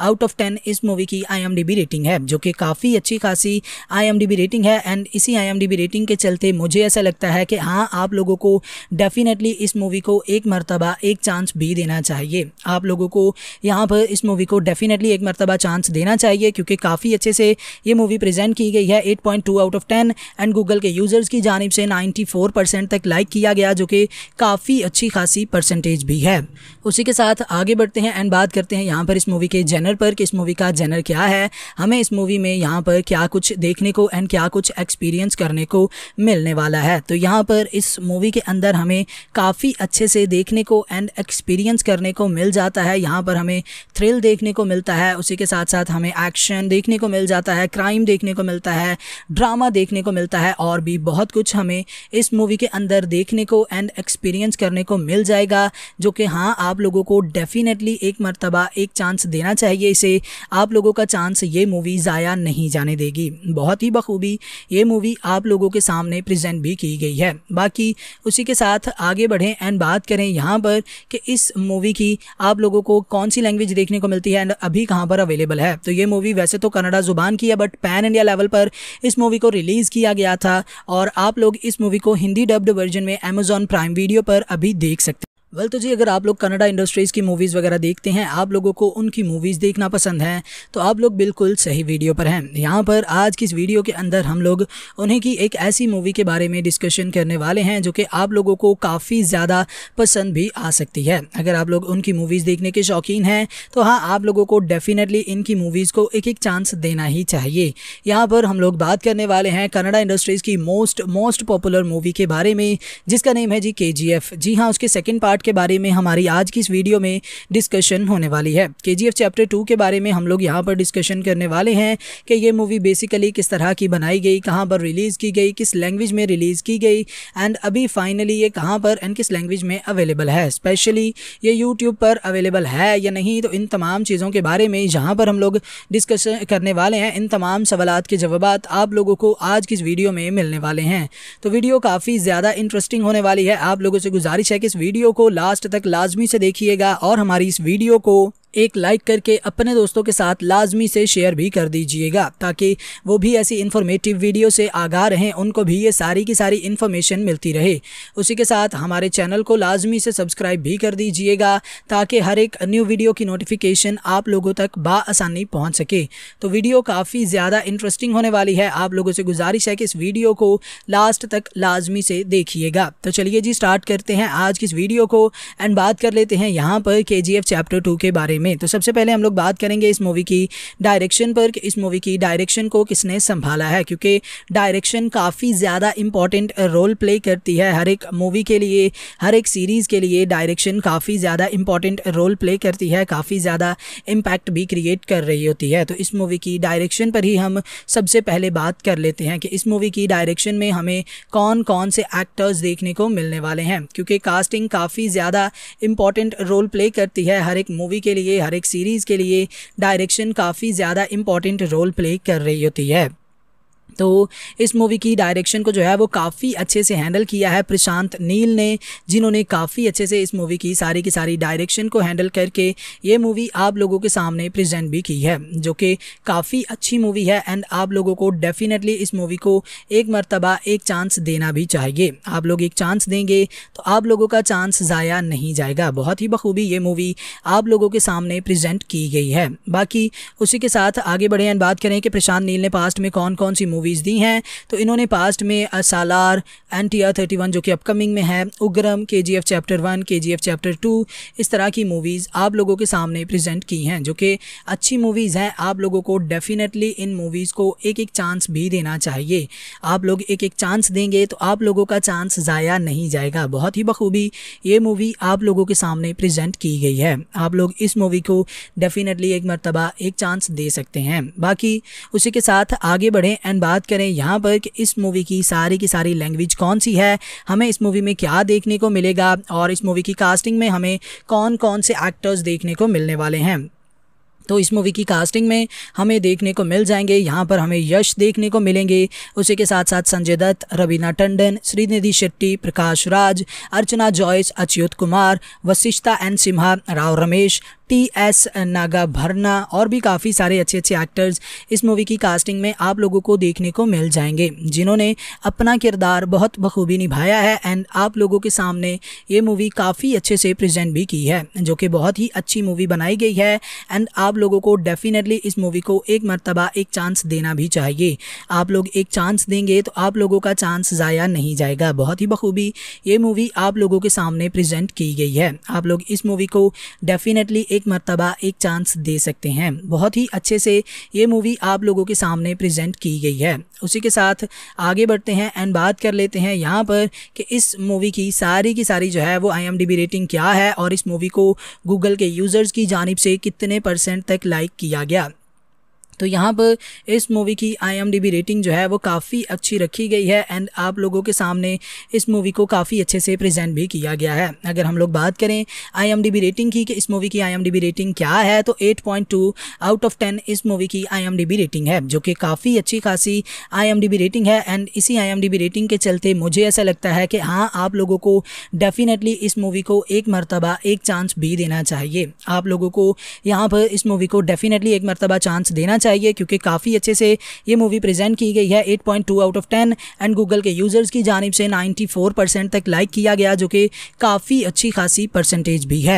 आउट ऑफ 10 इस मूवी की आई रेटिंग है जो कि काफ़ी अच्छी खासी आई रेटिंग है एंड इसी आई रेटिंग के चलते मुझे ऐसा लगता है कि हाँ आप लोगों को डेफिनेटली इस मूवी को एक मरतबा एक चांस भी देना चाहिए आप लोगों को यहाँ पर इस मूवी को डेफिनेटली एक मरतबा चांस देना चाहिए क्योंकि काफ़ी अच्छे से ये मूवी प्रेजेंट की गई है 8.2 out of ten and Google के यूज़र्स की जानब से 94 परसेंट तक लाइक किया गया जो कि काफ़ी अच्छी खासी परसेंटेज भी है उसी के साथ आगे बढ़ते हैं एंड बात करते हैं यहाँ पर इस मूवी के जेनर पर कि इस मूवी का जेनर क्या है हमें इस मूवी में यहाँ पर क्या कुछ देखने को एंड क्या कुछ एक्सपीरियंस करने को मिलने वाला है तो यहाँ पर इस मूवी के अंदर हमें काफ़ी अच्छे से देखने को एंड एक्सपीरियंस करने को मिल जाता है यहाँ पर हमें थ्रिल देखने को मिलता है उसी के साथ साथ हमें एक्शन देखने को मिल जाता है क्राइम देखने को मिलता है ड्रामा देखने को मिलता है और भी बहुत कुछ हमें इस मूवी के अंदर देखने को एंड एक्सपीरियंस करने को मिल जाएगा जो कि हाँ आप लोगों को डेफिनेटली एक मरतबा एक चांस देना चाहिए इसे आप लोगों का चांस ये मूवी ज़ाया नहीं जाने देगी बहुत ही बखूबी ये मूवी आप लोगों के सामने प्रजेंट भी की गई है बाकी उसी के साथ आगे बढ़ें एंड बात करें यहाँ पर कि इस मूवी की आप लोगों को कौन सी लैंग्वेज देखने को मिलती है एंड अभी कहाँ पर अवेलेबल है तो ये ये मूवी वैसे तो कनाडा ज़ुबान की है बट पैन इंडिया लेवल पर इस मूवी को रिलीज़ किया गया था और आप लोग इस मूवी को हिंदी डब्ड वर्जन में अमेजॉन प्राइम वीडियो पर अभी देख सकते वेल तो जी अगर आप लोग कनाडा इंडस्ट्रीज़ की मूवीज़ वगैरह देखते हैं आप लोगों को उनकी मूवीज़ देखना पसंद है तो आप लोग बिल्कुल सही वीडियो पर हैं यहाँ पर आज की इस वीडियो के अंदर हम लोग उन्हीं की एक ऐसी मूवी के बारे में डिस्कशन करने वाले हैं जो कि आप लोगों को काफ़ी ज़्यादा पसंद भी आ सकती है अगर आप लोग उनकी मूवीज़ देखने के शौकीन हैं तो हाँ आप लोगों को डेफ़िनेटली इनकी मूवीज़ को एक एक चांस देना ही चाहिए यहाँ पर हम लोग बात करने वाले हैं कनाडा इंडस्ट्रीज़ की मोस्ट मोस्ट पॉपुलर मूवी के बारे में जिसका नेम है जी के जी हाँ उसके सेकेंड पार्ट के बारे में हमारी आज की इस वीडियो में डिस्कशन होने वाली है के चैप्टर टू के बारे में हम लोग यहाँ पर डिस्कशन करने वाले हैं कि ये मूवी बेसिकली किस तरह की बनाई गई कहाँ पर रिलीज़ की गई किस लैंग्वेज में रिलीज़ की गई एंड अभी फाइनली ये कहाँ पर एंड किस लैंग्वेज में अवेलेबल है स्पेशली ये यूट्यूब पर अवेलेबल है या नहीं तो इन तमाम चीज़ों के बारे में जहाँ पर हम लोग डिस्कस करने वाले हैं इन तमाम सवाल के जवाब आप लोगों को आज की इस वीडियो में मिलने वाले हैं तो वीडियो काफ़ी ज़्यादा इंटरेस्टिंग होने वाली है आप लोगों से गुजारिश है कि इस वीडियो को लास्ट तक लाजमी से देखिएगा और हमारी इस वीडियो को एक लाइक करके अपने दोस्तों के साथ लाजमी से शेयर भी कर दीजिएगा ताकि वो भी ऐसी इन्फॉर्मेटिव वीडियो से आगाह रहें उनको भी ये सारी की सारी इन्फॉर्मेशन मिलती रहे उसी के साथ हमारे चैनल को लाजमी से सब्सक्राइब भी कर दीजिएगा ताकि हर एक न्यू वीडियो की नोटिफिकेशन आप लोगों तक बासानी पहुँच सके तो वीडियो काफ़ी ज़्यादा इंटरेस्टिंग होने वाली है आप लोगों से गुजारिश है कि इस वीडियो को लास्ट तक लाजमी से देखिएगा तो चलिए जी स्टार्ट करते हैं आज की इस वीडियो को एंड बात कर लेते हैं यहाँ पर के चैप्टर टू के बारे में में तो सबसे पहले हम लोग बात करेंगे इस मूवी की डायरेक्शन पर कि इस मूवी की डायरेक्शन को किसने संभाला है क्योंकि डायरेक्शन काफ़ी ज़्यादा इम्पॉर्टेंट रोल प्ले करती है हर एक मूवी के लिए हर एक सीरीज़ के लिए डायरेक्शन काफ़ी ज़्यादा इम्पॉर्टेंट रोल प्ले करती है काफ़ी ज़्यादा इम्पैक्ट भी क्रिएट कर रही होती है तो इस मूवी की डायरेक्शन पर ही हम सबसे पहले बात कर लेते हैं कि इस मूवी की डायरेक्शन में हमें कौन कौन से एक्टर्स देखने को मिलने वाले हैं क्योंकि कास्टिंग काफ़ी ज़्यादा इम्पॉर्टेंट रोल प्ले करती है हर एक मूवी के लिए हर एक सीरीज़ के लिए डायरेक्शन काफ़ी ज़्यादा इम्पॉर्टेंट रोल प्ले कर रही होती है तो इस मूवी की डायरेक्शन को जो है वो काफ़ी अच्छे से हैंडल किया है प्रशांत नील ने जिन्होंने काफ़ी अच्छे से इस मूवी की सारी की सारी डायरेक्शन को हैंडल करके ये मूवी आप लोगों के सामने प्रेजेंट भी की है जो कि काफ़ी अच्छी मूवी है एंड आप लोगों को डेफिनेटली इस मूवी को एक मरतबा एक चांस देना भी चाहिए आप लोग एक चांस देंगे तो आप लोगों का चांस ज़ाया नहीं जाएगा बहुत ही बखूबी ये मूवी आप लोगों के सामने प्रजेंट की गई है बाकी उसी के साथ आगे बढ़े एंड बात करें कि प्रशांत नील ने पास्ट में कौन कौन सी मूवीज़ दी हैं तो इन्होंने पास्ट में Salaar N T R thirty one जो कि अपकमिंग में है उग्रम के जी एफ चैप्टर वन के जी एफ चैप्टर टू इस तरह की मूवीज़ आप लोगों के सामने प्रजेंट की हैं जो कि अच्छी मूवीज़ हैं आप लोगों को डेफिनेटली इन मूवीज़ को एक एक चांस भी देना चाहिए आप लोग एक एक चांस देंगे तो आप लोगों का चांस ज़ाया नहीं जाएगा बहुत ही बखूबी ये मूवी आप लोगों के सामने प्रजेंट की गई है आप लोग इस मूवी को डेफिनेटली एक मरतबा एक चांस दे सकते हैं बाकी उसी के साथ आगे बढ़ें एंड बात करें यहाँ पर कि इस मूवी की सारी की सारी लैंग्वेज कौन सी है हमें इस मूवी में क्या देखने को मिलेगा और इस मूवी की कास्टिंग में हमें कौन कौन से एक्टर्स देखने को मिलने वाले हैं तो इस मूवी की कास्टिंग में हमें देखने को मिल जाएंगे यहाँ पर हमें यश देखने को मिलेंगे उसी के साथ साथ Sanjay Dutt Raveena Tandon Srinidhi Shetty Prakash Raj Archana Jois Achyuth Kumar Vasishta N Simha Rao Ramesh T S Nagabharana और भी काफ़ी सारे अच्छे अच्छे एक्टर्स इस मूवी की कास्टिंग में आप लोगों को देखने को मिल जाएंगे जिन्होंने अपना किरदार बहुत बखूबी निभाया है एंड आप लोगों के सामने ये मूवी काफ़ी अच्छे से प्रेजेंट भी की है जो कि बहुत ही अच्छी मूवी बनाई गई है एंड आप लोगों को डेफिनेटली इस मूवी को एक मरतबा एक चांस देना भी चाहिए आप लोग एक चांस देंगे तो आप लोगों का चांस ज़ाया नहीं जाएगा बहुत ही बखूबी ये मूवी आप लोगों के सामने प्रजेंट की गई है आप लोग इस मूवी को डेफिनेटली एक मरतबा एक चांस दे सकते हैं बहुत ही अच्छे से ये मूवी आप लोगों के सामने प्रेजेंट की गई है उसी के साथ आगे बढ़ते हैं एंड बात कर लेते हैं यहाँ पर कि इस मूवी की सारी की सारी जो है वो आई रेटिंग क्या है और इस मूवी को गूगल के यूज़र्स की जानब से कितने परसेंट तक लाइक किया गया तो यहाँ पर इस मूवी की आई रेटिंग जो है वो काफ़ी अच्छी रखी गई है एंड आप लोगों के सामने इस मूवी को काफ़ी अच्छे से प्रेजेंट भी किया गया है अगर हम लोग बात करें आई रेटिंग की कि इस मूवी की आई रेटिंग क्या है तो 8.2 आउट ऑफ 10 इस मूवी की आई रेटिंग है जो कि काफ़ी अच्छी खासी आई रेटिंग है एंड इसी आई रेटिंग के चलते मुझे ऐसा लगता है कि हाँ आप लोगों को डेफिनेटली इस मूवी को एक मरतबा एक चांस भी देना चाहिए आप लोगों को यहाँ पर इस मूवी को डेफिनेटली एक मरतबा चांस देना चाहिए क्योंकि काफ़ी अच्छे से ये मूवी प्रेजेंट की गई है 8.2 out of ten and Google के यूज़र्स की जानब से 94 परसेंट तक लाइक किया गया जो कि काफ़ी अच्छी खासी परसेंटेज भी है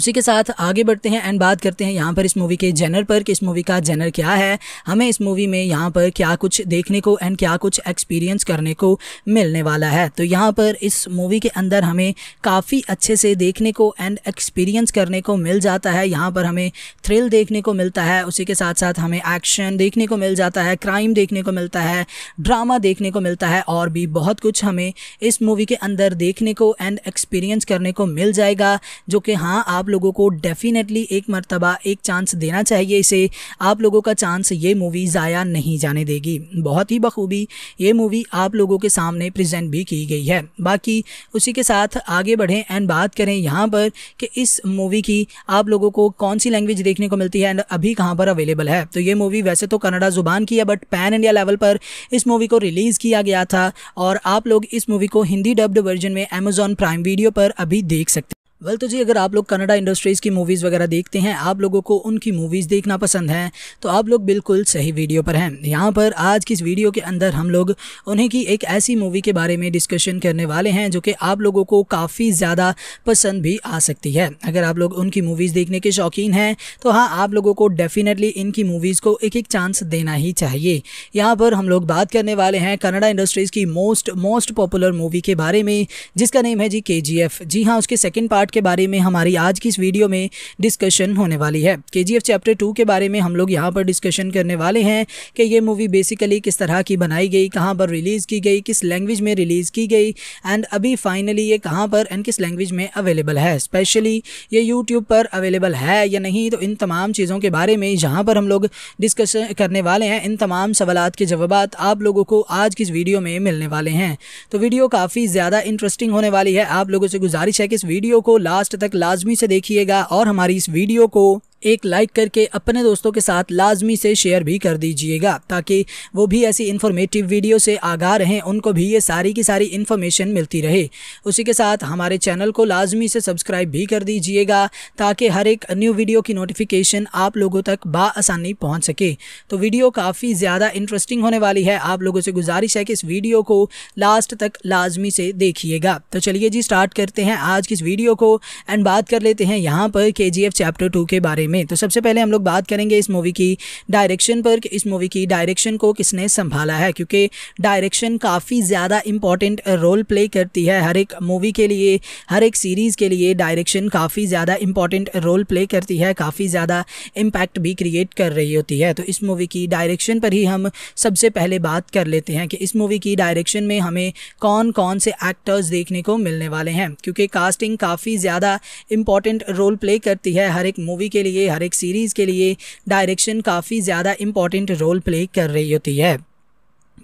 उसी के साथ आगे बढ़ते हैं एंड बात करते हैं यहाँ पर इस मूवी के जेनर पर कि इस मूवी का जेनर क्या है हमें इस मूवी में यहाँ पर क्या कुछ देखने को एंड क्या कुछ एक्सपीरियंस करने को मिलने वाला है तो यहाँ पर इस मूवी के अंदर हमें काफ़ी अच्छे से देखने को एंड एक्सपीरियंस करने को मिल जाता है यहाँ पर हमें थ्रिल देखने को मिलता है उसी के साथ साथ हमें हमें एक्शन देखने को मिल जाता है क्राइम देखने को मिलता है ड्रामा देखने को मिलता है और भी बहुत कुछ हमें इस मूवी के अंदर देखने को एंड एक्सपीरियंस करने को मिल जाएगा जो कि हाँ आप लोगों को डेफिनेटली एक मरतबा एक चांस देना चाहिए इसे आप लोगों का चांस ये मूवी ज़ाया नहीं जाने देगी बहुत ही बखूबी ये मूवी आप लोगों के सामने प्रजेंट भी की गई है बाकी उसी के साथ आगे बढ़ें एंड बात करें यहाँ पर कि इस मूवी की आप लोगों को कौन सी लैंग्वेज देखने को मिलती है एंड अभी कहाँ पर अवेलेबल है तो ये ये मूवी वैसे तो कनाडा ज़ुबान की है बट पैन इंडिया लेवल पर इस मूवी को रिलीज़ किया गया था और आप लोग इस मूवी को हिंदी डब्ड वर्जन में अमेजॉन प्राइम वीडियो पर अभी देख सकते वेल तो जी अगर आप लोग कनाडा इंडस्ट्रीज़ की मूवीज़ वगैरह देखते हैं आप लोगों को उनकी मूवीज़ देखना पसंद है तो आप लोग बिल्कुल सही वीडियो पर हैं यहाँ पर आज की इस वीडियो के अंदर हम लोग उन्हीं की एक ऐसी मूवी के बारे में डिस्कशन करने वाले हैं जो कि आप लोगों को काफ़ी ज़्यादा पसंद भी आ सकती है अगर आप लोग उनकी मूवीज़ देखने के शौकीन हैं तो हाँ आप लोगों को डेफिनेटली इनकी मूवीज़ को एक एक चांस देना ही चाहिए यहाँ पर हम लोग बात करने वाले हैं कनाडा इंडस्ट्रीज़ की मोस्ट मोस्ट पॉपुलर मूवी के बारे में जिसका नेम है जी के जी हाँ उसके सेकेंड पार्ट पार्ट के बारे में हमारी आज की इस वीडियो में डिस्कशन होने वाली है के चैप्टर टू के बारे में हम लोग यहाँ पर डिस्कशन करने वाले हैं कि ये मूवी बेसिकली किस तरह की बनाई गई कहाँ पर रिलीज़ की गई किस लैंग्वेज में रिलीज़ की गई एंड अभी फाइनली ये कहाँ पर एंड किस लैंग्वेज में अवेलेबल है स्पेशली ये यूट्यूब पर अवेलेबल है या नहीं तो इन तमाम चीज़ों के बारे में जहाँ पर हम लोग डिस्कस करने वाले हैं इन तमाम सवाल के जवाब आप लोगों को आज की इस वीडियो में मिलने वाले हैं तो वीडियो काफ़ी ज़्यादा इंटरेस्टिंग होने वाली है आप लोगों से गुजारिश है कि इस वीडियो को लास्ट तक लाजमी से देखिएगा और हमारी इस वीडियो को एक लाइक करके अपने दोस्तों के साथ लाजमी से शेयर भी कर दीजिएगा ताकि वो भी ऐसी इन्फॉर्मेटिव वीडियो से आगाह रहें उनको भी ये सारी की सारी इन्फॉर्मेशन मिलती रहे उसी के साथ हमारे चैनल को लाजमी से सब्सक्राइब भी कर दीजिएगा ताकि हर एक न्यू वीडियो की नोटिफिकेशन आप लोगों तक बासानी पहुँच सके तो वीडियो काफ़ी ज़्यादा इंटरेस्टिंग होने वाली है आप लोगों से गुजारिश है कि इस वीडियो को लास्ट तक लाजमी से देखिएगा तो चलिए जी स्टार्ट करते हैं आज की इस वीडियो को एंड बात कर लेते हैं यहाँ पर के चैप्टर टू के बारे में में तो सबसे पहले हम लोग बात करेंगे इस मूवी की डायरेक्शन पर इस मूवी की डायरेक्शन को किसने संभाला है क्योंकि डायरेक्शन काफ़ी ज़्यादा इम्पॉर्टेंट रोल प्ले करती है हर एक मूवी के लिए हर एक सीरीज़ के लिए डायरेक्शन काफ़ी ज़्यादा इम्पॉर्टेंट रोल प्ले करती है काफ़ी ज़्यादा इम्पैक्ट भी क्रिएट कर रही होती है तो इस मूवी की डायरेक्शन पर ही हम सबसे पहले बात कर लेते हैं कि इस मूवी की डायरेक्शन में हमें कौन कौन से एक्टर्स देखने को मिलने वाले हैं क्योंकि कास्टिंग काफ़ी ज़्यादा इम्पॉर्टेंट रोल प्ले करती है हर एक मूवी के लिए लिए हर एक सीरीज़ के लिए डायरेक्शन काफ़ी ज़्यादा इम्पॉर्टेंट रोल प्ले कर रही होती है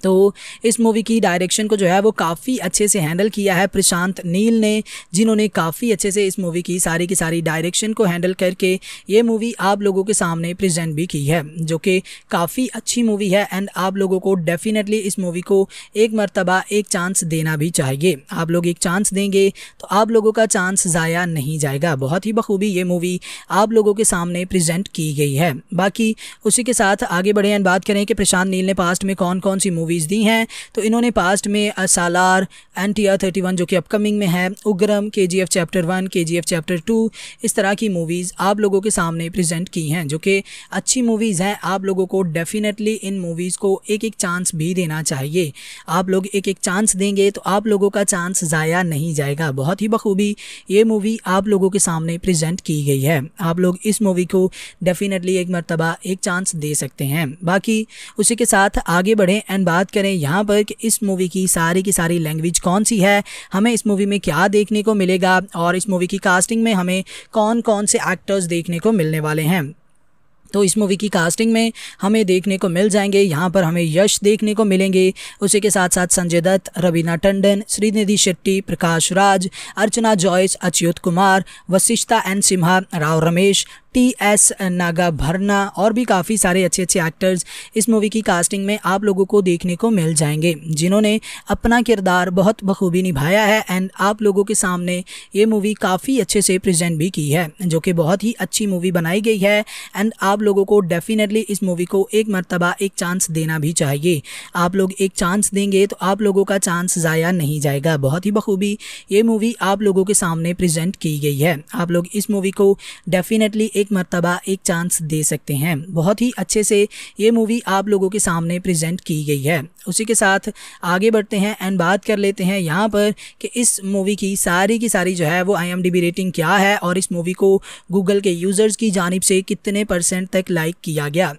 तो इस मूवी की डायरेक्शन को जो है वो काफ़ी अच्छे से हैंडल किया है प्रशांत नील ने जिन्होंने काफ़ी अच्छे से इस मूवी की सारी की सारी डायरेक्शन को हैंडल करके ये मूवी आप लोगों के सामने प्रेजेंट भी की है जो कि काफ़ी अच्छी मूवी है एंड आप लोगों को डेफिनेटली इस मूवी को एक मरतबा एक चांस देना भी चाहिए आप लोग एक चांस देंगे तो आप लोगों का चांस ज़ाया नहीं जाएगा बहुत ही बखूबी ये मूवी आप लोगों के सामने प्रजेंट की गई है बाकी उसी के साथ आगे बढ़े एंड बात करें कि प्रशांत नील ने पास्ट में कौन कौन सी मूवी मूवीज़ दी हैं तो इन्होंने पास्ट में Salaar N T R thirty one जो कि अपकमिंग में है उग्रम के जी एफ चैप्टर वन के जी एफ चैप्टर टू इस तरह की मूवीज़ आप लोगों के सामने प्रजेंट की हैं जो कि अच्छी मूवीज़ हैं आप लोगों को डेफिनेटली इन मूवीज़ को एक एक चांस भी देना चाहिए आप लोग एक एक चांस देंगे तो आप लोगों का चांस ज़ाया नहीं जाएगा बहुत ही बखूबी ये मूवी आप लोगों के सामने प्रजेंट की गई है आप लोग इस मूवी को डेफिनेटली एक मरतबा एक चांस दे सकते हैं बाकी उसी के साथ आगे बढ़ें एंड बात करें यहाँ पर कि इस मूवी की सारी की सारी लैंग्वेज कौन सी है हमें इस मूवी में क्या देखने को मिलेगा और इस मूवी की कास्टिंग में हमें कौन कौन से एक्टर्स देखने को मिलने वाले हैं तो इस मूवी की कास्टिंग में हमें देखने को मिल जाएंगे यहाँ पर हमें यश देखने को मिलेंगे उसी के साथ साथ Sanjay Dutt Raveena Tandon Srinidhi Shetty Prakash Raj Archana Jois Achyuth Kumar Vasishta N Simha Rao Ramesh T S Nagabharana और भी काफ़ी सारे अच्छे अच्छे एक्टर्स इस मूवी की कास्टिंग में आप लोगों को देखने को मिल जाएंगे जिन्होंने अपना किरदार बहुत बखूबी निभाया है एंड आप लोगों के सामने ये मूवी काफ़ी अच्छे से प्रजेंट भी की है जो कि बहुत ही अच्छी मूवी बनाई गई है एंड आप लोगों को डेफिनेटली इस मूवी को एक मरतबा एक चांस देना भी चाहिए आप लोग एक चांस देंगे तो आप लोगों का चांस ज़ाया नहीं जाएगा बहुत ही बखूबी ये मूवी आप लोगों के सामने प्रजेंट की गई है आप लोग इस मूवी को डेफिनेटली एक एक मरतबा एक चांस दे सकते हैं बहुत ही अच्छे से ये मूवी आप लोगों के सामने प्रेजेंट की गई है उसी के साथ आगे बढ़ते हैं एंड बात कर लेते हैं यहाँ पर कि इस मूवी की सारी की सारी जो है वो आई रेटिंग क्या है और इस मूवी को गूगल के यूज़र्स की जानब से कितने परसेंट तक लाइक किया गया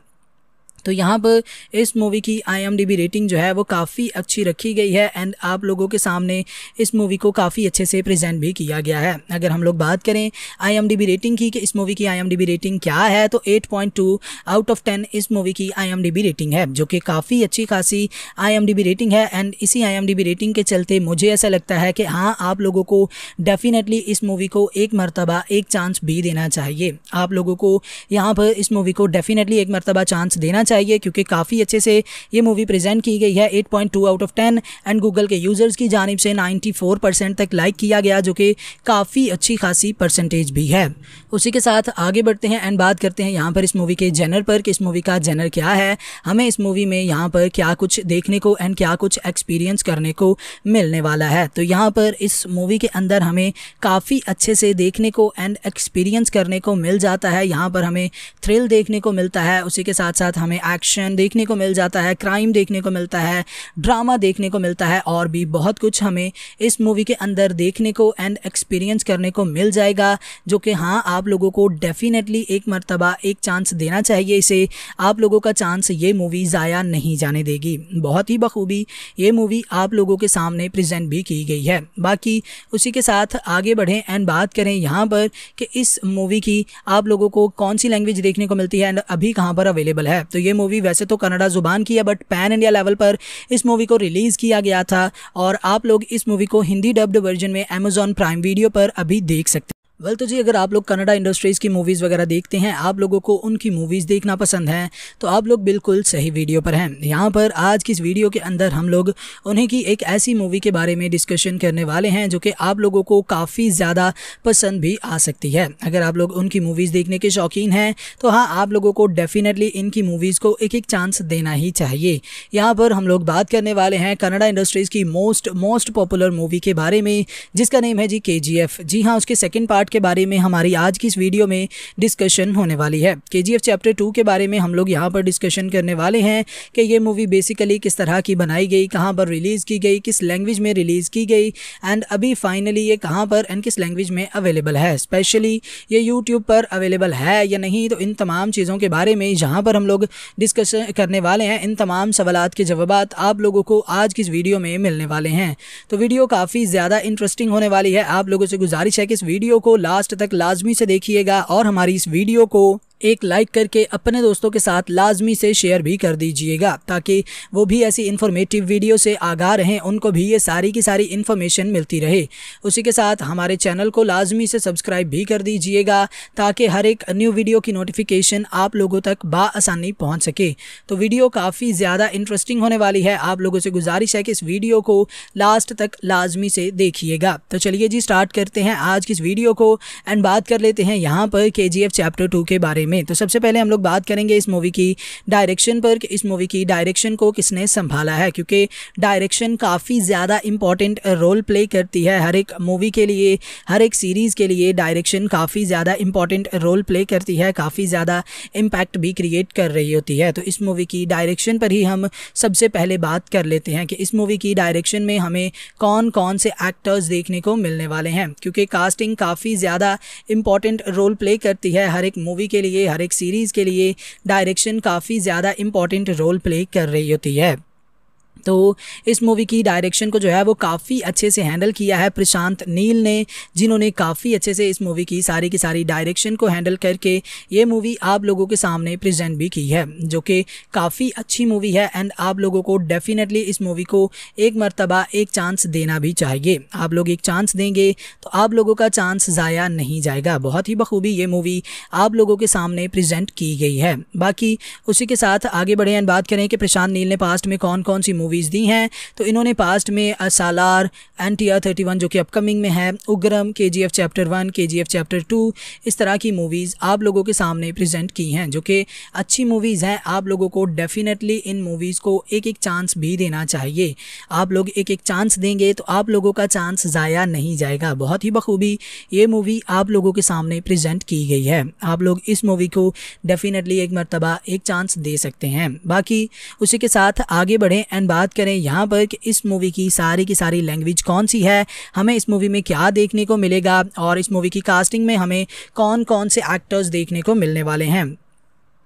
तो यहाँ पर इस मूवी की आई रेटिंग जो है वो काफ़ी अच्छी रखी गई है एंड आप लोगों के सामने इस मूवी को काफ़ी अच्छे से प्रेजेंट भी किया गया है अगर हम लोग बात करें आई रेटिंग की कि इस मूवी की आई रेटिंग क्या है तो 8.2 आउट ऑफ 10 इस मूवी की आई रेटिंग है जो कि काफ़ी अच्छी खासी आई रेटिंग है एंड इसी आई रेटिंग के चलते मुझे ऐसा लगता है कि हाँ आप लोगों को डेफिनेटली इस मूवी को एक मरतबा एक चांस भी देना चाहिए आप लोगों को यहाँ पर इस मूवी को डेफिनेटली एक मरतबा चांस देना चाहिए क्योंकि काफ़ी अच्छे से ये मूवी प्रेजेंट की गई है 8.2 आउट ऑफ 10 एंड गूगल के यूज़र्स की जानब से 94 परसेंट तक लाइक किया गया जो कि काफ़ी अच्छी खासी परसेंटेज भी है उसी के साथ आगे बढ़ते हैं एंड बात करते हैं यहाँ पर इस मूवी के जेनर पर कि इस मूवी का जेनर क्या है हमें इस मूवी में यहाँ पर क्या कुछ देखने को एंड क्या कुछ एक्सपीरियंस करने को मिलने वाला है तो यहाँ पर इस मूवी के अंदर हमें काफ़ी अच्छे से देखने को एंड एक्सपीरियंस करने को मिल जाता है यहाँ पर हमें थ्रिल देखने को मिलता है उसी के साथ साथ हमें हमें एक्शन देखने को मिल जाता है क्राइम देखने को मिलता है ड्रामा देखने को मिलता है और भी बहुत कुछ हमें इस मूवी के अंदर देखने को एंड एक्सपीरियंस करने को मिल जाएगा जो कि हाँ आप लोगों को डेफिनेटली एक मरतबा एक चांस देना चाहिए इसे आप लोगों का चांस ये मूवी ज़ाया नहीं जाने देगी बहुत ही बखूबी ये मूवी आप लोगों के सामने प्रजेंट भी की गई है बाकी उसी के साथ आगे बढ़ें एंड बात करें यहाँ पर कि इस मूवी की आप लोगों को कौन सी लैंग्वेज देखने को मिलती है एंड अभी कहाँ पर अवेलेबल है तो ये मूवी वैसे तो कनाडा ज़ुबान की है बट पैन इंडिया लेवल पर इस मूवी को रिलीज़ किया गया था और आप लोग इस मूवी को हिंदी डब्ड वर्जन में अमेजॉन प्राइम वीडियो पर अभी देख सकते वेल तो जी अगर आप लोग कनाडा इंडस्ट्रीज़ की मूवीज़ वगैरह देखते हैं आप लोगों को उनकी मूवीज़ देखना पसंद है तो आप लोग बिल्कुल सही वीडियो पर हैं यहाँ पर आज की इस वीडियो के अंदर हम लोग उन्हीं की एक ऐसी मूवी के बारे में डिस्कशन करने वाले हैं जो कि आप लोगों को काफ़ी ज़्यादा पसंद भी आ सकती है अगर आप लोग उनकी मूवीज़ देखने के शौकीन हैं तो हाँ आप लोगों को डेफिनेटली इनकी मूवीज़ को एक एक चांस देना ही चाहिए यहाँ पर हम लोग बात करने वाले हैं कनाडा इंडस्ट्रीज़ की मोस्ट मोस्ट पॉपुलर मूवी के बारे में जिसका नेम है जी के जी हाँ उसके सेकेंड पार्ट पार्ट के बारे में हमारी आज की इस वीडियो में डिस्कशन होने वाली है के चैप्टर टू के बारे में हम लोग यहाँ पर डिस्कशन करने वाले हैं कि ये मूवी बेसिकली किस तरह की बनाई गई कहाँ पर रिलीज़ की गई किस लैंग्वेज में रिलीज़ की गई एंड अभी फाइनली ये कहाँ पर एंड किस लैंग्वेज में अवेलेबल है स्पेशली ये यूट्यूब पर अवेलेबल है या नहीं तो इन तमाम चीज़ों के बारे में जहाँ पर हम लोग डिस्कशन करने वाले हैं इन तमाम सवाल के जवाब आप लोगों को आज की इस वीडियो में मिलने वाले हैं तो वीडियो काफ़ी ज़्यादा इंटरेस्टिंग होने वाली है आप लोगों से गुजारिश है कि इस वीडियो को लास्ट तक लाजमी से देखिएगा और हमारी इस वीडियो को एक लाइक करके अपने दोस्तों के साथ लाजमी से शेयर भी कर दीजिएगा ताकि वो भी ऐसी इन्फॉर्मेटिव वीडियो से आगा रहें उनको भी ये सारी की सारी इन्फॉर्मेशन मिलती रहे उसी के साथ हमारे चैनल को लाजमी से सब्सक्राइब भी कर दीजिएगा ताकि हर एक न्यू वीडियो की नोटिफिकेशन आप लोगों तक बासानी पहुँच सके तो वीडियो काफ़ी ज़्यादा इंटरेस्टिंग होने वाली है आप लोगों से गुजारिश है कि इस वीडियो को लास्ट तक लाजमी से देखिएगा तो चलिए जी स्टार्ट करते हैं आज की इस वीडियो को एंड बात कर लेते हैं यहाँ पर के चैप्टर टू के बारे में तो सबसे पहले हम लोग बात करेंगे इस मूवी की डायरेक्शन पर इस मूवी की डायरेक्शन को किसने संभाला है क्योंकि डायरेक्शन काफ़ी ज़्यादा इम्पॉर्टेंट रोल प्ले करती है हर एक मूवी के लिए हर एक सीरीज़ के लिए डायरेक्शन काफ़ी ज़्यादा इम्पॉर्टेंट रोल प्ले करती है काफ़ी ज़्यादा इम्पैक्ट भी क्रिएट कर रही होती है तो इस मूवी की डायरेक्शन पर ही हम सबसे पहले बात कर लेते हैं कि इस मूवी की डायरेक्शन में हमें कौन कौन से एक्टर्स देखने को मिलने वाले हैं क्योंकि कास्टिंग काफ़ी ज़्यादा इम्पॉर्टेंट रोल प्ले करती है हर एक मूवी के लिए लिए हर एक सीरीज़ के लिए डायरेक्शन काफ़ी ज़्यादा इंपॉर्टेंट रोल प्ले कर रही होती है तो इस मूवी की डायरेक्शन को जो है वो काफ़ी अच्छे से हैंडल किया है प्रशांत नील ने जिन्होंने काफ़ी अच्छे से इस मूवी की सारी की सारी डायरेक्शन को हैंडल करके ये मूवी आप लोगों के सामने प्रजेंट भी की है जो कि काफ़ी अच्छी मूवी है एंड आप लोगों को डेफिनेटली इस मूवी को एक मरतबा एक चांस देना भी चाहिए आप लोग एक चांस देंगे तो आप लोगों का चांस ज़ाया नहीं जाएगा बहुत ही बखूबी ये मूवी आप लोगों के सामने प्रेजेंट की गई है बाकी उसी के साथ आगे बढ़े एंड बात करें कि प्रशांत नील ने पास्ट में कौन कौन सी मूवी मूवीज़ दी हैं तो इन्होंने पास्ट में Salaar N T R thirty one जो कि अपकमिंग में है उग्रम के जी एफ चैप्टर वन के जी एफ चैप्टर टू इस तरह की मूवीज़ आप लोगों के सामने प्रजेंट की हैं जो कि अच्छी मूवीज़ हैं आप लोगों को डेफिनेटली इन मूवीज़ को एक एक चांस भी देना चाहिए आप लोग एक एक चांस देंगे तो आप लोगों का चांस ज़ाया नहीं जाएगा बहुत ही बखूबी ये मूवी आप लोगों के सामने प्रजेंट की गई है आप लोग इस मूवी को डेफिनेटली एक मरतबा एक चांस दे सकते हैं बाकी उसी के साथ आगे बढ़ें एंड बात करें यहाँ पर कि इस मूवी की सारी की सारी लैंग्वेज कौन सी है हमें इस मूवी में क्या देखने को मिलेगा और इस मूवी की कास्टिंग में हमें कौन कौन से एक्टर्स देखने को मिलने वाले हैं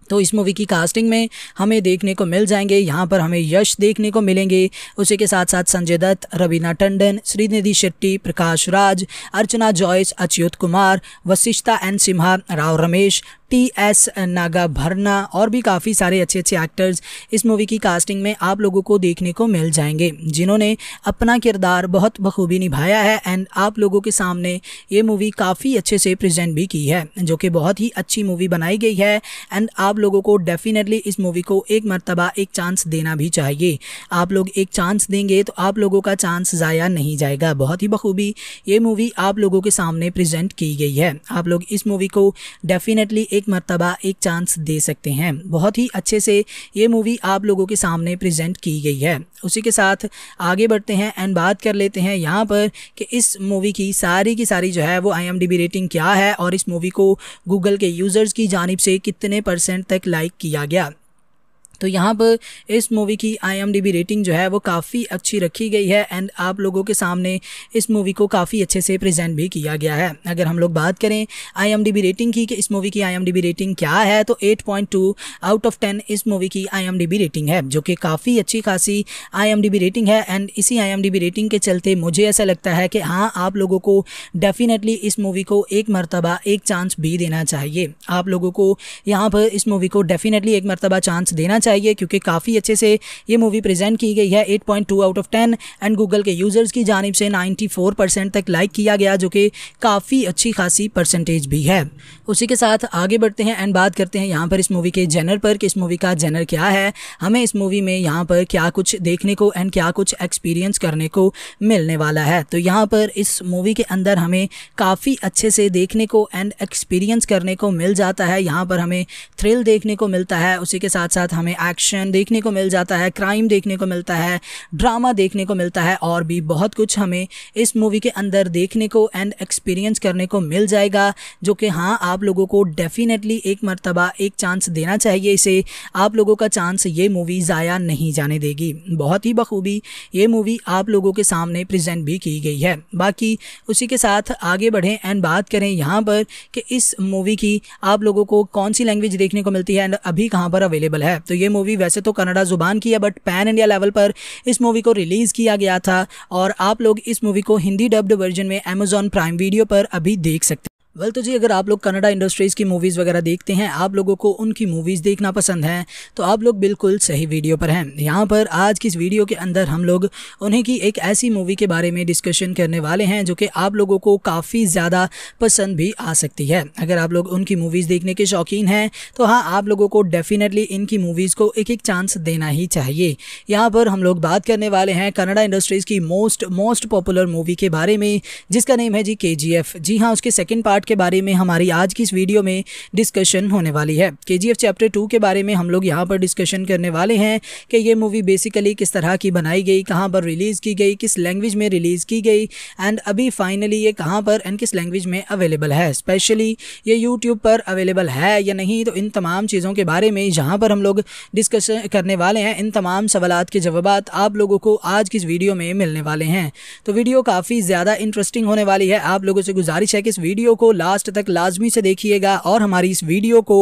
तो इस मूवी की कास्टिंग में हमें देखने को मिल जाएंगे यहाँ पर हमें यश देखने को मिलेंगे उसी के साथ साथ Sanjay Dutt Raveena Tandon Srinidhi Shetty Prakash Raj Archana Jois Achyuth Kumar Vasishta N Simha Rao Ramesh T S Nagabharana और भी काफ़ी सारे अच्छे अच्छे एक्टर्स इस मूवी की कास्टिंग में आप लोगों को देखने को मिल जाएंगे जिन्होंने अपना किरदार बहुत बखूबी निभाया है एंड आप लोगों के सामने ये मूवी काफ़ी अच्छे से प्रेजेंट भी की है जो कि बहुत ही अच्छी मूवी बनाई गई है एंड आप लोगों को डेफिनेटली इस मूवी को एक मरतबा एक चांस देना भी चाहिए आप लोग एक चांस देंगे तो आप लोगों का चांस ज़ाया नहीं जाएगा बहुत ही बखूबी ये मूवी आप लोगों के सामने प्रजेंट की गई है आप लोग इस मूवी को डेफिनेटली एक मरतबा एक चांस दे सकते हैं बहुत ही अच्छे से ये मूवी आप लोगों के सामने प्रेजेंट की गई है उसी के साथ आगे बढ़ते हैं एंड बात कर लेते हैं यहाँ पर कि इस मूवी की सारी की सारी जो है वो आई रेटिंग क्या है और इस मूवी को गूगल के यूज़र्स की जानब से कितने परसेंट तक लाइक किया गया तो यहाँ पर इस मूवी की आई रेटिंग जो है वो काफ़ी अच्छी रखी गई है एंड आप लोगों के सामने इस मूवी को काफ़ी अच्छे से प्रेजेंट भी किया गया है अगर हम लोग बात करें आई रेटिंग की कि इस मूवी की आई रेटिंग क्या है तो 8.2 आउट ऑफ 10 इस मूवी की आई रेटिंग है जो कि काफ़ी अच्छी खासी आई रेटिंग है एंड इसी आई रेटिंग के चलते मुझे ऐसा लगता है कि हाँ आप लोगों को डेफिनेटली इस मूवी को एक मरतबा एक चांस भी देना चाहिए आप लोगों को यहाँ पर इस मूवी को डेफिनेटली एक मरतबा चांस देना चाहिए चाहिए क्योंकि काफ़ी अच्छे से ये मूवी प्रेजेंट की गई है 8.2 point out of 10 and Google के यूज़र्स की जानब से 94 परसेंट तक लाइक किया गया जो कि काफ़ी अच्छी खासी परसेंटेज भी है उसी के साथ आगे बढ़ते हैं एंड बात करते हैं यहाँ पर इस मूवी के जेनर पर कि इस मूवी का जेनर क्या है हमें इस मूवी में यहाँ पर क्या कुछ देखने को एंड क्या कुछ एक्सपीरियंस करने को मिलने वाला है तो यहाँ पर इस मूवी के अंदर हमें काफ़ी अच्छे से देखने को एंड एक्सपीरियंस करने को मिल जाता है यहाँ पर हमें थ्रिल देखने को मिलता है उसी के साथ साथ हमें एक्शन देखने को मिल जाता है क्राइम देखने को मिलता है ड्रामा देखने को मिलता है और भी बहुत कुछ हमें इस मूवी के अंदर देखने को एंड एक्सपीरियंस करने को मिल जाएगा जो कि हाँ आप लोगों को डेफिनेटली एक मरतबा एक चांस देना चाहिए इसे आप लोगों का चांस ये मूवी ज़ाया नहीं जाने देगी बहुत ही बखूबी ये मूवी आप लोगों के सामने प्रजेंट भी की गई है बाकी उसी के साथ आगे बढ़ें एंड बात करें यहाँ पर कि इस मूवी की आप लोगों को कौन सी लैंग्वेज देखने को मिलती है एंड अभी कहाँ पर अवेलेबल है तो ये मूवी वैसे तो कन्नडा जुबान की है बट पैन इंडिया लेवल पर इस मूवी को रिलीज़ किया गया था और आप लोग इस मूवी को हिंदी डब्ड वर्जन में अमेजॉन प्राइम वीडियो पर अभी देख सकते वेल तो जी अगर आप लोग कनाडा इंडस्ट्रीज़ की मूवीज़ वगैरह देखते हैं आप लोगों को उनकी मूवीज़ देखना पसंद है तो आप लोग बिल्कुल सही वीडियो पर हैं यहाँ पर आज की इस वीडियो के अंदर हम लोग उन्हीं की एक ऐसी मूवी के बारे में डिस्कशन करने वाले हैं जो कि आप लोगों को काफ़ी ज़्यादा पसंद भी आ सकती है अगर आप लोग उनकी मूवीज़ देखने के शौकीन हैं तो हाँ आप लोगों को डेफिनेटली इनकी मूवीज़ को एक एक चांस देना ही चाहिए यहाँ पर हम लोग बात करने वाले हैं कनाडा इंडस्ट्रीज़ की मोस्ट मोस्ट पॉपुलर मूवी के बारे में जिसका नेम है जी के जी हाँ उसके सेकेंड पार्ट पार्ट के बारे में हमारी आज की इस वीडियो में डिस्कशन होने वाली है के चैप्टर टू के बारे में हम लोग यहाँ पर डिस्कशन करने वाले हैं कि ये मूवी बेसिकली किस तरह की बनाई गई कहाँ पर रिलीज़ की गई किस लैंग्वेज में रिलीज़ की गई एंड अभी फाइनली ये कहाँ पर एंड किस लैंग्वेज में अवेलेबल है स्पेशली ये यूट्यूब पर अवेलेबल है या नहीं तो इन तमाम चीज़ों के बारे में जहाँ पर हम लोग डिस्कस करने वाले हैं इन तमाम सवाल के जवाब आप लोगों को आज की इस वीडियो में मिलने वाले हैं तो वीडियो काफ़ी ज़्यादा इंटरेस्टिंग होने वाली है आप लोगों से गुजारिश है कि इस वीडियो को लास्ट तक लाजमी से देखिएगा और हमारी इस वीडियो को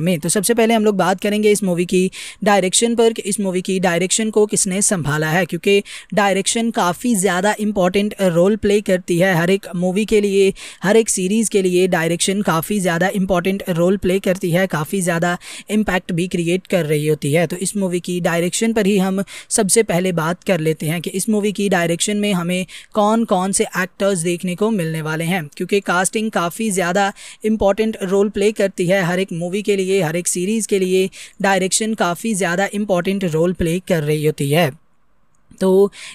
मूवी में तो सबसे पहले हम लोग बात करेंगे इस मूवी की डायरेक्शन पर कि इस मूवी की डायरेक्शन को किसने संभाला है क्योंकि डायरेक्शन काफ़ी ज़्यादा इम्पॉर्टेंट रोल प्ले करती है हर एक मूवी के लिए हर एक सीरीज़ के लिए डायरेक्शन काफ़ी ज़्यादा इम्पॉर्टेंट रोल प्ले करती है काफ़ी ज़्यादा इम्पैक्ट भी क्रिएट कर रही होती है तो इस मूवी की डायरेक्शन पर ही हम सबसे पहले बात कर लेते हैं कि इस मूवी की डायरेक्शन में हमें कौन कौन से एक्टर्स देखने को मिलने वाले हैं क्योंकि कास्टिंग काफ़ी ज़्यादा इम्पॉर्टेंट रोल प्ले करती है हर एक मूवी के लिए लिए हर एक सीरीज़ के लिए डायरेक्शन काफ़ी ज़्यादा इंपॉर्टेंट रोल प्ले कर रही होती है तो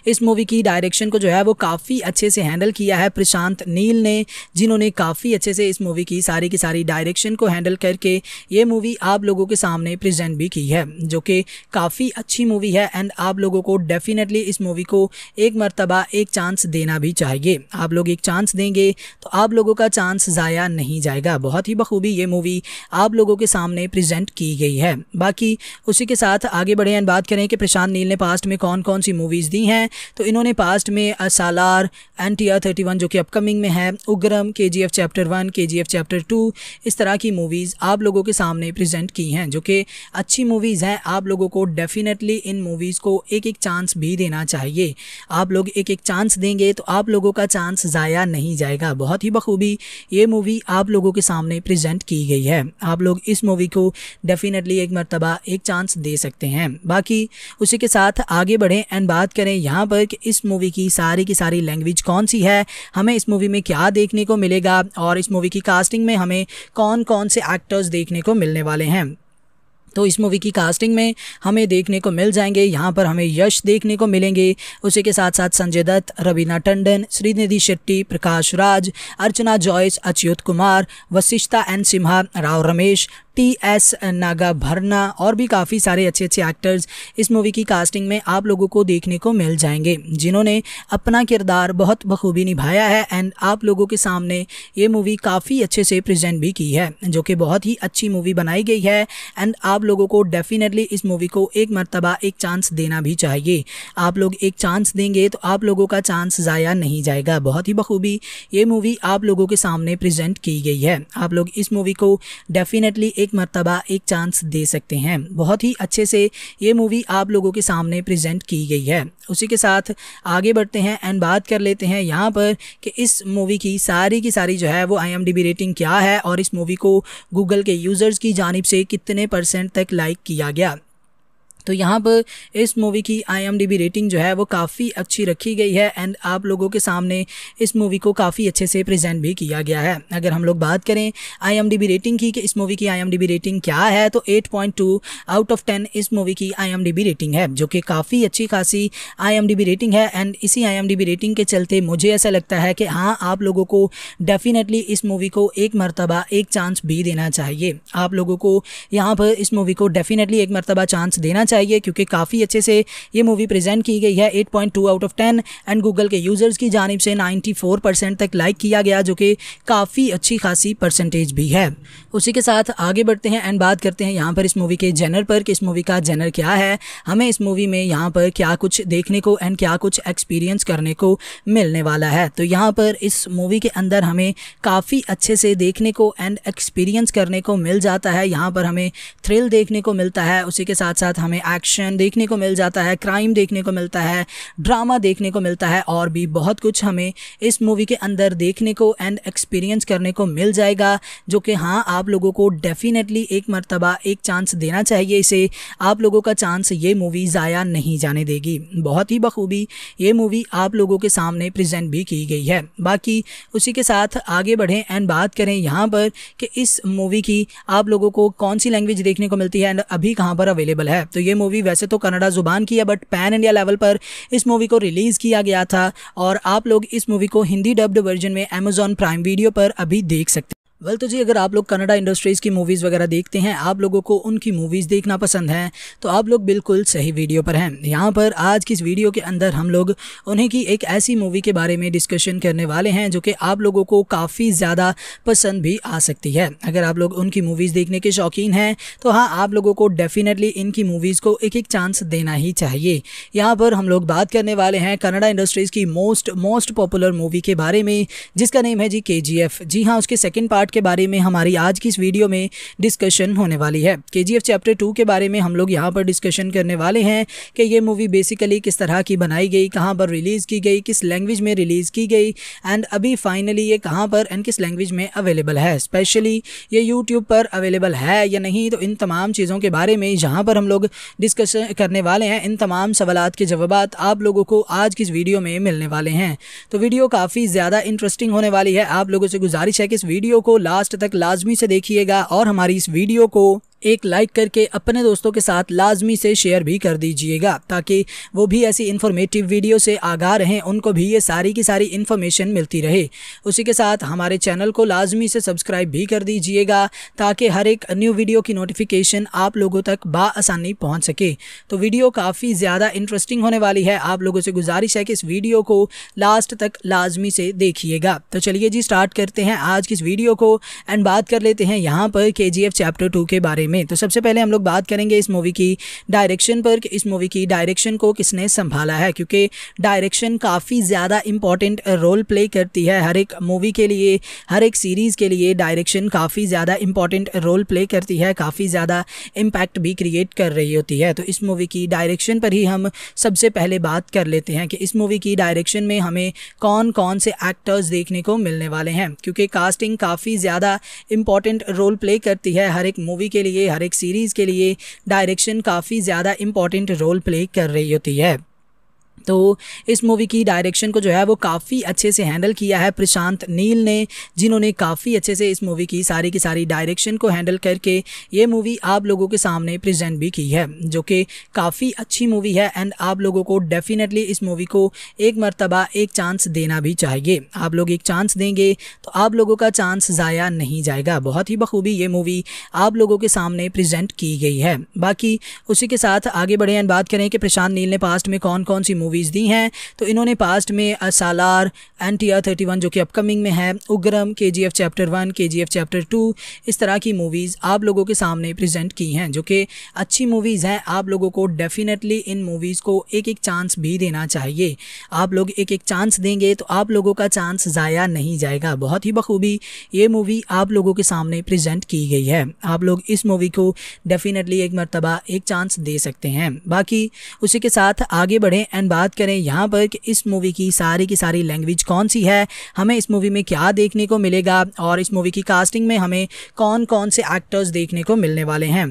इस मूवी की डायरेक्शन को जो है वो काफ़ी अच्छे से हैंडल किया है प्रशांत नील ने जिन्होंने काफ़ी अच्छे से इस मूवी की सारी की सारी डायरेक्शन को हैंडल करके ये मूवी आप लोगों के सामने प्रेजेंट भी की है जो कि काफ़ी अच्छी मूवी है एंड आप लोगों को डेफिनेटली इस मूवी को एक मरतबा एक चांस देना भी चाहिए आप लोग एक चांस देंगे तो आप लोगों का चांस ज़ाया नहीं जाएगा बहुत ही बखूबी ये मूवी आप लोगों के सामने प्रज़ेंट की गई है बाकी उसी के साथ आगे बढ़े एंड बात करें कि प्रशांत नील ने पास्ट में कौन कौन सी मूवी मूवीज़ दी हैं तो इन्होंने पास्ट में Salaar N T R thirty one जो कि अपकमिंग में है उग्रम के जी एफ चैप्टर वन के जी एफ चैप्टर टू इस तरह की मूवीज़ आप लोगों के सामने प्रेजेंट की हैं जो कि अच्छी मूवीज़ हैं आप लोगों को डेफिनेटली इन मूवीज़ को एक एक चांस भी देना चाहिए आप लोग एक एक चांस देंगे तो आप लोगों का चांस ज़ाया नहीं जाएगा बहुत ही बखूबी ये मूवी आप लोगों के सामने प्रजेंट की गई है आप लोग इस मूवी को डेफिनेटली एक मरतबा एक चांस दे सकते हैं बाकी उसी के साथ आगे बढ़ें एंड बात बात करें यहाँ पर कि इस मूवी की सारी की सारी लैंग्वेज कौन सी है हमें इस मूवी में क्या देखने को मिलेगा और इस मूवी की कास्टिंग में हमें कौन कौन से एक्टर्स देखने को मिलने वाले हैं तो इस मूवी की कास्टिंग में हमें देखने को मिल जाएंगे यहाँ पर हमें यश देखने को मिलेंगे उसी के साथ साथ Sanjay Dutt Raveena Tandon Srinidhi Shetty Prakash Raj Archana Jois Achyuth Kumar Vasishta N Simha Rao Ramesh T S Nagabharana और भी काफ़ी सारे अच्छे अच्छे एक्टर्स इस मूवी की कास्टिंग में आप लोगों को देखने को मिल जाएंगे जिन्होंने अपना किरदार बहुत बखूबी निभाया है एंड आप लोगों के सामने ये मूवी काफ़ी अच्छे से प्रेजेंट भी की है जो कि बहुत ही अच्छी मूवी बनाई गई है एंड आप लोगों को डेफिनेटली इस मूवी को एक मरतबा एक चांस देना भी चाहिए आप लोग एक चांस देंगे तो आप लोगों का चांस ज़ाया नहीं जाएगा बहुत ही बखूबी ये मूवी आप लोगों के सामने प्रजेंट की गई है आप लोग इस मूवी को डेफिनेटली एक मरतबा एक चांस दे सकते हैं बहुत ही अच्छे से ये मूवी आप लोगों के सामने प्रेजेंट की गई है उसी के साथ आगे बढ़ते हैं एंड बात कर लेते हैं यहाँ पर कि इस मूवी की सारी की सारी जो है वो आई रेटिंग क्या है और इस मूवी को गूगल के यूज़र्स की जानब से कितने परसेंट तक लाइक किया गया तो यहाँ पर इस मूवी की आई रेटिंग जो है वो काफ़ी अच्छी रखी गई है एंड आप लोगों के सामने इस मूवी को काफ़ी अच्छे से प्रेजेंट भी किया गया है अगर हम लोग बात करें आई रेटिंग की कि इस मूवी की आई रेटिंग क्या है तो 8.2 आउट ऑफ 10 इस मूवी की आई रेटिंग है जो कि काफ़ी अच्छी खासी आई रेटिंग है एंड इसी आई रेटिंग के चलते मुझे ऐसा लगता है कि हाँ आप लोगों को डेफिनेटली इस मूवी को एक मरतबा एक चांस भी देना चाहिए आप लोगों को यहाँ पर इस मूवी को डेफिनेटली एक मरतबा चांस देना चाहिए चाहिए क्योंकि काफ़ी अच्छे से ये मूवी प्रेजेंट की गई है 8.2 out of ten and Google के यूज़र्स की जानब से 94 परसेंट तक लाइक किया गया जो कि काफ़ी अच्छी खासी परसेंटेज भी है उसी के साथ आगे बढ़ते हैं एंड बात करते हैं यहाँ पर इस मूवी के जेनर पर कि इस मूवी का जेनर क्या है हमें इस मूवी में यहाँ पर क्या कुछ देखने को एंड क्या कुछ एक्सपीरियंस करने को मिलने वाला है तो यहाँ पर इस मूवी के अंदर हमें काफ़ी अच्छे से देखने को एंड एक्सपीरियंस करने को मिल जाता है यहाँ पर हमें थ्रिल देखने को मिलता है उसी के साथ साथ हमें एक्शन देखने को मिल जाता है क्राइम देखने को मिलता है ड्रामा देखने को मिलता है और भी बहुत कुछ हमें इस मूवी के अंदर देखने को एंड एक्सपीरियंस करने को मिल जाएगा जो कि हाँ आप लोगों को डेफिनेटली एक मरतबा एक चांस देना चाहिए इसे आप लोगों का चांस ये मूवी ज़ाया नहीं जाने देगी बहुत ही बखूबी ये मूवी आप लोगों के सामने प्रजेंट भी की गई है बाकी उसी के साथ आगे बढ़ें एंड बात करें यहाँ पर कि इस मूवी की आप लोगों को कौन सी लैंग्वेज देखने को मिलती है एंड अभी कहाँ पर अवेलेबल है तो ये मूवी वैसे तो कनाडा ज़ुबान की है बट पैन इंडिया लेवल पर इस मूवी को रिलीज़ किया गया था और आप लोग इस मूवी को हिंदी डब्ड वर्जन में अमेजॉन प्राइम वीडियो पर अभी देख सकते वेल तो जी अगर आप लोग कनाडा इंडस्ट्रीज़ की मूवीज़ वगैरह देखते हैं आप लोगों को उनकी मूवीज़ देखना पसंद है तो आप लोग बिल्कुल सही वीडियो पर हैं यहाँ पर आज की इस वीडियो के अंदर हम लोग उन्हीं की एक ऐसी मूवी के बारे में डिस्कशन करने वाले हैं जो कि आप लोगों को काफ़ी ज़्यादा पसंद भी आ सकती है अगर आप लोग उनकी मूवीज़ देखने के शौकीन हैं तो हाँ आप लोगों को डेफिनेटली इनकी मूवीज़ को एक एक चांस देना ही चाहिए यहाँ पर हम लोग बात करने वाले हैं कनाडा इंडस्ट्रीज़ की मोस्ट मोस्ट पॉपुलर मूवी के बारे में जिसका नेम है जी के जी हाँ उसके सेकेंड पार्ट के बारे में हमारी आज की इस वीडियो में डिस्कशन होने वाली है के चैप्टर टू के बारे में हम लोग यहाँ पर डिस्कशन करने वाले हैं कि ये मूवी बेसिकली किस तरह की बनाई गई कहाँ पर रिलीज़ की गई किस लैंग्वेज में रिलीज़ की गई एंड अभी फाइनली ये कहाँ पर एंड किस लैंग्वेज में अवेलेबल है स्पेशली ये यूट्यूब पर अवेलेबल है या नहीं तो इन तमाम चीज़ों के बारे में जहाँ पर हम लोग डिस्कस करने वाले हैं इन तमाम सवाल के जवाब आप लोगों को आज की इस वीडियो में मिलने वाले हैं तो वीडियो काफ़ी ज़्यादा इंटरेस्टिंग होने वाली है आप लोगों से गुजारिश है कि इस वीडियो को लास्ट तक लाजमी से देखिएगा और हमारी इस वीडियो को एक लाइक करके अपने दोस्तों के साथ लाजमी से शेयर भी कर दीजिएगा ताकि वो भी ऐसी इन्फॉर्मेटिव वीडियो से आगाह रहें उनको भी ये सारी की सारी इन्फॉर्मेशन मिलती रहे उसी के साथ हमारे चैनल को लाजमी से सब्सक्राइब भी कर दीजिएगा ताकि हर एक न्यू वीडियो की नोटिफिकेशन आप लोगों तक बासानी पहुँच सके तो वीडियो काफ़ी ज़्यादा इंटरेस्टिंग होने वाली है आप लोगों से गुजारिश है कि इस वीडियो को लास्ट तक लाजमी से देखिएगा तो चलिए जी स्टार्ट करते हैं आज की इस वीडियो को एंड बात कर लेते हैं यहाँ पर के चैप्टर टू के बारे में में तो सबसे पहले हम लोग बात करेंगे इस मूवी की डायरेक्शन पर कि इस मूवी की डायरेक्शन को किसने संभाला है क्योंकि डायरेक्शन काफ़ी ज़्यादा इंपॉर्टेंट रोल प्ले करती है हर एक मूवी के लिए हर एक सीरीज़ के लिए डायरेक्शन काफ़ी ज़्यादा इंपॉर्टेंट रोल प्ले करती है काफ़ी ज़्यादा इम्पैक्ट भी क्रिएट कर रही होती है तो इस मूवी की डायरेक्शन पर ही हम सबसे पहले बात कर लेते हैं कि इस मूवी की डायरेक्शन में हमें कौन कौन से एक्टर्स देखने को मिलने वाले हैं क्योंकि कास्टिंग काफ़ी ज़्यादा इम्पॉर्टेंट रोल प्ले करती है हर एक मूवी के लिए हर एक सीरीज़ के लिए डायरेक्शन काफ़ी ज़्यादा इंपॉर्टेंट रोल प्ले कर रही होती है तो इस मूवी की डायरेक्शन को जो है वो काफ़ी अच्छे से हैंडल किया है प्रशांत नील ने जिन्होंने काफ़ी अच्छे से इस मूवी की सारी की सारी डायरेक्शन को हैंडल करके ये मूवी आप लोगों के सामने प्रेजेंट भी की है जो कि काफ़ी अच्छी मूवी है एंड आप लोगों को डेफिनेटली इस मूवी को एक मरतबा एक चांस देना भी चाहिए आप लोग एक चांस देंगे तो आप लोगों का चांस ज़ाया नहीं जाएगा बहुत ही बखूबी ये मूवी आप लोगों के सामने प्रजेंट की गई है बाकी उसी के साथ आगे बढ़े एंड बात करें कि प्रशांत नील ने पास्ट में कौन कौन सी मूवी मूवीज़ दी हैं तो इन्होंने पास्ट में Salaar N T R thirty one जो कि अपकमिंग में है उग्रम के जी एफ चैप्टर वन के जी एफ चैप्टर टू इस तरह की मूवीज़ आप लोगों के सामने प्रेजेंट की हैं जो कि अच्छी मूवीज़ हैं आप लोगों को डेफिनेटली इन मूवीज़ को एक एक चांस भी देना चाहिए आप लोग एक एक चांस देंगे तो आप लोगों का चांस ज़ाया नहीं जाएगा बहुत ही बखूबी ये मूवी आप लोगों के सामने प्रजेंट की गई है आप लोग इस मूवी को डेफिनेटली एक मरतबा एक चांस दे सकते हैं बाकी उसी के साथ आगे बढ़ें एंड बात बात करें यहाँ पर कि इस मूवी की सारी की सारी लैंग्वेज कौन सी है हमें इस मूवी में क्या देखने को मिलेगा और इस मूवी की कास्टिंग में हमें कौन कौन से एक्टर्स देखने को मिलने वाले हैं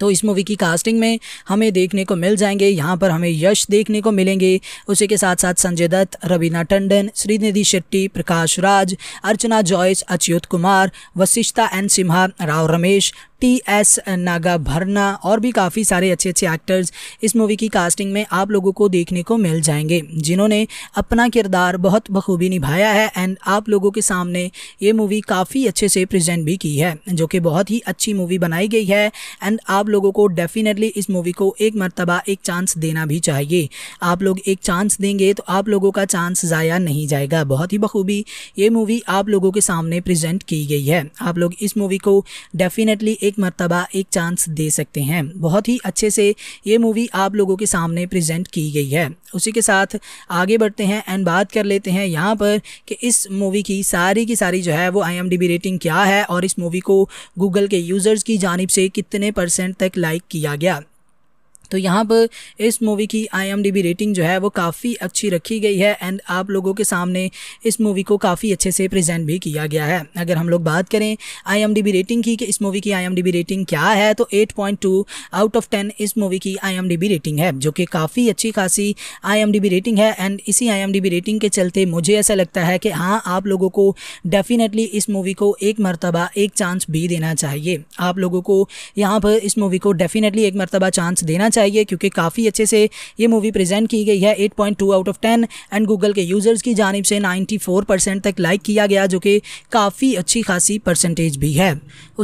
तो इस मूवी की कास्टिंग में हमें देखने को मिल जाएंगे यहाँ पर हमें यश देखने को मिलेंगे उसी के साथ साथ Sanjay Dutt Raveena Tandon Srinidhi Shetty Prakash Raj Archana Jois Achyuth Kumar Vasishta N Simha Rao Ramesh T S Nagabharana और भी काफ़ी सारे अच्छे अच्छे एक्टर्स इस मूवी की कास्टिंग में आप लोगों को देखने को मिल जाएंगे जिन्होंने अपना किरदार बहुत बखूबी निभाया है एंड आप लोगों के सामने ये मूवी काफ़ी अच्छे से प्रेजेंट भी की है जो कि बहुत ही अच्छी मूवी बनाई गई है एंड आप लोगों को डेफिनेटली इस मूवी को एक मरतबा एक चांस देना भी चाहिए आप लोग एक चांस देंगे तो आप लोगों का चांस ज़ाया नहीं जाएगा बहुत ही बखूबी ये मूवी आप लोगों के सामने प्रजेंट की गई है आप लोग इस मूवी को डेफिनेटली एक मरतबा एक चांस दे सकते हैं बहुत ही अच्छे से ये मूवी आप लोगों के सामने प्रेजेंट की गई है उसी के साथ आगे बढ़ते हैं एंड बात कर लेते हैं यहाँ पर कि इस मूवी की सारी की सारी जो है वो आई रेटिंग क्या है और इस मूवी को गूगल के यूज़र्स की जानब से कितने परसेंट तक लाइक किया गया तो यहाँ पर इस मूवी की आईएमडीबी रेटिंग जो है वो काफ़ी अच्छी रखी गई है एंड आप लोगों के सामने इस मूवी को काफ़ी अच्छे से प्रेजेंट भी किया गया है अगर हम लोग बात करें आईएमडीबी रेटिंग की कि इस मूवी की आईएमडीबी रेटिंग क्या है तो 8.2 आउट ऑफ 10 इस मूवी की आईएमडीबी रेटिंग है जो कि काफ़ी अच्छी खासी आई रेटिंग है एंड इसी आई रेटिंग के चलते मुझे ऐसा लगता है कि हाँ आप लोगों को डेफिनेटली इस मूवी को एक मरतबा एक चांस भी देना चाहिए आप लोगों को यहाँ पर इस मूवी को डेफिनेटली एक मरतबा चांस देना चाहिए क्योंकि काफ़ी अच्छे से ये मूवी प्रेजेंट की गई है 8.2 आउट ऑफ 10 एंड गूगल के यूज़र्स की जानब से 94 परसेंट तक लाइक किया गया जो कि काफ़ी अच्छी खासी परसेंटेज भी है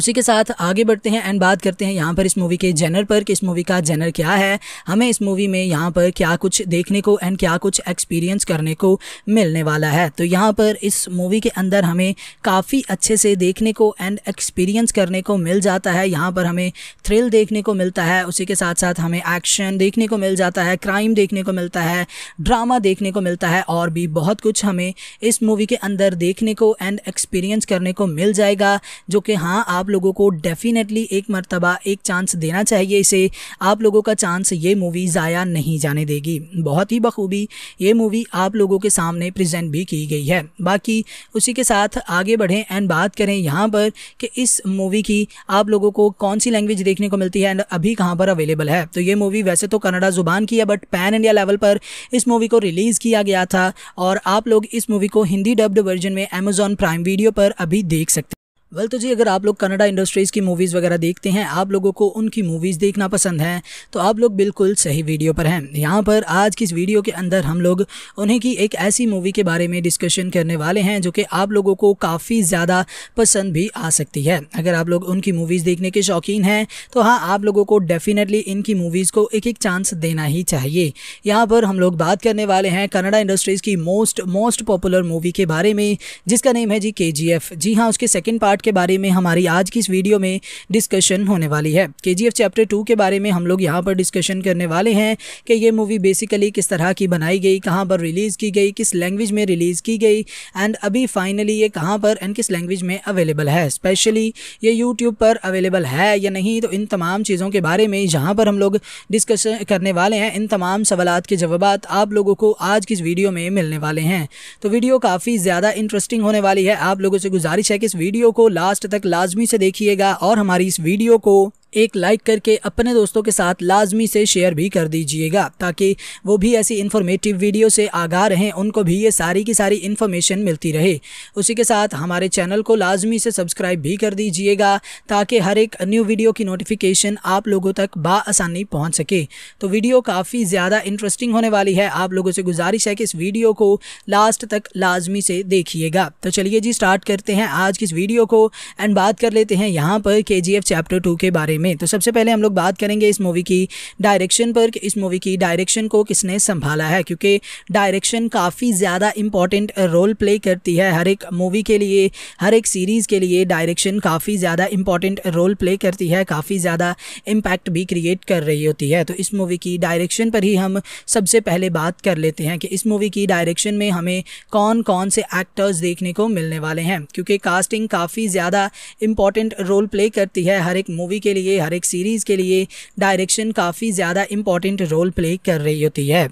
उसी के साथ आगे बढ़ते हैं एंड बात करते हैं यहाँ पर इस मूवी के जेनर पर कि इस मूवी का जेनर क्या है हमें इस मूवी में यहाँ पर क्या कुछ देखने को एंड क्या कुछ एक्सपीरियंस करने को मिलने वाला है तो यहाँ पर इस मूवी के अंदर हमें काफ़ी अच्छे से देखने को एंड एक्सपीरियंस करने को मिल जाता है यहाँ पर हमें थ्रिल देखने को मिलता है उसी के साथ साथ हमें एक्शन देखने को मिल जाता है क्राइम देखने को मिलता है ड्रामा देखने को मिलता है और भी बहुत कुछ हमें इस मूवी के अंदर देखने को एंड एक्सपीरियंस करने को मिल जाएगा जो कि हाँ आप लोगों को डेफिनेटली एक मरतबा एक चांस देना चाहिए इसे आप लोगों का चांस ये मूवी ज़ाया नहीं जाने देगी बहुत ही बखूबी ये मूवी आप लोगों के सामने प्रजेंट भी की गई है बाकी उसी के साथ आगे बढ़ें एंड बात करें यहाँ पर कि इस मूवी की आप लोगों को कौन सी लैंग्वेज देखने को मिलती है एंड अभी कहाँ पर अवेलेबल है तो ये मूवी वैसे तो कन्नडा ज़ुबान की है बट पैन इंडिया लेवल पर इस मूवी को रिलीज़ किया गया था और आप लोग इस मूवी को हिंदी डब्ड वर्जन में अमेजॉन प्राइम वीडियो पर अभी देख सकते वेल तो जी अगर आप लोग कनाडा इंडस्ट्रीज़ की मूवीज़ वगैरह देखते हैं आप लोगों को उनकी मूवीज़ देखना पसंद है तो आप लोग बिल्कुल सही वीडियो पर हैं यहाँ पर आज की इस वीडियो के अंदर हम लोग उन्हीं की एक ऐसी मूवी के बारे में डिस्कशन करने वाले हैं जो कि आप लोगों को काफ़ी ज़्यादा पसंद भी आ सकती है अगर आप लोग उनकी मूवीज़ देखने के शौकीन हैं तो हाँ आप लोगों को डेफिनेटली इनकी मूवीज़ को एक एक चांस देना ही चाहिए यहाँ पर हम लोग बात करने वाले हैं कनाडा इंडस्ट्रीज़ की मोस्ट मोस्ट पॉपुलर मूवी के बारे में जिसका नेम है जी के जी जी हाँ उसके सेकेंड पार्ट के बारे में हमारी आज की इस वीडियो में डिस्कशन होने वाली है के चैप्टर टू के बारे में हम लोग यहाँ पर डिस्कशन करने वाले हैं कि ये मूवी बेसिकली किस तरह की बनाई गई कहाँ पर रिलीज़ की गई किस लैंग्वेज में रिलीज़ की गई एंड अभी फाइनली ये कहाँ पर एंड किस लैंग्वेज में अवेलेबल है स्पेशली ये यूट्यूब पर अवेलेबल है या नहीं तो इन तमाम चीज़ों के बारे में जहाँ पर हम लोग डिस्कशन करने वाले हैं इन तमाम सवाल के जवाब आप लोगों को आज की इस वीडियो में मिलने वाले हैं तो वीडियो काफ़ी ज़्यादा इंटरेस्टिंग होने वाली है आप लोगों से गुजारिश है कि इस वीडियो को लास्ट तक लाजमी से देखिएगा और हमारी इस वीडियो को एक लाइक करके अपने दोस्तों के साथ लाजमी से शेयर भी कर दीजिएगा ताकि वो भी ऐसी इन्फॉर्मेटिव वीडियो से आगा रहें उनको भी ये सारी की सारी इन्फॉर्मेशन मिलती रहे उसी के साथ हमारे चैनल को लाजमी से सब्सक्राइब भी कर दीजिएगा ताकि हर एक न्यू वीडियो की नोटिफिकेशन आप लोगों तक बासानी पहुँच सके तो वीडियो काफ़ी ज़्यादा इंटरेस्टिंग होने वाली है आप लोगों से गुजारिश है कि इस वीडियो को लास्ट तक लाजमी से देखिएगा तो चलिए जी स्टार्ट करते हैं आज की इस वीडियो को एंड बात कर लेते हैं यहाँ पर के चैप्टर टू के बारे में में तो सबसे पहले हम लोग बात करेंगे इस मूवी की डायरेक्शन पर कि इस मूवी की डायरेक्शन को किसने संभाला है क्योंकि डायरेक्शन काफ़ी ज़्यादा इम्पॉर्टेंट रोल प्ले करती है हर एक मूवी के लिए हर एक सीरीज़ के लिए डायरेक्शन काफ़ी ज़्यादा इम्पॉर्टेंट रोल प्ले करती है काफ़ी ज़्यादा इम्पैक्ट भी क्रिएट कर रही होती है तो इस मूवी की डायरेक्शन पर ही हम सबसे पहले बात कर लेते हैं कि इस मूवी की डायरेक्शन में हमें कौन कौन से एक्टर्स देखने को मिलने वाले हैं क्योंकि कास्टिंग काफ़ी ज़्यादा इम्पॉर्टेंट रोल प्ले करती है हर एक मूवी के लिए हर एक सीरीज़ के लिए डायरेक्शन काफ़ी ज़्यादा इंपॉर्टेंट रोल प्ले कर रही होती है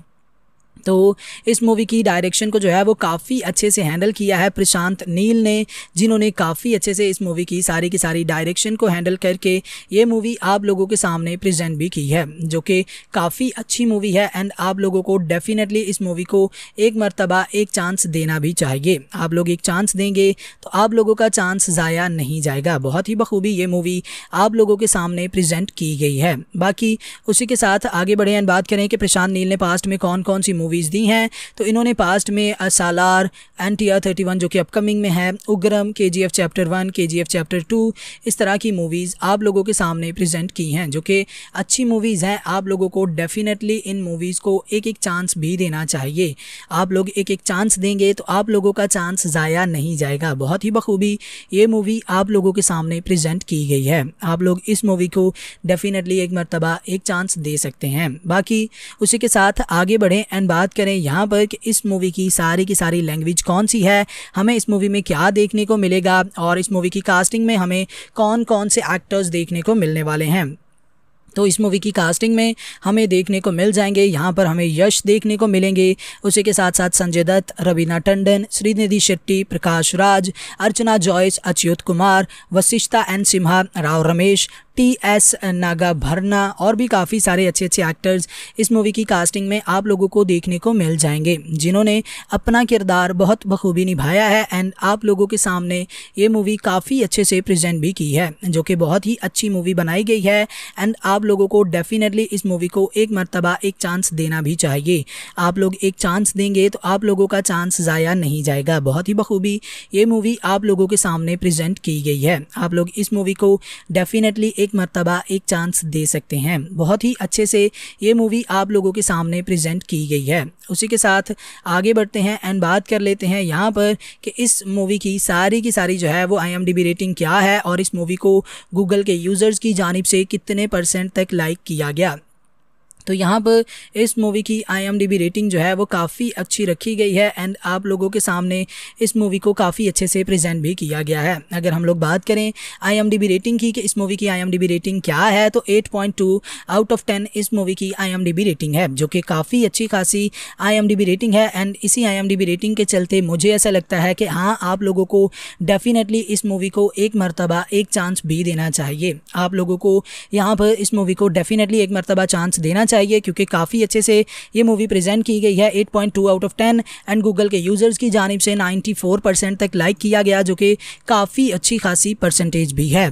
तो इस मूवी की डायरेक्शन को जो है वो काफ़ी अच्छे से हैंडल किया है प्रशांत नील ने जिन्होंने काफ़ी अच्छे से इस मूवी की सारी की सारी डायरेक्शन को हैंडल करके ये मूवी आप लोगों के सामने प्रेजेंट भी की है जो कि काफ़ी अच्छी मूवी है एंड आप लोगों को डेफिनेटली इस मूवी को एक मरतबा एक चांस देना भी चाहिए आप लोग एक चांस देंगे तो आप लोगों का चांस ज़ाया नहीं जाएगा बहुत ही बखूबी ये मूवी आप लोगों के सामने प्रजेंट की गई है बाकी उसी के साथ आगे बढ़े एंड बात करें कि प्रशांत नील ने पास्ट में कौन कौन सी मूवी मूवीज़ दी हैं तो इन्होंने पास्ट में सालार एन टी आर जो कि अपकमिंग में है उग्रम के जी एफ चैप्टर वन के जी एफ चैप्टर टू इस तरह की मूवीज़ आप लोगों के सामने प्रजेंट की हैं जो कि अच्छी मूवीज़ हैं आप लोगों को डेफिनेटली इन मूवीज़ को एक एक चांस भी देना चाहिए आप लोग एक एक चांस देंगे तो आप लोगों का चांस ज़ाया नहीं जाएगा बहुत ही बखूबी ये मूवी आप लोगों के सामने प्रजेंट की गई है आप लोग इस मूवी को डेफिनेटली एक मरतबा एक चांस दे सकते हैं बाकी उसी के साथ आगे बढ़ें एंड बात बात करें यहाँ पर कि इस मूवी की सारी की सारी लैंग्वेज कौन सी है हमें इस मूवी में क्या देखने को मिलेगा और इस मूवी की कास्टिंग में हमें कौन कौन से एक्टर्स देखने को मिलने वाले हैं तो इस मूवी की कास्टिंग में हमें देखने को मिल जाएंगे यहाँ पर हमें यश देखने को मिलेंगे उसी के साथ साथ Sanjay Dutt Raveena Tandon Srinidhi Shetty Prakash Raj Archana Jois Achyuth Kumar Vasishta N Simha Rao Ramesh T S Nagabharana और भी काफ़ी सारे अच्छे अच्छे एक्टर्स इस मूवी की कास्टिंग में आप लोगों को देखने को मिल जाएंगे जिन्होंने अपना किरदार बहुत बखूबी निभाया है एंड आप लोगों के सामने ये मूवी काफ़ी अच्छे से प्रेजेंट भी की है जो कि बहुत ही अच्छी मूवी बनाई गई है एंड आप लोगों को डेफिनेटली इस मूवी को एक मरतबा एक चांस देना भी चाहिए आप लोग एक चांस देंगे तो आप लोगों का चांस ज़ाया नहीं जाएगा बहुत ही बखूबी ये मूवी आप लोगों के सामने प्रजेंट की गई है आप लोग इस मूवी को डेफिनेटली एक मरतबा एक चांस दे सकते हैं बहुत ही अच्छे से ये मूवी आप लोगों के सामने प्रेजेंट की गई है उसी के साथ आगे बढ़ते हैं एंड बात कर लेते हैं यहाँ पर कि इस मूवी की सारी की सारी जो है वो आई रेटिंग क्या है और इस मूवी को गूगल के यूज़र्स की जानब से कितने परसेंट तक लाइक किया गया तो यहाँ पर इस मूवी की आई रेटिंग जो है वो काफ़ी अच्छी रखी गई है एंड आप लोगों के सामने इस मूवी को काफ़ी अच्छे से प्रेजेंट भी किया गया है अगर हम लोग बात करें आई रेटिंग की कि इस मूवी की आई रेटिंग क्या है तो 8.2 आउट ऑफ 10 इस मूवी की आई रेटिंग है जो कि काफ़ी अच्छी खासी आई रेटिंग है एंड इसी आई रेटिंग के चलते मुझे ऐसा लगता है कि हाँ आप लोगों को डेफिनेटली इस मूवी को एक मरतबा एक चांस भी देना चाहिए आप लोगों को यहाँ पर इस मूवी को डेफिनेटली एक मरतबा चांस देना चाहिए क्योंकि काफ़ी अच्छे से ये मूवी प्रेजेंट की गई है 8.2 out of ten and Google के यूज़र्स की जानब से 94 परसेंट तक लाइक किया गया जो कि काफ़ी अच्छी खासी परसेंटेज भी है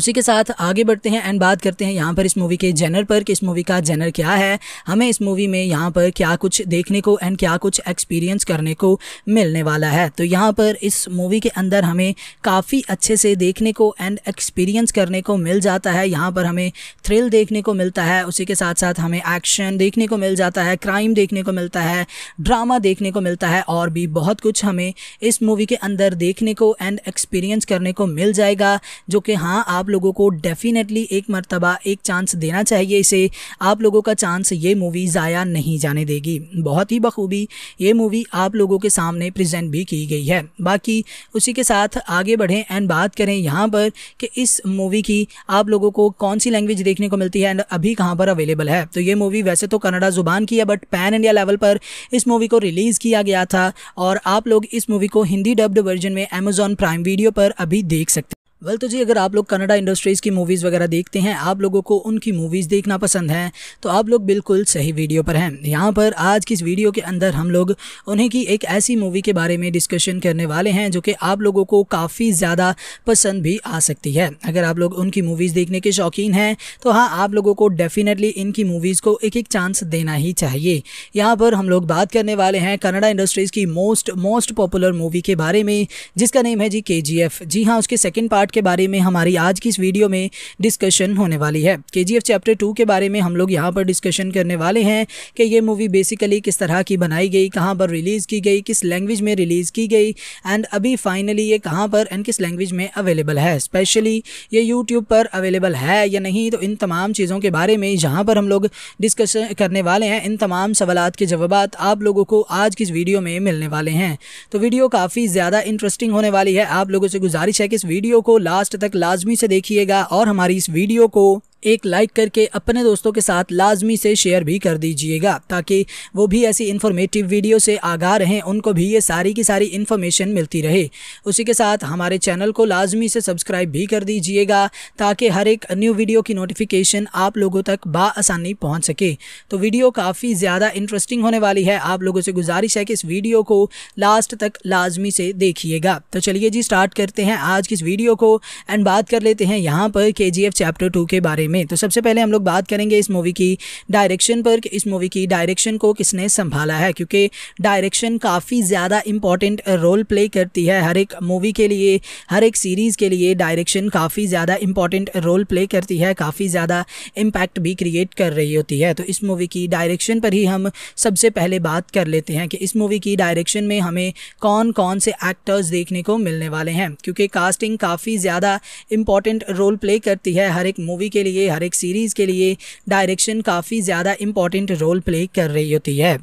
उसी के साथ आगे बढ़ते हैं एंड बात करते हैं यहाँ पर इस मूवी के जेनर पर कि इस मूवी का जेनर क्या है हमें इस मूवी में यहाँ पर क्या कुछ देखने को एंड क्या कुछ एक्सपीरियंस करने को मिलने वाला है तो यहाँ पर इस मूवी के अंदर हमें काफ़ी अच्छे से देखने को एंड एक्सपीरियंस करने को मिल जाता है यहाँ पर हमें थ्रिल देखने को मिलता है उसी के साथ साथ हमें एक्शन देखने को मिल जाता है क्राइम देखने को मिलता है ड्रामा देखने को मिलता है और भी बहुत कुछ हमें इस मूवी के अंदर देखने को एंड एक्सपीरियंस करने को मिल जाएगा जो कि हाँ आप लोगों को डेफिनेटली एक मरतबा एक चांस देना चाहिए इसे आप लोगों का चांस ये मूवी ज़ाया नहीं जाने देगी बहुत ही बखूबी ये मूवी आप लोगों के सामने प्रजेंट भी की गई है बाकी उसी के साथ आगे बढ़ें एंड बात करें यहाँ पर कि इस मूवी की आप लोगों को कौन सी लैंग्वेज देखने को मिलती है एंड अभी कहाँ पर अवेलेबल है तो ये ये मूवी वैसे तो कनाडा ज़ुबान की है बट पैन इंडिया लेवल पर इस मूवी को रिलीज़ किया गया था और आप लोग इस मूवी को हिंदी डब्ड वर्जन में अमेजॉन प्राइम वीडियो पर अभी देख सकते वेल तो जी अगर आप लोग कनाडा इंडस्ट्रीज़ की मूवीज़ वगैरह देखते हैं आप लोगों को उनकी मूवीज़ देखना पसंद है तो आप लोग बिल्कुल सही वीडियो पर हैं यहाँ पर आज की इस वीडियो के अंदर हम लोग उन्हीं की एक ऐसी मूवी के बारे में डिस्कशन करने वाले हैं जो कि आप लोगों को काफ़ी ज़्यादा पसंद भी आ सकती है अगर आप लोग उनकी मूवीज़ देखने के शौकीन हैं तो हाँ आप लोगों को डेफ़िनेटली इनकी मूवीज़ को एक एक चांस देना ही चाहिए यहाँ पर हम लोग बात करने वाले हैं कनाडा इंडस्ट्रीज़ की मोस्ट मोस्ट पॉपुलर मूवी के बारे में जिसका नेम है जी के जी हाँ उसके सेकेंड पार्ट के बारे में हमारी आज की इस वीडियो में डिस्कशन होने वाली है के चैप्टर टू के बारे में हम लोग यहाँ पर डिस्कशन करने वाले हैं कि ये मूवी बेसिकली किस तरह की बनाई गई कहाँ पर रिलीज़ की गई किस लैंग्वेज में रिलीज़ की गई एंड अभी फाइनली ये कहाँ पर एंड किस लैंग्वेज में अवेलेबल है स्पेशली ये यूट्यूब पर अवेलेबल है या नहीं तो इन तमाम चीज़ों के बारे में जहाँ पर हम लोग डिस्कस करने वाले हैं इन तमाम सवाल के जवाब आप लोगों को आज की इस वीडियो में मिलने वाले हैं तो वीडियो काफ़ी ज़्यादा इंटरेस्टिंग होने वाली है आप लोगों से गुजारिश है कि इस वीडियो को लास्ट तक लाजमी से देखिएगा और हमारी इस वीडियो को एक लाइक करके अपने दोस्तों के साथ लाजमी से शेयर भी कर दीजिएगा ताकि वो भी ऐसी इन्फॉर्मेटिव वीडियो से आगाह रहें उनको भी ये सारी की सारी इन्फॉर्मेशन मिलती रहे उसी के साथ हमारे चैनल को लाजमी से सब्सक्राइब भी कर दीजिएगा ताकि हर एक न्यू वीडियो की नोटिफिकेशन आप लोगों तक बासानी पहुँच सके तो वीडियो काफ़ी ज़्यादा इंटरेस्टिंग होने वाली है आप लोगों से गुजारिश है कि इस वीडियो को लास्ट तक लाजमी से देखिएगा तो चलिए जी स्टार्ट करते हैं आज की इस वीडियो को एंड बात कर लेते हैं यहाँ पर के चैप्टर टू के बारे में में तो सबसे पहले हम लोग बात करेंगे इस मूवी की डायरेक्शन पर कि इस मूवी की डायरेक्शन को किसने संभाला है क्योंकि डायरेक्शन काफ़ी ज़्यादा इम्पॉर्टेंट रोल प्ले करती है हर एक मूवी के लिए हर एक सीरीज़ के लिए डायरेक्शन काफ़ी ज़्यादा इम्पॉर्टेंट रोल प्ले करती है काफ़ी ज़्यादा इम्पैक्ट भी क्रिएट कर रही होती है तो इस मूवी की डायरेक्शन पर ही हम सबसे पहले बात कर लेते हैं कि इस मूवी की डायरेक्शन में हमें कौन कौन से एक्टर्स देखने को मिलने वाले हैं क्योंकि कास्टिंग काफ़ी ज़्यादा इम्पॉर्टेंट रोल प्ले करती है हर एक मूवी के लिए हर एक सीरीज़ के लिए डायरेक्शन काफ़ी ज़्यादा इम्पॉर्टेंट रोल प्ले कर रही होती है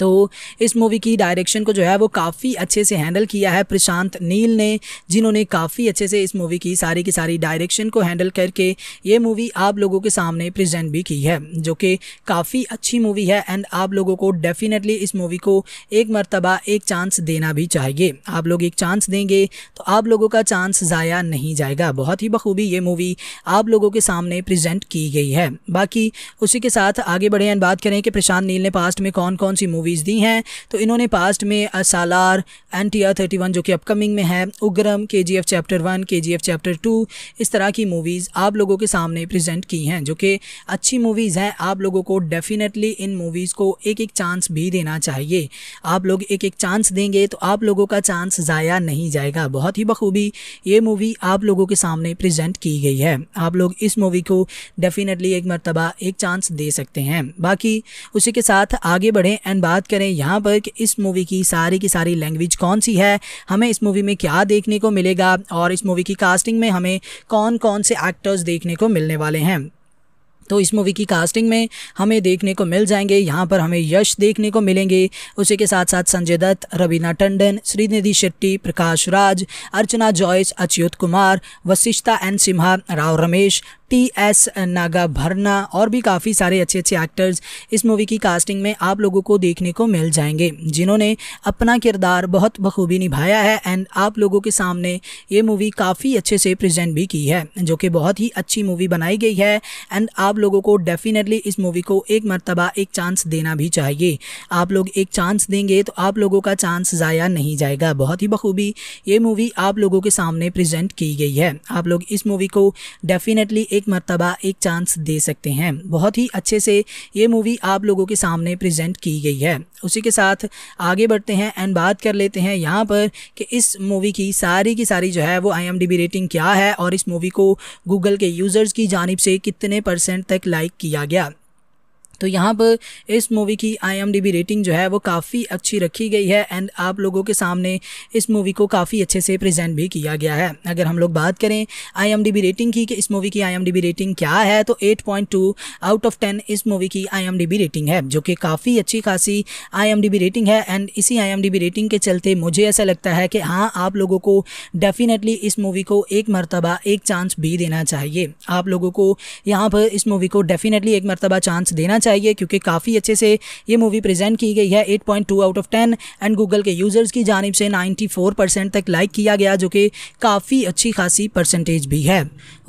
तो इस मूवी की डायरेक्शन को जो है वो काफ़ी अच्छे से हैंडल किया है प्रशांत नील ने जिन्होंने काफ़ी अच्छे से इस मूवी की सारी की सारी डायरेक्शन को हैंडल करके ये मूवी आप लोगों के सामने प्रेजेंट भी की है जो कि काफ़ी अच्छी मूवी है एंड आप लोगों को डेफिनेटली इस मूवी को एक मरतबा एक चांस देना भी चाहिए आप लोग एक चांस देंगे तो आप लोगों का चांस ज़ाया नहीं जाएगा बहुत ही बखूबी ये मूवी आप लोगों के सामने प्रजेंट की गई है बाकी उसी के साथ आगे बढ़े एंड बात करें कि प्रशांत नील ने पास्ट में कौन कौन सी मूवी मूवीज़ दी हैं तो इन्होंने पास्ट में Salaar N T R thirty one जो कि अपकमिंग में है उग्रम के जी एफ चैप्टर वन के जी एफ चैप्टर टू इस तरह की मूवीज़ आप लोगों के सामने प्रजेंट की हैं जो कि अच्छी मूवीज़ हैं आप लोगों को डेफिनेटली इन मूवीज़ को एक एक चांस भी देना चाहिए आप लोग एक एक चांस देंगे तो आप लोगों का चांस ज़ाया नहीं जाएगा बहुत ही बखूबी ये मूवी आप लोगों के सामने प्रजेंट की गई है आप लोग इस मूवी को डेफिनेटली एक मरतबा एक चांस दे सकते हैं बाकी उसी के साथ आगे बढ़ें एंड बात बात करें यहाँ पर कि इस मूवी की सारी की सारी लैंग्वेज कौन सी है हमें इस मूवी में क्या देखने को मिलेगा और इस मूवी की कास्टिंग में हमें कौन कौन से एक्टर्स देखने को मिलने वाले हैं तो इस मूवी की कास्टिंग में हमें देखने को मिल जाएंगे यहाँ पर हमें यश देखने को मिलेंगे उसी के साथ साथ Sanjay Dutt Raveena Tandon Srinidhi Shetty Prakash Raj Archana Jois Achyuth Kumar Vasishta N Simha Rao Ramesh T S Nagabharana और भी काफ़ी सारे अच्छे अच्छे एक्टर्स इस मूवी की कास्टिंग में आप लोगों को देखने को मिल जाएंगे जिन्होंने अपना किरदार बहुत बखूबी निभाया है एंड आप लोगों के सामने ये मूवी काफ़ी अच्छे से प्रेजेंट भी की है जो कि बहुत ही अच्छी मूवी बनाई गई है एंड आप लोगों को डेफिनेटली इस मूवी को एक मरतबा एक चांस देना भी चाहिए आप लोग एक चांस देंगे तो आप लोगों का चांस ज़ाया नहीं जाएगा बहुत ही बखूबी ये मूवी आप लोगों के सामने प्रजेंट की गई है आप लोग इस मूवी को डेफिनेटली एक एक मरतबा एक चांस दे सकते हैं बहुत ही अच्छे से ये मूवी आप लोगों के सामने प्रेजेंट की गई है उसी के साथ आगे बढ़ते हैं एंड बात कर लेते हैं यहाँ पर कि इस मूवी की सारी की सारी जो है वो आई रेटिंग क्या है और इस मूवी को गूगल के यूज़र्स की जानब से कितने परसेंट तक लाइक किया गया तो यहाँ पर इस मूवी की आई रेटिंग जो है वो काफ़ी अच्छी रखी गई है एंड आप लोगों के सामने इस मूवी को काफ़ी अच्छे से प्रेजेंट भी किया गया है अगर हम लोग बात करें आई रेटिंग की कि इस मूवी की आई रेटिंग क्या है तो 8.2 आउट ऑफ 10 इस मूवी की आई रेटिंग है जो कि काफ़ी अच्छी खासी आई रेटिंग है एंड इसी आई रेटिंग के चलते मुझे ऐसा लगता है कि हाँ आप लोगों को डेफिनेटली इस मूवी को एक मरतबा एक चांस भी देना चाहिए आप लोगों को यहाँ पर इस मूवी को डेफिनेटली एक मरतबा चांस देना चाहिए क्योंकि काफ़ी अच्छे से ये मूवी प्रेजेंट की गई है 8.2 out of ten and Google के यूज़र्स की जानब से 94 परसेंट तक लाइक किया गया जो कि काफ़ी अच्छी खासी परसेंटेज भी है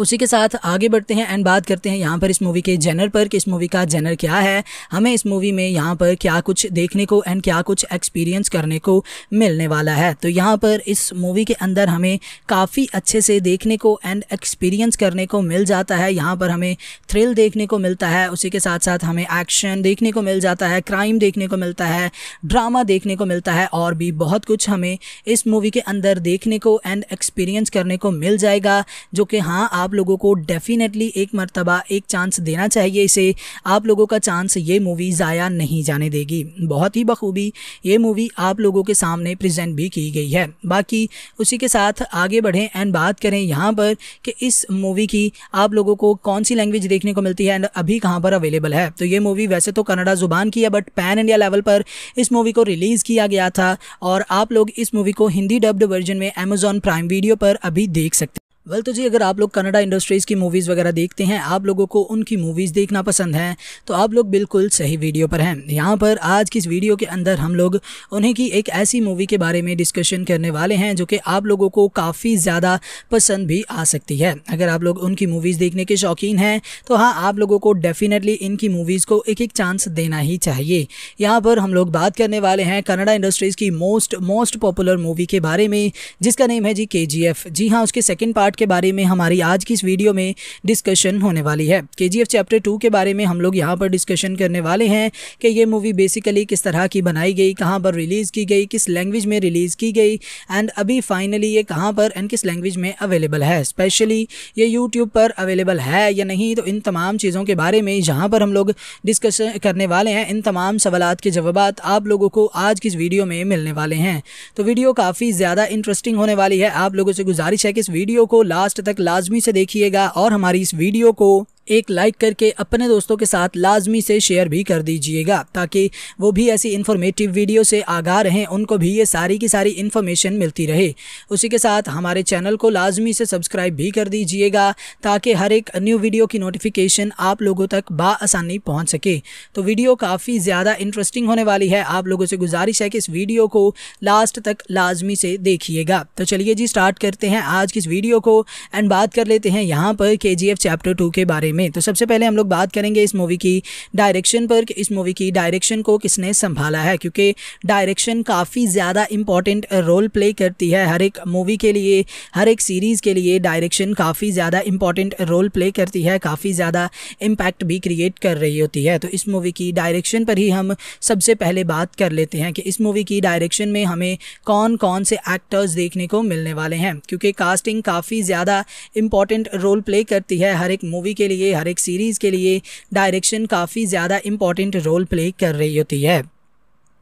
उसी के साथ आगे बढ़ते हैं एंड बात करते हैं यहाँ पर इस मूवी के जेनर पर कि इस मूवी का जेनर क्या है हमें इस मूवी में यहाँ पर क्या कुछ देखने को एंड क्या कुछ एक्सपीरियंस करने को मिलने वाला है तो यहाँ पर इस मूवी के अंदर हमें काफ़ी अच्छे से देखने को एंड एक्सपीरियंस करने को मिल जाता है यहाँ पर हमें थ्रिल देखने को मिलता है उसी के साथ साथ हमें हमें एक्शन देखने को मिल जाता है क्राइम देखने को मिलता है ड्रामा देखने को मिलता है और भी बहुत कुछ हमें इस मूवी के अंदर देखने को एंड एक्सपीरियंस करने को मिल जाएगा जो कि हाँ आप लोगों को डेफिनेटली एक मरतबा एक चांस देना चाहिए इसे आप लोगों का चांस ये मूवी ज़ाया नहीं जाने देगी बहुत ही बखूबी ये मूवी आप लोगों के सामने प्रजेंट भी की गई है बाकी उसी के साथ आगे बढ़ें एंड बात करें यहाँ पर कि इस मूवी की आप लोगों को कौन सी लैंग्वेज देखने को मिलती है एंड अभी कहाँ पर अवेलेबल है तो ये ये मूवी वैसे तो कनाडा ज़ुबान की है बट पैन इंडिया लेवल पर इस मूवी को रिलीज़ किया गया था और आप लोग इस मूवी को हिंदी डब्ड वर्जन में अमेजॉन प्राइम वीडियो पर अभी देख सकते वेल तो जी अगर आप लोग कनाडा इंडस्ट्रीज़ की मूवीज़ वगैरह देखते हैं आप लोगों को उनकी मूवीज़ देखना पसंद है तो आप लोग बिल्कुल सही वीडियो पर हैं यहाँ पर आज की इस वीडियो के अंदर हम लोग उन्हीं की एक ऐसी मूवी के बारे में डिस्कशन करने वाले हैं जो कि आप लोगों को काफ़ी ज़्यादा पसंद भी आ सकती है अगर आप लोग उनकी मूवीज़ देखने के शौकीन हैं तो हाँ आप लोगों को डेफिनेटली इनकी मूवीज़ को एक एक चांस देना ही चाहिए यहाँ पर हम लोग बात करने वाले हैं कनाडा इंडस्ट्रीज़ की मोस्ट मोस्ट पॉपुलर मूवी के बारे में जिसका नेम है जी के जी हाँ उसके सेकेंड पार्ट पार्ट के बारे में हमारी आज की इस वीडियो में डिस्कशन होने वाली है के चैप्टर टू के बारे में हम लोग यहाँ पर डिस्कशन करने वाले हैं कि ये मूवी बेसिकली किस तरह की बनाई गई कहाँ पर रिलीज़ की गई किस लैंग्वेज में रिलीज़ की गई एंड अभी फाइनली ये कहाँ पर एंड किस लैंग्वेज में अवेलेबल है स्पेशली ये यूट्यूब पर अवेलेबल है या नहीं तो इन तमाम चीज़ों के बारे में जहाँ पर हम लोग डिस्कशन करने वाले हैं इन तमाम सवाल के जवाब आप लोगों को आज की इस वीडियो में मिलने वाले हैं तो वीडियो काफ़ी ज़्यादा इंटरेस्टिंग होने वाली है आप लोगों से गुजारिश है कि इस वीडियो को लास्ट तक लाजमी से देखिएगा और हमारी इस वीडियो को एक लाइक करके अपने दोस्तों के साथ लाजमी से शेयर भी कर दीजिएगा ताकि वो भी ऐसी इन्फॉर्मेटिव वीडियो से आगाह रहें उनको भी ये सारी की सारी इन्फॉर्मेशन मिलती रहे उसी के साथ हमारे चैनल को लाजमी से सब्सक्राइब भी कर दीजिएगा ताकि हर एक न्यू वीडियो की नोटिफिकेशन आप लोगों तक बासानी पहुँच सके तो वीडियो काफ़ी ज़्यादा इंटरेस्टिंग होने वाली है आप लोगों से गुजारिश है कि इस वीडियो को लास्ट तक लाजमी से देखिएगा तो चलिए जी स्टार्ट करते हैं आज की इस वीडियो को एंड बात कर लेते हैं यहाँ पर के चैप्टर टू के बारे में में तो सबसे पहले हम लोग बात करेंगे इस मूवी की डायरेक्शन पर इस मूवी की डायरेक्शन को किसने संभाला है क्योंकि डायरेक्शन काफ़ी ज़्यादा इम्पॉर्टेंट रोल प्ले करती है हर एक मूवी के लिए हर एक सीरीज़ के लिए डायरेक्शन काफ़ी ज़्यादा इम्पॉर्टेंट रोल प्ले करती है काफ़ी ज़्यादा इम्पैक्ट भी क्रिएट कर रही होती है तो इस मूवी की डायरेक्शन पर ही हम सबसे पहले बात कर लेते हैं कि इस मूवी की डायरेक्शन में हमें कौन कौन से एक्टर्स देखने को मिलने वाले हैं क्योंकि कास्टिंग काफ़ी ज़्यादा इम्पॉर्टेंट रोल प्ले करती है हर एक मूवी के लिए लिए हर एक सीरीज़ के लिए डायरेक्शन काफ़ी ज़्यादा इम्पॉर्टेंट रोल प्ले कर रही होती है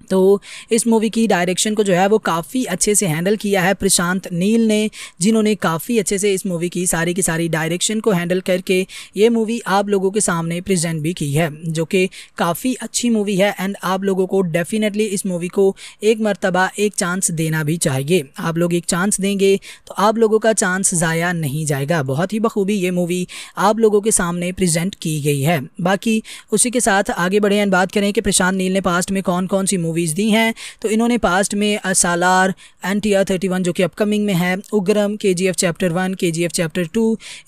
तो इस मूवी की डायरेक्शन को जो है वो काफ़ी अच्छे से हैंडल किया है प्रशांत नील ने जिन्होंने काफ़ी अच्छे से इस मूवी की सारी की सारी डायरेक्शन को हैंडल करके ये मूवी आप लोगों के सामने प्रेजेंट भी की है जो कि काफ़ी अच्छी मूवी है एंड आप लोगों को डेफिनेटली इस मूवी को एक मरतबा एक चांस देना भी चाहिए आप लोग एक चांस देंगे तो आप लोगों का चांस ज़ाया नहीं जाएगा बहुत ही बखूबी ये मूवी आप लोगों के सामने प्रजेंट की गई है बाकी उसी के साथ आगे बढ़े एंड बात करें कि प्रशांत नील ने पास्ट में कौन कौन सी मूवी मूवीज़ दी हैं तो इन्होंने पास्ट में Salaar N R thirty one जो कि अपकमिंग में है उग्रम के जी एफ चैप्टर वन के जी एफ चैप्टर टू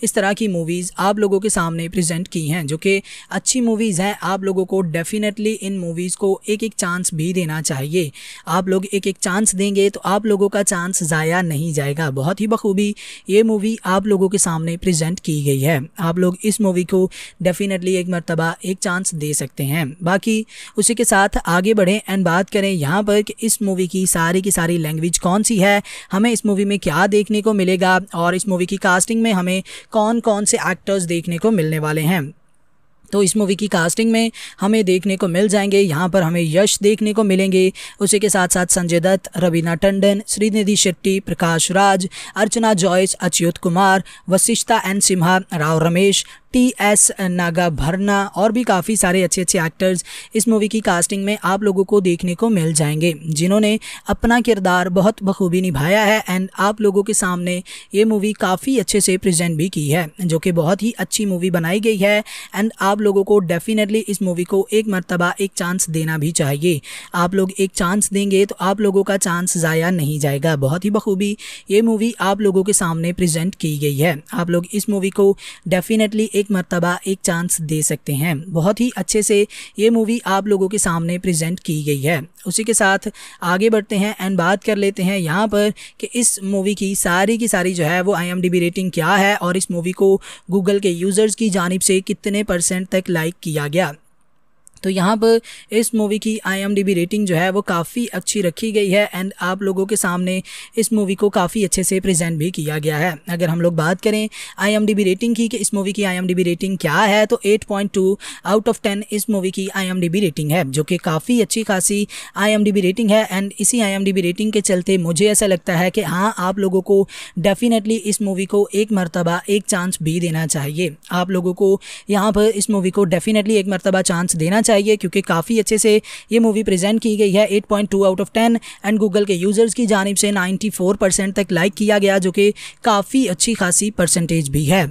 इस तरह की मूवीज़ आप लोगों के सामने प्रेजेंट की हैं जो कि अच्छी मूवीज़ हैं आप लोगों को डेफिनेटली इन मूवीज़ को एक एक चांस भी देना चाहिए आप लोग एक एक चांस देंगे तो आप लोगों का चांस ज़ाया नहीं जाएगा बहुत ही बखूबी ये मूवी आप लोगों के सामने प्रजेंट की गई है आप लोग इस मूवी को डेफिनेटली एक मरतबा एक चांस दे सकते हैं बाकी उसी के साथ आगे बढ़ें एंड बात करें यहाँ पर कि इस मूवी की सारी की सारी लैंग्वेज कौन सी है हमें इस मूवी में क्या देखने को मिलेगा और इस मूवी की कास्टिंग में हमें कौन कौन से एक्टर्स देखने को मिलने वाले हैं तो इस मूवी की कास्टिंग में हमें देखने को मिल जाएंगे यहाँ पर हमें यश देखने को मिलेंगे उसी के साथ साथ Sanjay Dutt Raveena Tandon Srinidhi Shetty Prakash Raj Archana Jois Achyuth Kumar Vasishta N Simha Rao Ramesh T S Nagabharana और भी काफ़ी सारे अच्छे अच्छे एक्टर्स इस मूवी की कास्टिंग में आप लोगों को देखने को मिल जाएंगे जिन्होंने अपना किरदार बहुत बखूबी निभाया है एंड आप लोगों के सामने ये मूवी काफ़ी अच्छे से प्रजेंट भी की है जो कि बहुत ही अच्छी मूवी बनाई गई है एंड आप लोगों को डेफिनेटली इस मूवी को एक मरतबा एक चांस देना भी चाहिए आप लोग एक चांस देंगे तो आप लोगों का चांस ज़ाया नहीं जाएगा बहुत ही बखूबी ये मूवी आप लोगों के सामने प्रेजेंट की गई है आप लोग इस मूवी को डेफिनेटली एक एक मरतबा एक चांस दे सकते हैं बहुत ही अच्छे से ये मूवी आप लोगों के सामने प्रेजेंट की गई है उसी के साथ आगे बढ़ते हैं एंड बात कर लेते हैं यहाँ पर कि इस मूवी की सारी की सारी जो है वो आई रेटिंग क्या है और इस मूवी को गूगल के यूज़र्स की जानब से कितने परसेंट तक लाइक किया गया तो यहाँ पर इस मूवी की आई रेटिंग जो है वो काफ़ी अच्छी रखी गई है एंड आप लोगों के सामने इस मूवी को काफ़ी अच्छे से प्रेजेंट भी किया गया है अगर हम लोग बात करें आई रेटिंग की कि इस मूवी की आई रेटिंग क्या है तो 8.2 आउट ऑफ 10 इस मूवी की आई रेटिंग है जो कि काफ़ी अच्छी खासी आई रेटिंग है एंड इसी आई रेटिंग के चलते मुझे ऐसा लगता है कि हाँ आप लोगों को डेफिनेटली इस मूवी को एक मरतबा एक चांस भी देना चाहिए आप लोगों को यहाँ पर इस मूवी को डेफिनेटली एक मरतबा चांस देना चाहिए चाहिए क्योंकि काफ़ी अच्छे से ये मूवी प्रेजेंट की गई है 8.2 आउट ऑफ 10 एंड गूगल के यूज़र्स की जानब से 94 परसेंट तक लाइक किया गया जो कि काफ़ी अच्छी खासी परसेंटेज भी है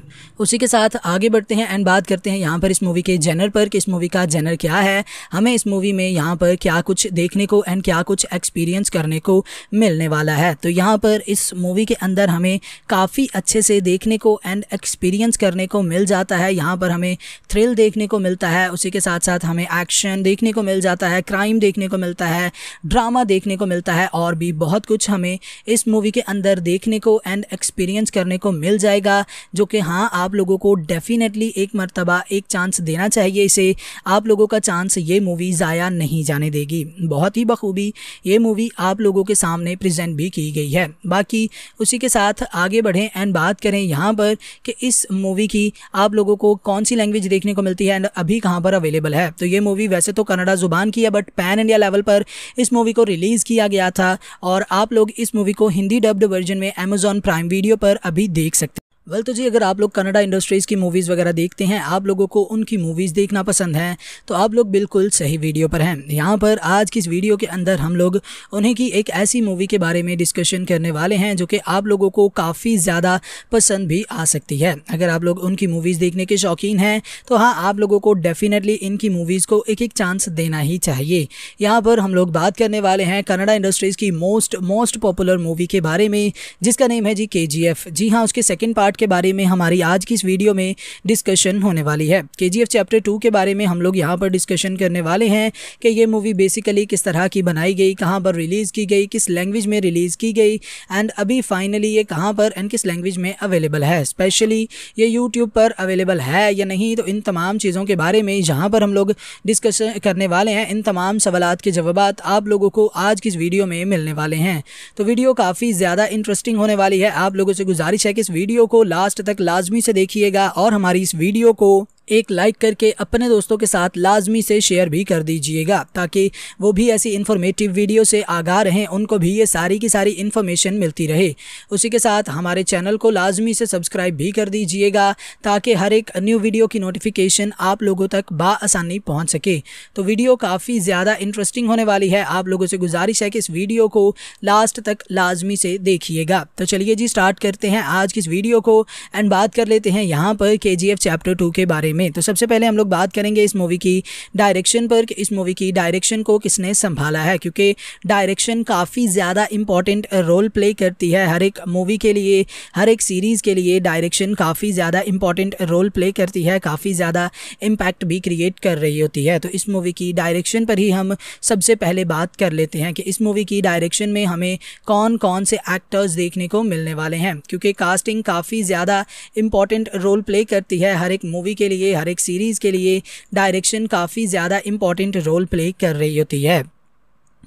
उसी के साथ आगे बढ़ते हैं एंड बात करते हैं यहाँ पर इस मूवी के जेनर पर कि इस मूवी का जेनर क्या है हमें इस मूवी में यहाँ पर क्या कुछ देखने को एंड क्या कुछ एक्सपीरियंस करने को मिलने वाला है तो यहाँ पर इस मूवी के अंदर हमें काफ़ी अच्छे से देखने को एंड एक्सपीरियंस करने को मिल जाता है यहाँ पर हमें थ्रिल देखने को मिलता है उसी के साथ साथ हमें हमें एक्शन देखने को मिल जाता है क्राइम देखने को मिलता है ड्रामा देखने को मिलता है और भी बहुत कुछ हमें इस मूवी के अंदर देखने को एंड एक्सपीरियंस करने को मिल जाएगा जो कि हाँ आप लोगों को डेफिनेटली एक मरतबा एक चांस देना चाहिए इसे आप लोगों का चांस ये मूवी ज़ाया नहीं जाने देगी बहुत ही बखूबी ये मूवी आप लोगों के सामने प्रजेंट भी की गई है बाकी उसी के साथ आगे बढ़ें एंड बात करें यहाँ पर कि इस मूवी की आप लोगों को कौन सी लैंग्वेज देखने को मिलती है एंड अभी कहाँ पर अवेलेबल है तो ये मूवी वैसे तो कनाडा ज़ुबान की है बट पैन इंडिया लेवल पर इस मूवी को रिलीज़ किया गया था और आप लोग इस मूवी को हिंदी डब्ड वर्जन में अमेजॉन प्राइम वीडियो पर अभी देख सकते हैं वेल तो जी अगर आप लोग कनाडा इंडस्ट्रीज़ की मूवीज़ वगैरह देखते हैं आप लोगों को उनकी मूवीज़ देखना पसंद है तो आप लोग बिल्कुल सही वीडियो पर हैं यहाँ पर आज की इस वीडियो के अंदर हम लोग उन्हीं की एक ऐसी मूवी के बारे में डिस्कशन करने वाले हैं जो कि आप लोगों को काफ़ी ज़्यादा पसंद भी आ सकती है अगर आप लोग उनकी मूवीज़ देखने के शौकीन हैं तो हाँ आप लोगों को डेफिनेटली इनकी मूवीज़ को एक एक चांस देना ही चाहिए यहाँ पर हम लोग बात करने वाले हैं कनाडा इंडस्ट्रीज़ की मोस्ट मोस्ट पॉपुलर मूवी के बारे में जिसका नेम है जी के जी हाँ उसके सेकेंड पार्ट पार्ट के बारे में हमारी आज की इस वीडियो में डिस्कशन होने वाली है के चैप्टर टू के बारे में हम लोग यहाँ पर डिस्कशन करने वाले हैं कि ये मूवी बेसिकली किस तरह की बनाई गई कहाँ पर रिलीज़ की गई किस लैंग्वेज में रिलीज़ की गई एंड अभी फाइनली ये कहाँ पर एंड किस लैंग्वेज में अवेलेबल है स्पेशली ये यूट्यूब पर अवेलेबल है या नहीं तो इन तमाम चीज़ों के बारे में जहाँ पर हम लोग डिस्कशन करने वाले हैं इन तमाम सवाल के जवाब आप लोगों को आज की इस वीडियो में मिलने वाले हैं तो वीडियो काफ़ी ज़्यादा इंटरेस्टिंग होने वाली है आप लोगों से गुजारिश है कि इस वीडियो को लास्ट तक लाजमी से देखिएगा और हमारी इस वीडियो को एक लाइक करके अपने दोस्तों के साथ लाजमी से शेयर भी कर दीजिएगा ताकि वो भी ऐसी इन्फॉर्मेटिव वीडियो से आगा रहें उनको भी ये सारी की सारी इन्फॉर्मेशन मिलती रहे उसी के साथ हमारे चैनल को लाजमी से सब्सक्राइब भी कर दीजिएगा ताकि हर एक न्यू वीडियो की नोटिफिकेशन आप लोगों तक बासानी पहुँच सके तो वीडियो काफ़ी ज़्यादा इंटरेस्टिंग होने वाली है आप लोगों से गुजारिश है कि इस वीडियो को लास्ट तक लाजमी से देखिएगा तो चलिए जी स्टार्ट करते हैं आज की इस वीडियो को एंड बात कर लेते हैं यहाँ पर के चैप्टर टू के बारे में तो सबसे पहले हम लोग बात करेंगे इस मूवी की डायरेक्शन पर इस मूवी की डायरेक्शन को किसने संभाला है क्योंकि डायरेक्शन काफ़ी ज़्यादा इम्पॉर्टेंट रोल प्ले करती है हर एक मूवी के लिए हर एक सीरीज़ के लिए डायरेक्शन काफ़ी ज़्यादा इम्पॉर्टेंट रोल प्ले करती है काफ़ी ज़्यादा इम्पैक्ट भी क्रिएट कर रही होती है तो इस मूवी की डायरेक्शन पर ही हम सबसे पहले बात कर लेते हैं कि इस मूवी की डायरेक्शन में हमें कौन कौन से एक्टर्स देखने को मिलने वाले हैं क्योंकि कास्टिंग काफ़ी ज़्यादा इम्पॉर्टेंट रोल प्ले करती है हर एक मूवी के लिए लिए हर एक सीरीज़ के लिए डायरेक्शन काफ़ी ज़्यादा इंपॉर्टेंट रोल प्ले कर रही होती है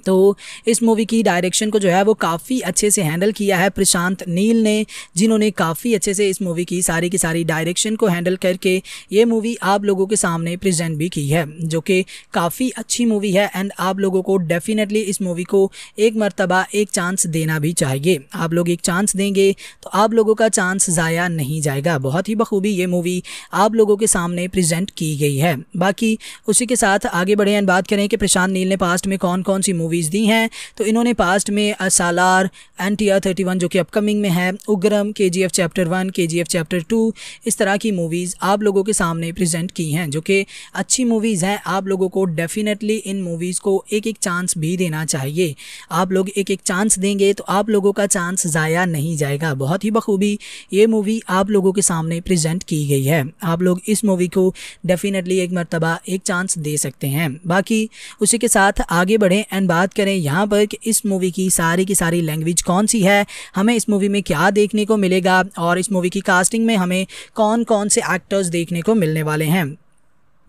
तो इस मूवी की डायरेक्शन को जो है वो काफ़ी अच्छे से हैंडल किया है प्रशांत नील ने जिन्होंने काफ़ी अच्छे से इस मूवी की सारी की सारी डायरेक्शन को हैंडल करके ये मूवी आप लोगों के सामने प्रेजेंट भी की है जो कि काफ़ी अच्छी मूवी है एंड आप लोगों को डेफिनेटली इस मूवी को एक मरतबा एक चांस देना भी चाहिए आप लोग एक चांस देंगे तो आप लोगों का चांस ज़ाया नहीं जाएगा बहुत ही बखूबी ये मूवी आप लोगों के सामने प्रेजेंट की गई है बाकी उसी के साथ आगे बढ़े एंड बात करें कि प्रशांत नील ने पास्ट में कौन कौन सी मूवी मूवीज़ दी हैं तो इन्होंने पास्ट में Salaar N T R thirty one जो कि अपकमिंग में है उग्रम के जी एफ चैप्टर वन के जी एफ चैप्टर टू इस तरह की मूवीज़ आप लोगों के सामने प्रेजेंट की हैं जो कि अच्छी मूवीज़ हैं आप लोगों को डेफिनेटली इन मूवीज़ को एक एक चांस भी देना चाहिए आप लोग एक एक चांस देंगे तो आप लोगों का चांस ज़ाया नहीं जाएगा बहुत ही बखूबी ये मूवी आप लोगों के सामने प्रेजेंट की गई है आप लोग इस मूवी को डेफिनेटली एक मरतबा एक चांस दे सकते हैं बाकी उसी के साथ आगे बढ़ें एंड बात बात करें यहाँ पर कि इस मूवी की सारी की सारी लैंग्वेज कौन सी है हमें इस मूवी में क्या देखने को मिलेगा और इस मूवी की कास्टिंग में हमें कौन कौन से एक्टर्स देखने को मिलने वाले हैं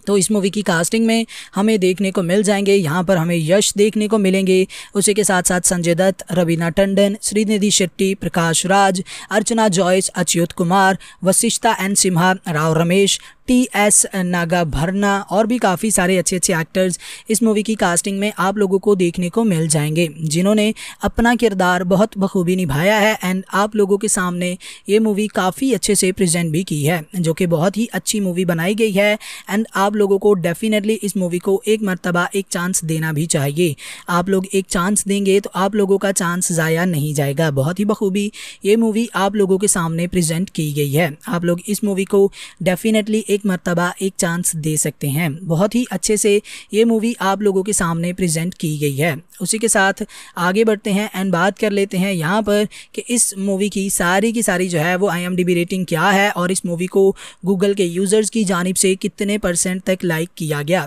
तो इस मूवी की कास्टिंग में हमें देखने को मिल जाएंगे यहाँ पर हमें यश देखने को मिलेंगे उसी के साथ साथ Sanjay Dutt Raveena Tandon Srinidhi Shetty Prakash Raj Archana Jois Achyuth Kumar Vasishta N Simha Rao Ramesh T S Nagabharana और भी काफ़ी सारे अच्छे अच्छे एक्टर्स इस मूवी की कास्टिंग में आप लोगों को देखने को मिल जाएंगे जिन्होंने अपना किरदार बहुत बखूबी निभाया है एंड आप लोगों के सामने ये मूवी काफ़ी अच्छे से प्रेजेंट भी की है जो कि बहुत ही अच्छी मूवी बनाई गई है एंड आप लोगों को डेफिनेटली इस मूवी को एक मरतबा एक चांस देना भी चाहिए आप लोग एक चांस देंगे तो आप लोगों का चांस ज़ाया नहीं जाएगा बहुत ही बखूबी ये मूवी आप लोगों के सामने प्रजेंट की गई है आप लोग इस मूवी को डेफिनेटली एक मरतबा एक चांस दे सकते हैं बहुत ही अच्छे से ये मूवी आप लोगों के सामने प्रेजेंट की गई है उसी के साथ आगे बढ़ते हैं एंड बात कर लेते हैं यहाँ पर कि इस मूवी की सारी की सारी जो है वो आई रेटिंग क्या है और इस मूवी को गूगल के यूज़र्स की जानब से कितने परसेंट तक लाइक किया गया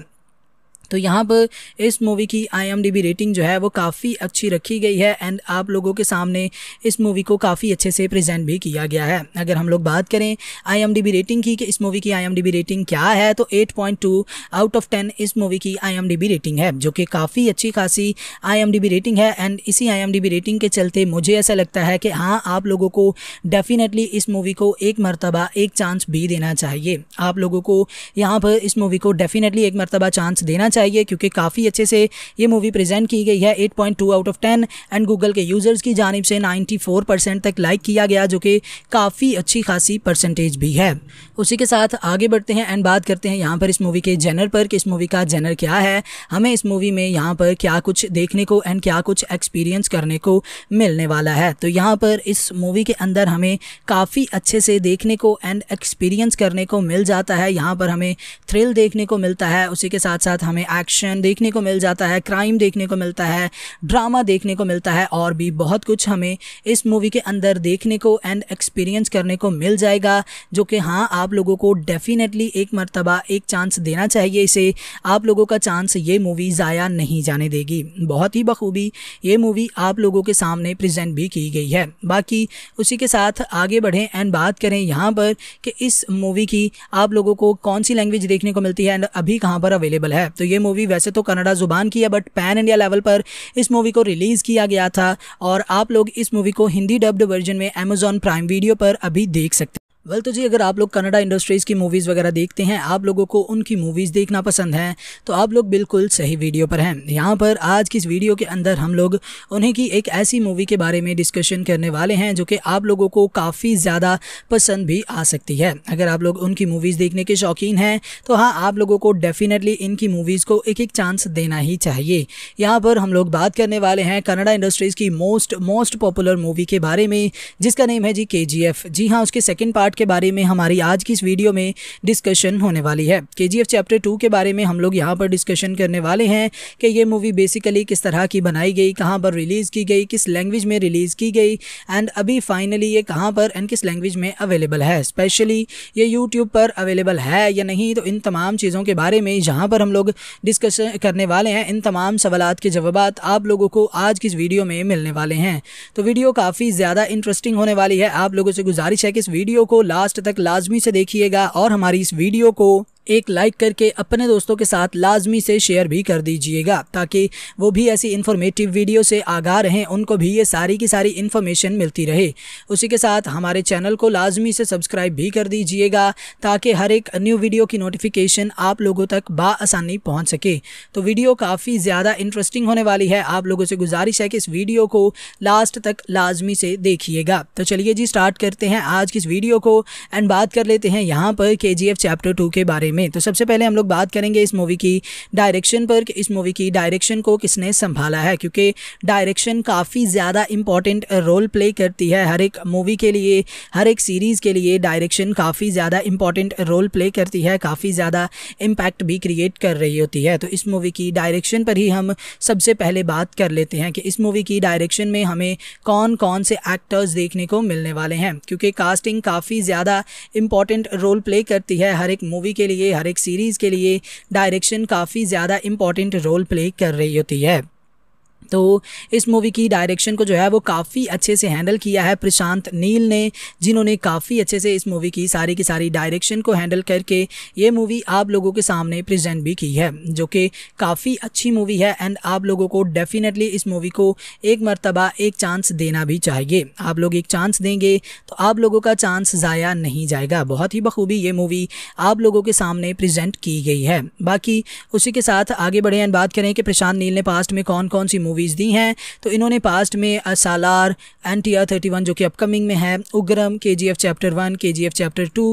तो यहाँ पर इस मूवी की आई रेटिंग जो है वो काफ़ी अच्छी रखी गई है एंड आप लोगों के सामने इस मूवी को काफ़ी अच्छे से प्रेजेंट भी किया गया है अगर हम लोग बात करें आई रेटिंग की कि इस मूवी की आई रेटिंग क्या है तो 8.2 आउट ऑफ 10 इस मूवी की आई रेटिंग है जो कि काफ़ी अच्छी खासी आई रेटिंग है एंड इसी आई रेटिंग के चलते मुझे ऐसा लगता है कि हाँ आप लोगों को डेफिनेटली इस मूवी को एक मरतबा एक चांस भी देना चाहिए आप लोगों को यहाँ पर इस मूवी को डेफिनेटली एक मरतबा चांस देना चाहिए चाहिए क्योंकि काफ़ी अच्छे से ये मूवी प्रेजेंट की गई है 8.2 point out of 10 and Google के यूज़र्स की जानब से 94 परसेंट तक लाइक किया गया जो कि काफ़ी अच्छी खासी परसेंटेज भी है उसी के साथ आगे बढ़ते हैं एंड बात करते हैं यहाँ पर इस मूवी के जेनर पर कि इस मूवी का जेनर क्या है हमें इस मूवी में यहाँ पर क्या कुछ देखने को एंड क्या कुछ एक्सपीरियंस करने को मिलने वाला है तो यहाँ पर इस मूवी के अंदर हमें काफ़ी अच्छे से देखने को एंड एक्सपीरियंस करने को मिल जाता है यहाँ पर हमें थ्रिल देखने को मिलता है उसी के साथ साथ हमें हमें एक्शन देखने को मिल जाता है क्राइम देखने को मिलता है ड्रामा देखने को मिलता है और भी बहुत कुछ हमें इस मूवी के अंदर देखने को एंड एक्सपीरियंस करने को मिल जाएगा जो कि हाँ आप लोगों को डेफिनेटली एक मरतबा एक चांस देना चाहिए इसे आप लोगों का चांस ये मूवी ज़ाया नहीं जाने देगी बहुत ही बखूबी ये मूवी आप लोगों के सामने प्रेजेंट भी की गई है बाकी उसी के साथ आगे बढ़ें एंड बात करें यहाँ पर कि इस मूवी की आप लोगों को कौन सी लैंग्वेज देखने को मिलती है एंड अभी कहाँ पर अवेलेबल है तो ये मूवी वैसे तो कनाडा ज़ुबान की है बट पैन इंडिया लेवल पर इस मूवी को रिलीज़ किया गया था और आप लोग इस मूवी को हिंदी डब्ड वर्जन में अमेजॉन प्राइम वीडियो पर अभी देख सकते वेल तो जी अगर आप लोग कनाडा इंडस्ट्रीज़ की मूवीज़ वगैरह देखते हैं आप लोगों को उनकी मूवीज़ देखना पसंद है तो आप लोग बिल्कुल सही वीडियो पर हैं यहाँ पर आज की इस वीडियो के अंदर हम लोग उन्हीं की एक ऐसी मूवी के बारे में डिस्कशन करने वाले हैं जो कि आप लोगों को काफ़ी ज़्यादा पसंद भी आ सकती है अगर आप लोग उनकी मूवीज़ देखने के शौकीन हैं तो हाँ आप लोगों को डेफिनेटली इनकी मूवीज़ को एक एक चांस देना ही चाहिए यहाँ पर हम लोग बात करने वाले हैं कनाडा इंडस्ट्रीज़ की मोस्ट मोस्ट पॉपुलर मूवी के बारे में जिसका नेम है जी के जी हाँ उसके सेकेंड पार्ट पार्ट के बारे में हमारी आज की इस वीडियो में डिस्कशन होने वाली है के चैप्टर टू के बारे में हम लोग यहाँ पर डिस्कशन करने वाले हैं कि ये मूवी बेसिकली किस तरह की बनाई गई कहाँ पर रिलीज़ की गई किस लैंग्वेज में रिलीज़ की गई एंड अभी फाइनली ये कहाँ पर एंड किस लैंग्वेज में अवेलेबल है स्पेशली ये यूट्यूब पर अवेलेबल है या नहीं तो इन तमाम चीज़ों के बारे में जहाँ पर हम लोग डिस्कस करने वाले हैं इन तमाम सवाल के जवाब आप लोगों को आज की इस वीडियो में मिलने वाले हैं तो वीडियो काफ़ी ज़्यादा इंटरेस्टिंग होने वाली है आप लोगों से गुजारिश है कि इस वीडियो को लास्ट तक लाजमी से देखिएगा और हमारी इस वीडियो को एक लाइक करके अपने दोस्तों के साथ लाजमी से शेयर भी कर दीजिएगा ताकि वो भी ऐसी इन्फॉर्मेटिव वीडियो से आगा रहें उनको भी ये सारी की सारी इन्फॉर्मेशन मिलती रहे उसी के साथ हमारे चैनल को लाजमी से सब्सक्राइब भी कर दीजिएगा ताकि हर एक न्यू वीडियो की नोटिफिकेशन आप लोगों तक बासानी पहुँच सके तो वीडियो काफ़ी ज़्यादा इंटरेस्टिंग होने वाली है आप लोगों से गुजारिश है कि इस वीडियो को लास्ट तक लाजमी से देखिएगा तो चलिए जी स्टार्ट करते हैं आज की इस वीडियो को एंड बात कर लेते हैं यहाँ पर के चैप्टर टू के बारे मूवी में तो सबसे पहले हम लोग बात करेंगे इस मूवी की डायरेक्शन पर कि इस मूवी की डायरेक्शन को किसने संभाला है क्योंकि डायरेक्शन काफ़ी ज़्यादा इम्पॉर्टेंट रोल प्ले करती है हर एक मूवी के लिए हर एक सीरीज़ के लिए डायरेक्शन काफ़ी ज़्यादा इम्पॉर्टेंट रोल प्ले करती है काफ़ी ज़्यादा इम्पैक्ट भी क्रिएट कर रही होती है तो इस मूवी की डायरेक्शन पर ही हम सबसे पहले बात कर लेते हैं कि इस मूवी की डायरेक्शन में हमें कौन कौन से एक्टर्स देखने को मिलने वाले हैं क्योंकि कास्टिंग काफ़ी ज़्यादा इम्पॉर्टेंट रोल प्ले करती है हर एक मूवी के लिए लिए हर एक सीरीज़ के लिए डायरेक्शन काफ़ी ज़्यादा इंपॉर्टेंट रोल प्ले कर रही होती है तो इस मूवी की डायरेक्शन को जो है वो काफ़ी अच्छे से हैंडल किया है प्रशांत नील ने जिन्होंने काफ़ी अच्छे से इस मूवी की सारी की सारी डायरेक्शन को हैंडल करके ये मूवी आप लोगों के सामने प्रेजेंट भी की है जो कि काफ़ी अच्छी मूवी है एंड आप लोगों को डेफिनेटली इस मूवी को एक मरतबा एक चांस देना भी चाहिए आप लोग एक चांस देंगे तो आप लोगों का चांस ज़ाया नहीं जाएगा बहुत ही बखूबी ये मूवी आप लोगों के सामने प्रज़ेंट की गई है बाकी उसी के साथ आगे बढ़े एंड बात करें कि प्रशांत नील ने पास्ट में कौन कौन सी मूवी मूवीज़ दी हैं तो इन्होंने पास्ट में Salaar N T R thirty one जो कि अपकमिंग में है उग्रम के जी एफ चैप्टर वन के जी एफ चैप्टर टू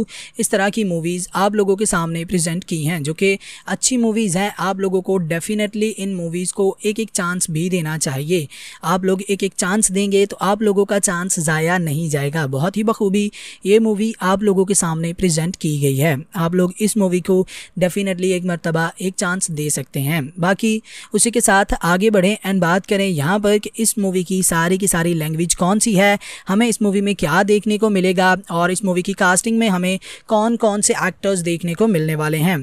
इस तरह की मूवीज़ आप लोगों के सामने प्रेजेंट की हैं जो कि अच्छी मूवीज़ हैं आप लोगों को डेफिनेटली इन मूवीज़ को एक एक चांस भी देना चाहिए आप लोग एक एक चांस देंगे तो आप लोगों का चांस ज़ाया नहीं जाएगा बहुत ही बखूबी ये मूवी आप लोगों के सामने प्रजेंट की गई है आप लोग इस मूवी को डेफिनेटली एक मरतबा एक चांस दे सकते हैं बाकी उसी के साथ आगे बढ़ें एंड बात बात करें यहाँ पर कि इस मूवी की सारी की सारी लैंग्वेज कौन सी है हमें इस मूवी में क्या देखने को मिलेगा और इस मूवी की कास्टिंग में हमें कौन कौन से एक्टर्स देखने को मिलने वाले हैं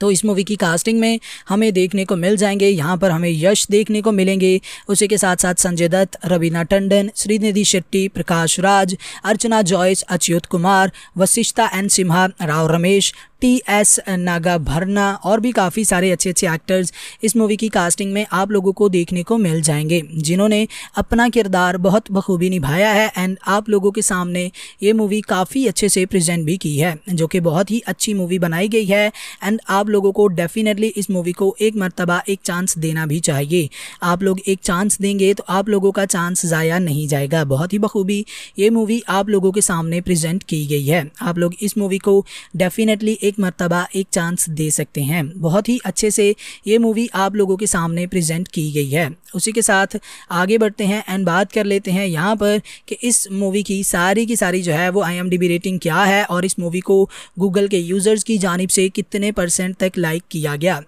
तो इस मूवी की कास्टिंग में हमें देखने को मिल जाएंगे यहाँ पर हमें यश देखने को मिलेंगे उसी के साथ साथ Sanjay Dutt Raveena Tandon Srinidhi Shetty Prakash Raj Archana Jois Achyuth Kumar Vasishta N Simha Rao Ramesh T S Nagabharana और भी काफ़ी सारे अच्छे अच्छे एक्टर्स इस मूवी की कास्टिंग में आप लोगों को देखने को मिल जाएंगे जिन्होंने अपना किरदार बहुत बखूबी निभाया है एंड आप लोगों के सामने ये मूवी काफ़ी अच्छे से प्रेजेंट भी की है जो कि बहुत ही अच्छी मूवी बनाई गई है एंड आप लोगों को डेफिनेटली इस मूवी को एक मरतबा एक चांस देना भी चाहिए आप लोग एक चांस देंगे तो आप लोगों का चांस ज़ाया नहीं जाएगा बहुत ही बखूबी ये मूवी आप लोगों के सामने प्रजेंट की गई है आप लोग इस मूवी को डेफिनेटली एक मरतबा एक चांस दे सकते हैं बहुत ही अच्छे से ये मूवी आप लोगों के सामने प्रेजेंट की गई है उसी के साथ आगे बढ़ते हैं एंड बात कर लेते हैं यहाँ पर कि इस मूवी की सारी की सारी जो है वो आई रेटिंग क्या है और इस मूवी को गूगल के यूज़र्स की जानब से कितने परसेंट तक लाइक किया गया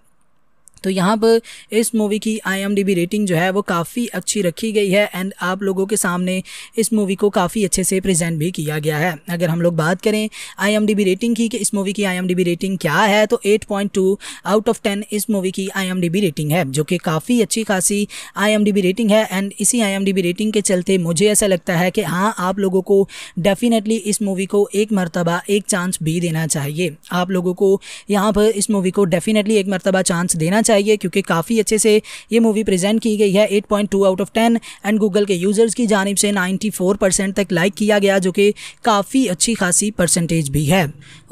तो यहाँ पर इस मूवी की आई रेटिंग जो है वो काफ़ी अच्छी रखी गई है एंड आप लोगों के सामने इस मूवी को काफ़ी अच्छे से प्रेजेंट भी किया गया है अगर हम लोग बात करें आई रेटिंग की कि इस मूवी की आई रेटिंग क्या है तो 8.2 आउट ऑफ 10 इस मूवी की आई रेटिंग है जो कि काफ़ी अच्छी खासी आई रेटिंग है एंड इसी आई रेटिंग के चलते मुझे ऐसा लगता है कि हाँ आप लोगों को डेफिनेटली इस मूवी को एक मरतबा एक चांस भी देना चाहिए आप लोगों को यहाँ पर इस मूवी को डेफिनेटली एक मरतबा चांस देना चाहिए चाहिए क्योंकि काफ़ी अच्छे से ये मूवी प्रेजेंट की गई है 8.2 out of ten and Google के यूज़र्स की जानब से 94 परसेंट तक लाइक किया गया जो कि काफ़ी अच्छी खासी परसेंटेज भी है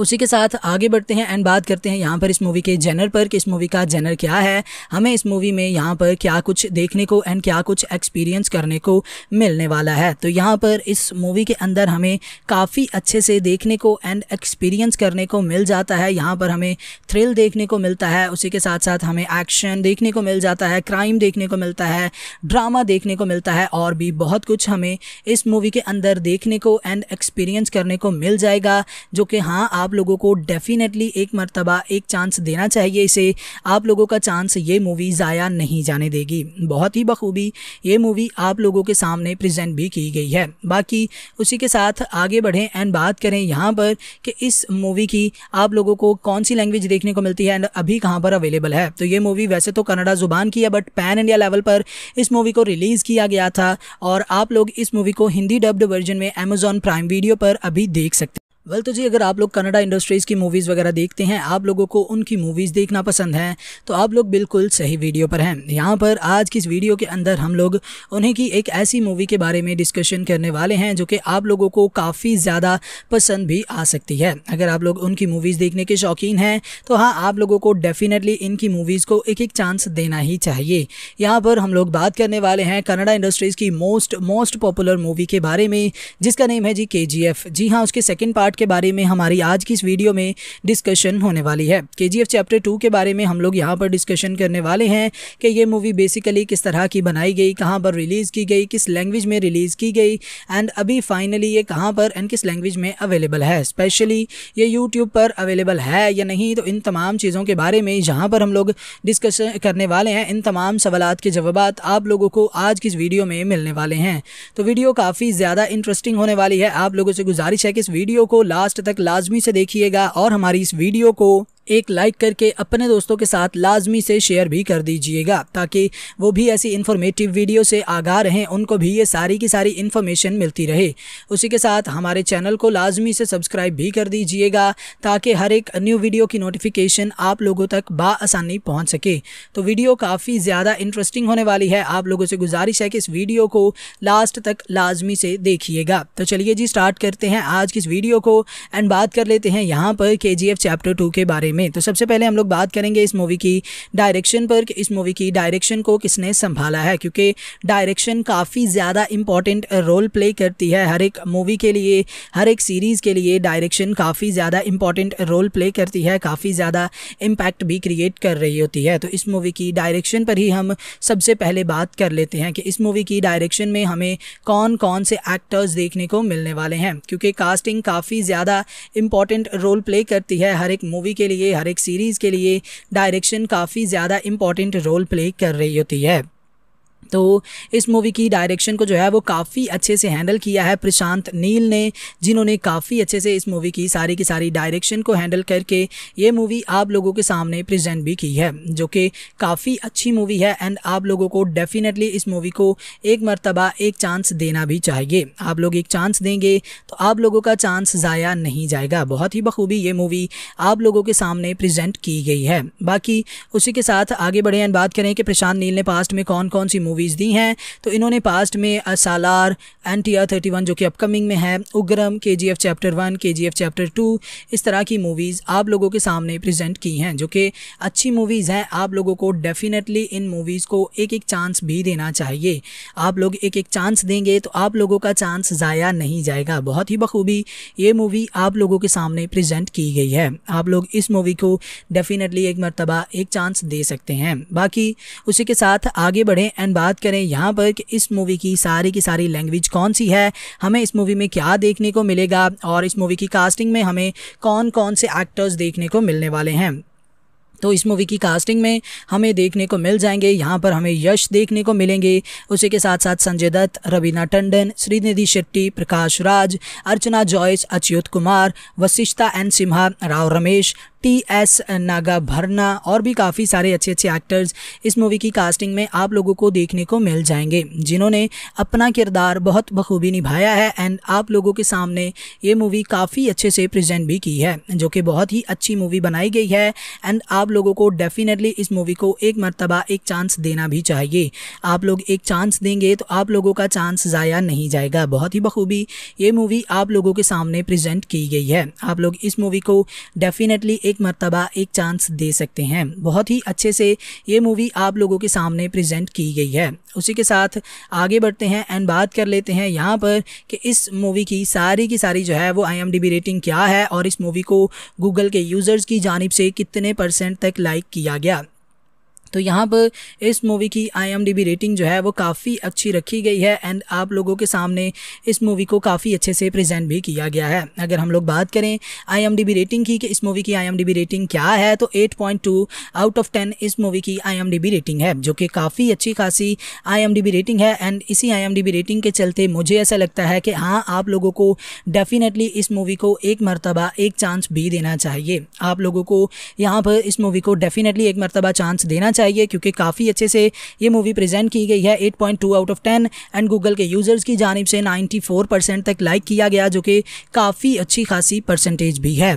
उसी के साथ आगे बढ़ते हैं एंड बात करते हैं यहाँ पर इस मूवी के जेनर पर कि इस मूवी का जेनर क्या है हमें इस मूवी में यहाँ पर क्या कुछ देखने को एंड क्या कुछ एक्सपीरियंस करने को मिलने वाला है तो यहाँ पर इस मूवी के अंदर हमें काफ़ी अच्छे से देखने को एंड एक्सपीरियंस करने को मिल जाता है यहाँ पर हमें थ्रिल देखने को मिलता है उसी के साथ साथ हमें एक्शन देखने को मिल जाता है क्राइम देखने को मिलता है ड्रामा देखने को मिलता है और भी बहुत कुछ हमें इस मूवी के अंदर देखने को एंड एक्सपीरियंस करने को मिल जाएगा जो कि हाँ आप लोगों को डेफिनेटली एक मरतबा एक चांस देना चाहिए इसे आप लोगों का चांस ये मूवी ज़ाया नहीं जाने देगी बहुत ही बखूबी ये मूवी आप लोगों के सामने प्रजेंट भी की गई है बाकी उसी के साथ आगे बढ़ें एंड बात करें यहाँ पर कि इस मूवी की आप लोगों को कौन सी लैंग्वेज देखने को मिलती है एंड अभी कहाँ पर अवेलेबल है तो ये मूवी वैसे तो कनाडा ज़ुबान की है बट पैन इंडिया लेवल पर इस मूवी को रिलीज़ किया गया था और आप लोग इस मूवी को हिंदी डब्ड वर्जन में अमेजॉन प्राइम वीडियो पर अभी देख सकते वेल तो जी अगर आप लोग कनाडा इंडस्ट्रीज़ की मूवीज़ वगैरह देखते हैं आप लोगों को उनकी मूवीज़ देखना पसंद है तो आप लोग बिल्कुल सही वीडियो पर हैं यहाँ पर आज की इस वीडियो के अंदर हम लोग उन्हीं की एक ऐसी मूवी के बारे में डिस्कशन करने वाले हैं जो कि आप लोगों को काफ़ी ज़्यादा पसंद भी आ सकती है अगर आप लोग उनकी मूवीज़ देखने के शौकीन हैं तो हाँ आप लोगों को डेफ़िनेटली इनकी मूवीज़ को एक एक चांस देना ही चाहिए यहाँ पर हम लोग बात करने वाले हैं कनाडा इंडस्ट्रीज़ की मोस्ट मोस्ट पॉपुलर मूवी के बारे में जिसका नेम है जी के जी हाँ उसके सेकेंड पार्ट पार्ट के बारे में हमारी आज की इस वीडियो में डिस्कशन होने वाली है के चैप्टर टू के बारे में हम लोग यहाँ पर डिस्कशन करने वाले हैं कि ये मूवी बेसिकली किस तरह की बनाई गई कहाँ पर रिलीज़ की गई किस लैंग्वेज में रिलीज़ की गई एंड अभी फाइनली ये कहाँ पर एंड किस लैंग्वेज में अवेलेबल है स्पेशली ये यूट्यूब पर अवेलेबल है या नहीं तो इन तमाम चीज़ों के बारे में जहाँ पर हम लोग डिस्कस करने वाले हैं इन तमाम सवाल के जवाब आप लोगों को आज की इस वीडियो में मिलने वाले हैं तो वीडियो काफ़ी ज़्यादा इंटरेस्टिंग होने वाली है आप लोगों से गुजारिश है कि इस वीडियो को लास्ट तक लाजमी से देखिएगा और हमारी इस वीडियो को एक लाइक करके अपने दोस्तों के साथ लाजमी से शेयर भी कर दीजिएगा ताकि वो भी ऐसी इन्फॉर्मेटिव वीडियो से आगाह रहें उनको भी ये सारी की सारी इन्फॉर्मेशन मिलती रहे उसी के साथ हमारे चैनल को लाजमी से सब्सक्राइब भी कर दीजिएगा ताकि हर एक न्यू वीडियो की नोटिफिकेशन आप लोगों तक बासानी पहुँच सके तो वीडियो काफ़ी ज़्यादा इंटरेस्टिंग होने वाली है आप लोगों से गुजारिश है कि इस वीडियो को लास्ट तक लाजमी से देखिएगा तो चलिए जी स्टार्ट करते हैं आज की इस वीडियो को एंड बात कर लेते हैं यहाँ पर के चैप्टर टू के बारे में तो सबसे पहले हम लोग बात करेंगे इस मूवी की डायरेक्शन पर कि इस मूवी की डायरेक्शन को किसने संभाला है क्योंकि डायरेक्शन काफ़ी ज़्यादा इम्पॉर्टेंट रोल प्ले करती है हर एक मूवी के लिए हर एक सीरीज़ के लिए डायरेक्शन काफ़ी ज़्यादा इम्पॉर्टेंट रोल प्ले करती है काफ़ी ज़्यादा इम्पैक्ट भी क्रिएट कर रही होती है तो इस मूवी की डायरेक्शन पर ही हम सबसे पहले बात कर लेते हैं कि इस मूवी की डायरेक्शन में हमें कौन कौन से एक्टर्स देखने को मिलने वाले हैं क्योंकि कास्टिंग काफ़ी ज़्यादा इम्पॉर्टेंट रोल प्ले करती है हर एक मूवी के लिए लिए हर एक सीरीज़ के लिए डायरेक्शन काफ़ी ज़्यादा इंपॉर्टेंट रोल प्ले कर रही होती है तो इस मूवी की डायरेक्शन को जो है वो काफ़ी अच्छे से हैंडल किया है प्रशांत नील ने जिन्होंने काफ़ी अच्छे से इस मूवी की सारी की सारी डायरेक्शन को हैंडल करके ये मूवी आप लोगों के सामने प्रेजेंट भी की है जो कि काफ़ी अच्छी मूवी है एंड आप लोगों को डेफिनेटली इस मूवी को एक मरतबा एक चांस देना भी चाहिए आप लोग एक चांस देंगे तो आप लोगों का चांस ज़ाया नहीं जाएगा बहुत ही बखूबी ये मूवी आप लोगों के सामने प्रजेंट की गई है बाकी उसी के साथ आगे बढ़े एंड बात करें कि प्रशांत नील ने पास्ट में कौन कौन सी मूवी मूवीज़ दी हैं तो इन्होंने पास्ट में Salaar N T R thirty one जो कि अपकमिंग में है उग्रम के जी एफ चैप्टर वन के जी एफ चैप्टर टू इस तरह की मूवीज़ आप लोगों के सामने प्रेजेंट की हैं जो कि अच्छी मूवीज़ हैं आप लोगों को डेफिनेटली इन मूवीज़ को एक एक चांस भी देना चाहिए आप लोग एक एक चांस देंगे तो आप लोगों का चांस ज़ाया नहीं जाएगा बहुत ही बखूबी ये मूवी आप लोगों के सामने प्रजेंट की गई है आप लोग इस मूवी को डेफिनेटली एक मरतबा एक चांस दे सकते हैं बाकी उसी के साथ आगे बढ़ें एंड बात बात करें यहाँ पर कि इस मूवी की सारी की सारी लैंग्वेज कौन सी है हमें इस मूवी में क्या देखने को मिलेगा और इस मूवी की कास्टिंग में हमें कौन कौन से एक्टर्स देखने को मिलने वाले हैं तो इस मूवी की कास्टिंग में हमें देखने को मिल जाएंगे यहाँ पर हमें यश देखने को मिलेंगे उसी के साथ साथ Sanjay Dutt Raveena Tandon Srinidhi Shetty Prakash Raj Archana Jois Achyuth Kumar Vasishta N Simha Rao Ramesh T S Nagabharana और भी काफ़ी सारे अच्छे अच्छे एक्टर्स इस मूवी की कास्टिंग में आप लोगों को देखने को मिल जाएंगे जिन्होंने अपना किरदार बहुत बखूबी निभाया है एंड आप लोगों के सामने ये मूवी काफ़ी अच्छे से प्रेजेंट भी की है जो कि बहुत ही अच्छी मूवी बनाई गई है एंड आप लोगों को डेफिनेटली इस मूवी को एक मरतबा एक चांस देना भी चाहिए आप लोग एक चांस देंगे तो आप लोगों का चांस ज़ाया नहीं जाएगा बहुत ही बखूबी ये मूवी आप लोगों के सामने प्रजेंट की गई है आप लोग इस मूवी को डेफिनेटली एक मरतबा एक चांस दे सकते हैं बहुत ही अच्छे से ये मूवी आप लोगों के सामने प्रेजेंट की गई है उसी के साथ आगे बढ़ते हैं एंड बात कर लेते हैं यहाँ पर कि इस मूवी की सारी की सारी जो है वो आई रेटिंग क्या है और इस मूवी को गूगल के यूज़र्स की जानब से कितने परसेंट तक लाइक किया गया तो यहाँ पर इस मूवी की आईएमडीबी रेटिंग जो है वो काफ़ी अच्छी रखी गई है एंड आप लोगों के सामने इस मूवी को काफ़ी अच्छे से प्रेजेंट भी किया गया है अगर हम लोग बात करें आईएमडीबी रेटिंग की कि इस मूवी की आईएमडीबी रेटिंग क्या है तो 8.2 आउट ऑफ 10 इस मूवी की आईएमडीबी रेटिंग है जो कि काफ़ी अच्छी खासी आई रेटिंग है एंड इसी आई रेटिंग के चलते मुझे ऐसा लगता है कि हाँ आप लोगों को डेफिनेटली इस मूवी को एक मरतबा एक चांस भी देना चाहिए आप लोगों को यहाँ पर इस मूवी को डेफिनेटली एक मरतबा चांस देना चाहिए क्योंकि काफ़ी अच्छे से ये मूवी प्रेजेंट की गई है 8.2 आउट ऑफ 10 एंड गूगल के यूज़र्स की जानब से 94 परसेंट तक लाइक किया गया जो कि काफ़ी अच्छी खासी परसेंटेज भी है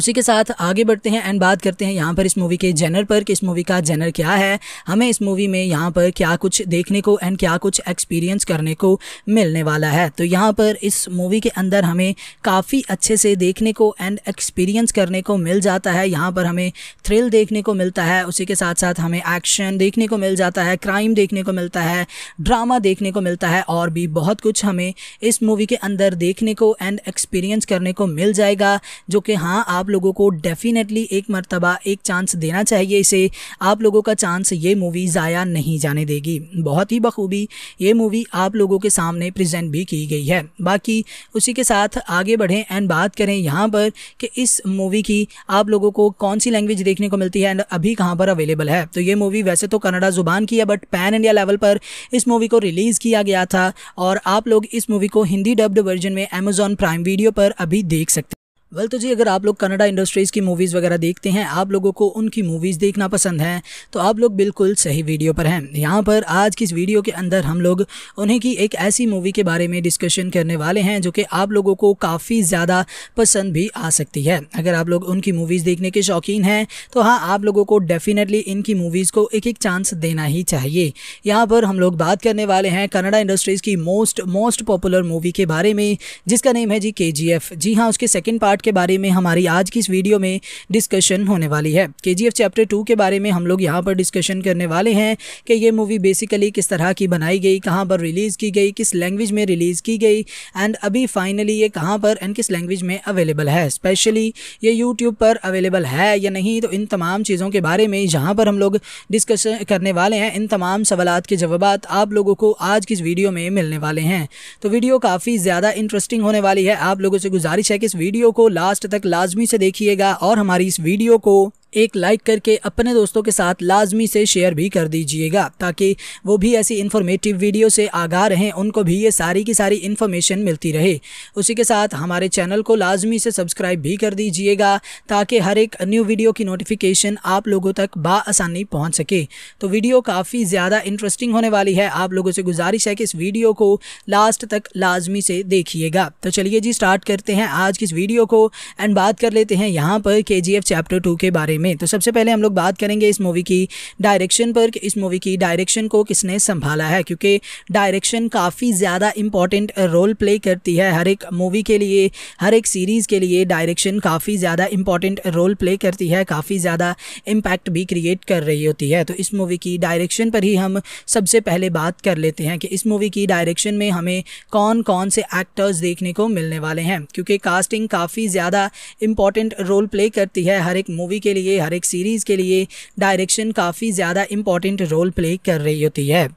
उसी के साथ आगे बढ़ते हैं एंड बात करते हैं यहाँ पर इस मूवी के जेनर पर कि इस मूवी का जेनर क्या है हमें इस मूवी में यहाँ पर क्या कुछ देखने को एंड क्या कुछ एक्सपीरियंस करने को मिलने वाला है तो यहाँ पर इस मूवी के अंदर हमें काफ़ी अच्छे से देखने को एंड एक्सपीरियंस करने को मिल जाता है यहाँ पर हमें थ्रिल देखने को मिलता है उसी के साथ साथ हमें एक्शन देखने को मिल जाता है क्राइम देखने को मिलता है ड्रामा देखने को मिलता है और भी बहुत कुछ हमें इस मूवी के अंदर देखने को एंड एक्सपीरियंस करने को मिल जाएगा जो कि हाँ आप लोगों को डेफिनेटली एक मरतबा एक चांस देना चाहिए इसे आप लोगों का चांस ये मूवी ज़ाया नहीं जाने देगी बहुत ही बखूबी ये मूवी आप लोगों के सामने प्रजेंट भी की गई है बाकी उसी के साथ आगे बढ़ें एंड बात करें यहाँ पर कि इस मूवी की आप लोगों को कौन सी लैंग्वेज देखने को मिलती है एंड अभी कहाँ पर अवेलेबल है तो ये मूवी वैसे तो कन्नडा ज़ुबान की है बट पैन इंडिया लेवल पर इस मूवी को रिलीज़ किया गया था और आप लोग इस मूवी को हिंदी डब्ड वर्जन में अमेजॉन प्राइम वीडियो पर अभी देख सकते वेल तो जी अगर आप लोग कनाडा इंडस्ट्रीज़ की मूवीज़ वगैरह देखते हैं आप लोगों को उनकी मूवीज़ देखना पसंद है तो आप लोग बिल्कुल सही वीडियो पर हैं यहाँ पर आज की इस वीडियो के अंदर हम लोग उन्हीं की एक ऐसी मूवी के बारे में डिस्कशन करने वाले हैं जो कि आप लोगों को काफ़ी ज़्यादा पसंद भी आ सकती है अगर आप लोग उनकी मूवीज़ देखने के शौकीन हैं तो हाँ आप लोगों को डेफिनेटली इनकी मूवीज़ को एक एक चांस देना ही चाहिए यहाँ पर हम लोग बात करने वाले हैं कनाडा इंडस्ट्रीज़ की मोस्ट मोस्ट पॉपुलर मूवी के बारे में जिसका नेम है जी के जी जी हाँ उसके सेकेंड पार्ट के बारे में हमारी आज की इस वीडियो में डिस्कशन होने वाली है के चैप्टर टू के बारे में हम लोग यहाँ पर डिस्कशन करने वाले हैं कि ये मूवी बेसिकली किस तरह की बनाई गई कहाँ पर रिलीज़ की गई किस लैंग्वेज में रिलीज़ की गई एंड अभी फाइनली ये कहाँ पर एंड किस लैंग्वेज में अवेलेबल है स्पेशली ये यूट्यूब पर अवेलेबल है या नहीं तो इन तमाम चीज़ों के बारे में जहाँ पर हम लोग डिस्कशन करने वाले हैं इन तमाम सवाल के जवाब आप लोगों को आज की इस वीडियो में मिलने वाले हैं तो वीडियो काफ़ी ज़्यादा इंटरेस्टिंग होने वाली है आप लोगों से गुजारिश है कि इस वीडियो को लास्ट तक लाजमी से देखिएगा और हमारी इस वीडियो को एक लाइक करके अपने दोस्तों के साथ लाजमी से शेयर भी कर दीजिएगा ताकि वो भी ऐसी इन्फॉर्मेटिव वीडियो से आगाह रहें उनको भी ये सारी की सारी इन्फॉर्मेशन मिलती रहे उसी के साथ हमारे चैनल को लाजमी से सब्सक्राइब भी कर दीजिएगा ताकि हर एक न्यू वीडियो की नोटिफिकेशन आप लोगों तक बासानी पहुँच सके तो वीडियो काफ़ी ज़्यादा इंटरेस्टिंग होने वाली है आप लोगों से गुजारिश है कि इस वीडियो को लास्ट तक लाजमी से देखिएगा तो चलिए जी स्टार्ट करते हैं आज की इस वीडियो को एंड बात कर लेते हैं यहाँ पर के चैप्टर टू के बारे में में तो सबसे पहले हम लोग बात करेंगे इस मूवी की डायरेक्शन पर कि इस मूवी की डायरेक्शन को किसने संभाला है क्योंकि डायरेक्शन काफ़ी ज़्यादा इम्पॉर्टेंट रोल प्ले करती है हर एक मूवी के लिए हर एक सीरीज़ के लिए डायरेक्शन काफ़ी ज़्यादा इम्पॉर्टेंट रोल प्ले करती है काफ़ी ज़्यादा इम्पैक्ट भी क्रिएट कर रही होती है तो इस मूवी की डायरेक्शन पर ही हम सबसे पहले बात कर लेते हैं कि इस मूवी की डायरेक्शन में हमें कौन कौन से एक्टर्स देखने को मिलने वाले हैं क्योंकि कास्टिंग काफ़ी ज़्यादा इम्पॉर्टेंट रोल प्ले करती है हर एक मूवी के लिए हर एक सीरीज़ के लिए डायरेक्शन काफ़ी ज़्यादा इंपॉर्टेंट रोल प्ले कर रही होती है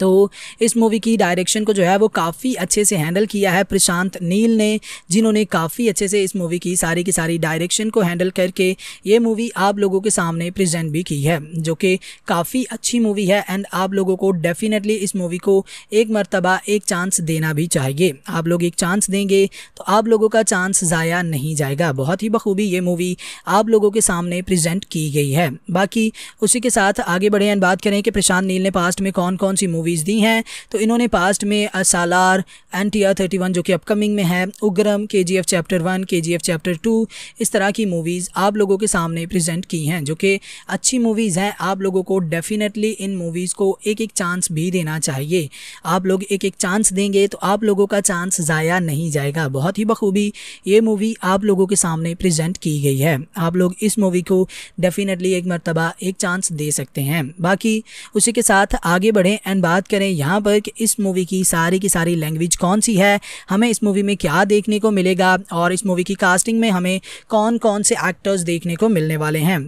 तो इस मूवी की डायरेक्शन को जो है वो काफ़ी अच्छे से हैंडल किया है प्रशांत नील ने जिन्होंने काफ़ी अच्छे से इस मूवी की सारी की सारी डायरेक्शन को हैंडल करके ये मूवी आप लोगों के सामने प्रेजेंट भी की है जो कि काफ़ी अच्छी मूवी है एंड आप लोगों को डेफिनेटली इस मूवी को एक मरतबा एक चांस देना भी चाहिए आप लोग एक चांस देंगे तो आप लोगों का चांस ज़ाया नहीं जाएगा बहुत ही बखूबी ये मूवी आप लोगों के सामने प्रजेंट की गई है बाकी उसी के साथ आगे बढ़े एंड बात करें कि प्रशांत नील ने पास्ट में कौन कौन सी मूवी मूवीज़ दी हैं तो इन्होंने पास्ट में सालार एन टी आर जो कि अपकमिंग में है उग्रम के जी एफ चैप्टर वन के जी एफ चैप्टर टू इस तरह की मूवीज़ आप लोगों के सामने प्रजेंट की हैं जो कि अच्छी मूवीज़ हैं आप लोगों को डेफिनेटली इन मूवीज़ को एक एक चांस भी देना चाहिए आप लोग एक एक चांस देंगे तो आप लोगों का चांस ज़ाया नहीं जाएगा बहुत ही बखूबी ये मूवी आप लोगों के सामने प्रजेंट की गई है आप लोग इस मूवी को डेफिनेटली एक मरतबा एक चांस दे सकते हैं बाकी उसी के साथ आगे बढ़ें एंड बात बात करें यहाँ पर कि इस मूवी की सारी की सारी लैंग्वेज कौन सी है हमें इस मूवी में क्या देखने को मिलेगा और इस मूवी की कास्टिंग में हमें कौन कौन से एक्टर्स देखने को मिलने वाले हैं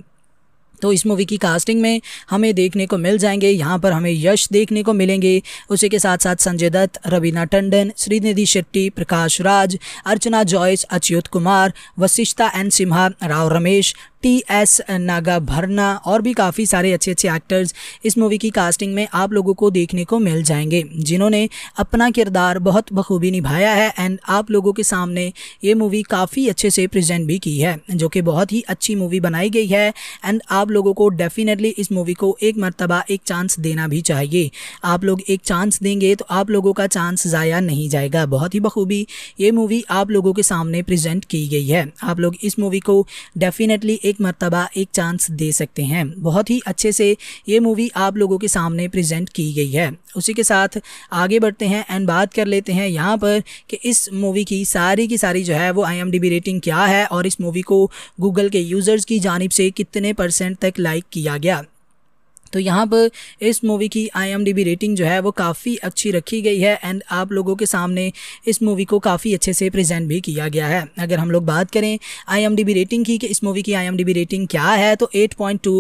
तो इस मूवी की कास्टिंग में हमें देखने को मिल जाएंगे यहाँ पर हमें यश देखने को मिलेंगे उसी के साथ साथ Sanjay Dutt Raveena Tandon Srinidhi Shetty Prakash Raj Archana Jois Achyuth Kumar Vasishta N Simha Rao Ramesh T S Nagabharana और भी काफ़ी सारे अच्छे अच्छे एक्टर्स इस मूवी की कास्टिंग में आप लोगों को देखने को मिल जाएंगे जिन्होंने अपना किरदार बहुत बखूबी निभाया है एंड आप लोगों के सामने ये मूवी काफ़ी अच्छे से प्रेजेंट भी की है जो कि बहुत ही अच्छी मूवी बनाई गई है एंड आप लोगों को डेफिनेटली इस मूवी को एक मरतबा एक चांस देना भी चाहिए आप लोग एक चांस देंगे तो आप लोगों का चांस ज़ाया नहीं जाएगा बहुत ही बखूबी ये मूवी आप लोगों के सामने प्रजेंट की गई है आप लोग इस मूवी को डेफिनेटली एक मरतबा एक चांस दे सकते हैं बहुत ही अच्छे से ये मूवी आप लोगों के सामने प्रेजेंट की गई है उसी के साथ आगे बढ़ते हैं एंड बात कर लेते हैं यहाँ पर कि इस मूवी की सारी की सारी जो है वो आई रेटिंग क्या है और इस मूवी को गूगल के यूज़र्स की जानब से कितने परसेंट तक लाइक किया गया तो यहाँ पर इस मूवी की आई रेटिंग जो है वो काफ़ी अच्छी रखी गई है एंड आप लोगों के सामने इस मूवी को काफ़ी अच्छे से प्रेजेंट भी किया गया है अगर हम लोग बात करें आई रेटिंग की कि इस मूवी की आई रेटिंग क्या है तो 8.2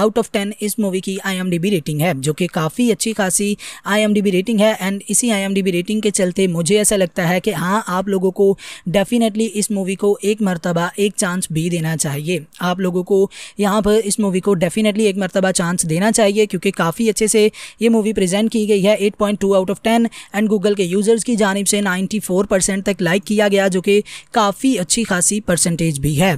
आउट ऑफ 10 इस मूवी की आई रेटिंग है जो कि काफ़ी अच्छी खासी आई रेटिंग है एंड इसी आई रेटिंग के चलते मुझे ऐसा लगता है कि हाँ आप लोगों को डेफिनेटली इस मूवी को एक मरतबा एक चांस भी देना चाहिए आप लोगों को यहाँ पर इस मूवी को डेफिनेटली एक मरतबा चांस देना चाहिए क्योंकि काफ़ी अच्छे से ये मूवी प्रेजेंट की गई है 8.2 out of ten and Google के यूज़र्स की जानब से 94 परसेंट तक लाइक किया गया जो कि काफ़ी अच्छी खासी परसेंटेज भी है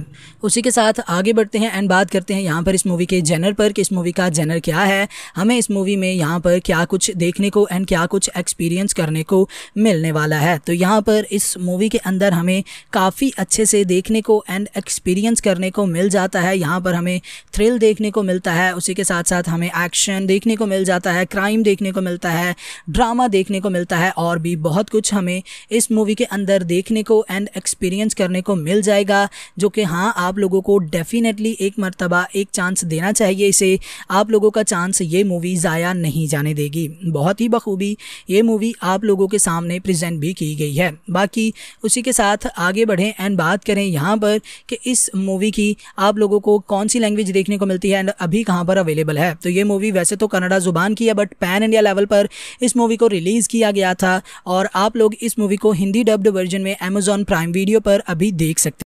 उसी के साथ आगे बढ़ते हैं एंड बात करते हैं यहाँ पर इस मूवी के जेनर पर कि इस मूवी का जेनर क्या है हमें इस मूवी में यहाँ पर क्या कुछ देखने को एंड क्या कुछ एक्सपीरियंस करने को मिलने वाला है तो यहाँ पर इस मूवी के अंदर हमें काफ़ी अच्छे से देखने को एंड एक्सपीरियंस करने को मिल जाता है यहाँ पर हमें थ्रिल देखने को मिलता है उसी के साथ साथ हमें एक्शन देखने को मिल जाता है क्राइम देखने को मिलता है ड्रामा देखने को मिलता है और भी बहुत कुछ हमें इस मूवी के अंदर देखने को एंड एक्सपीरियंस करने को मिल जाएगा जो कि हाँ आप लोगों को डेफिनेटली एक मरतबा एक चांस देना चाहिए इसे आप लोगों का चांस ये मूवी ज़ाया नहीं जाने देगी बहुत ही बखूबी ये मूवी आप लोगों के सामने प्रजेंट भी की गई है बाकी उसी के साथ आगे बढ़ें एंड बात करें यहाँ पर कि इस मूवी की आप लोगों को कौन सी लैंग्वेज देखने को मिलती है एंड अभी कहाँ पर अवेलेबल है तो ये ये मूवी वैसे तो कन्नडा ज़ुबान की है बट पैन इंडिया लेवल पर इस मूवी को रिलीज़ किया गया था और आप लोग इस मूवी को हिंदी डब्ड वर्जन में अमेजॉन प्राइम वीडियो पर अभी देख सकते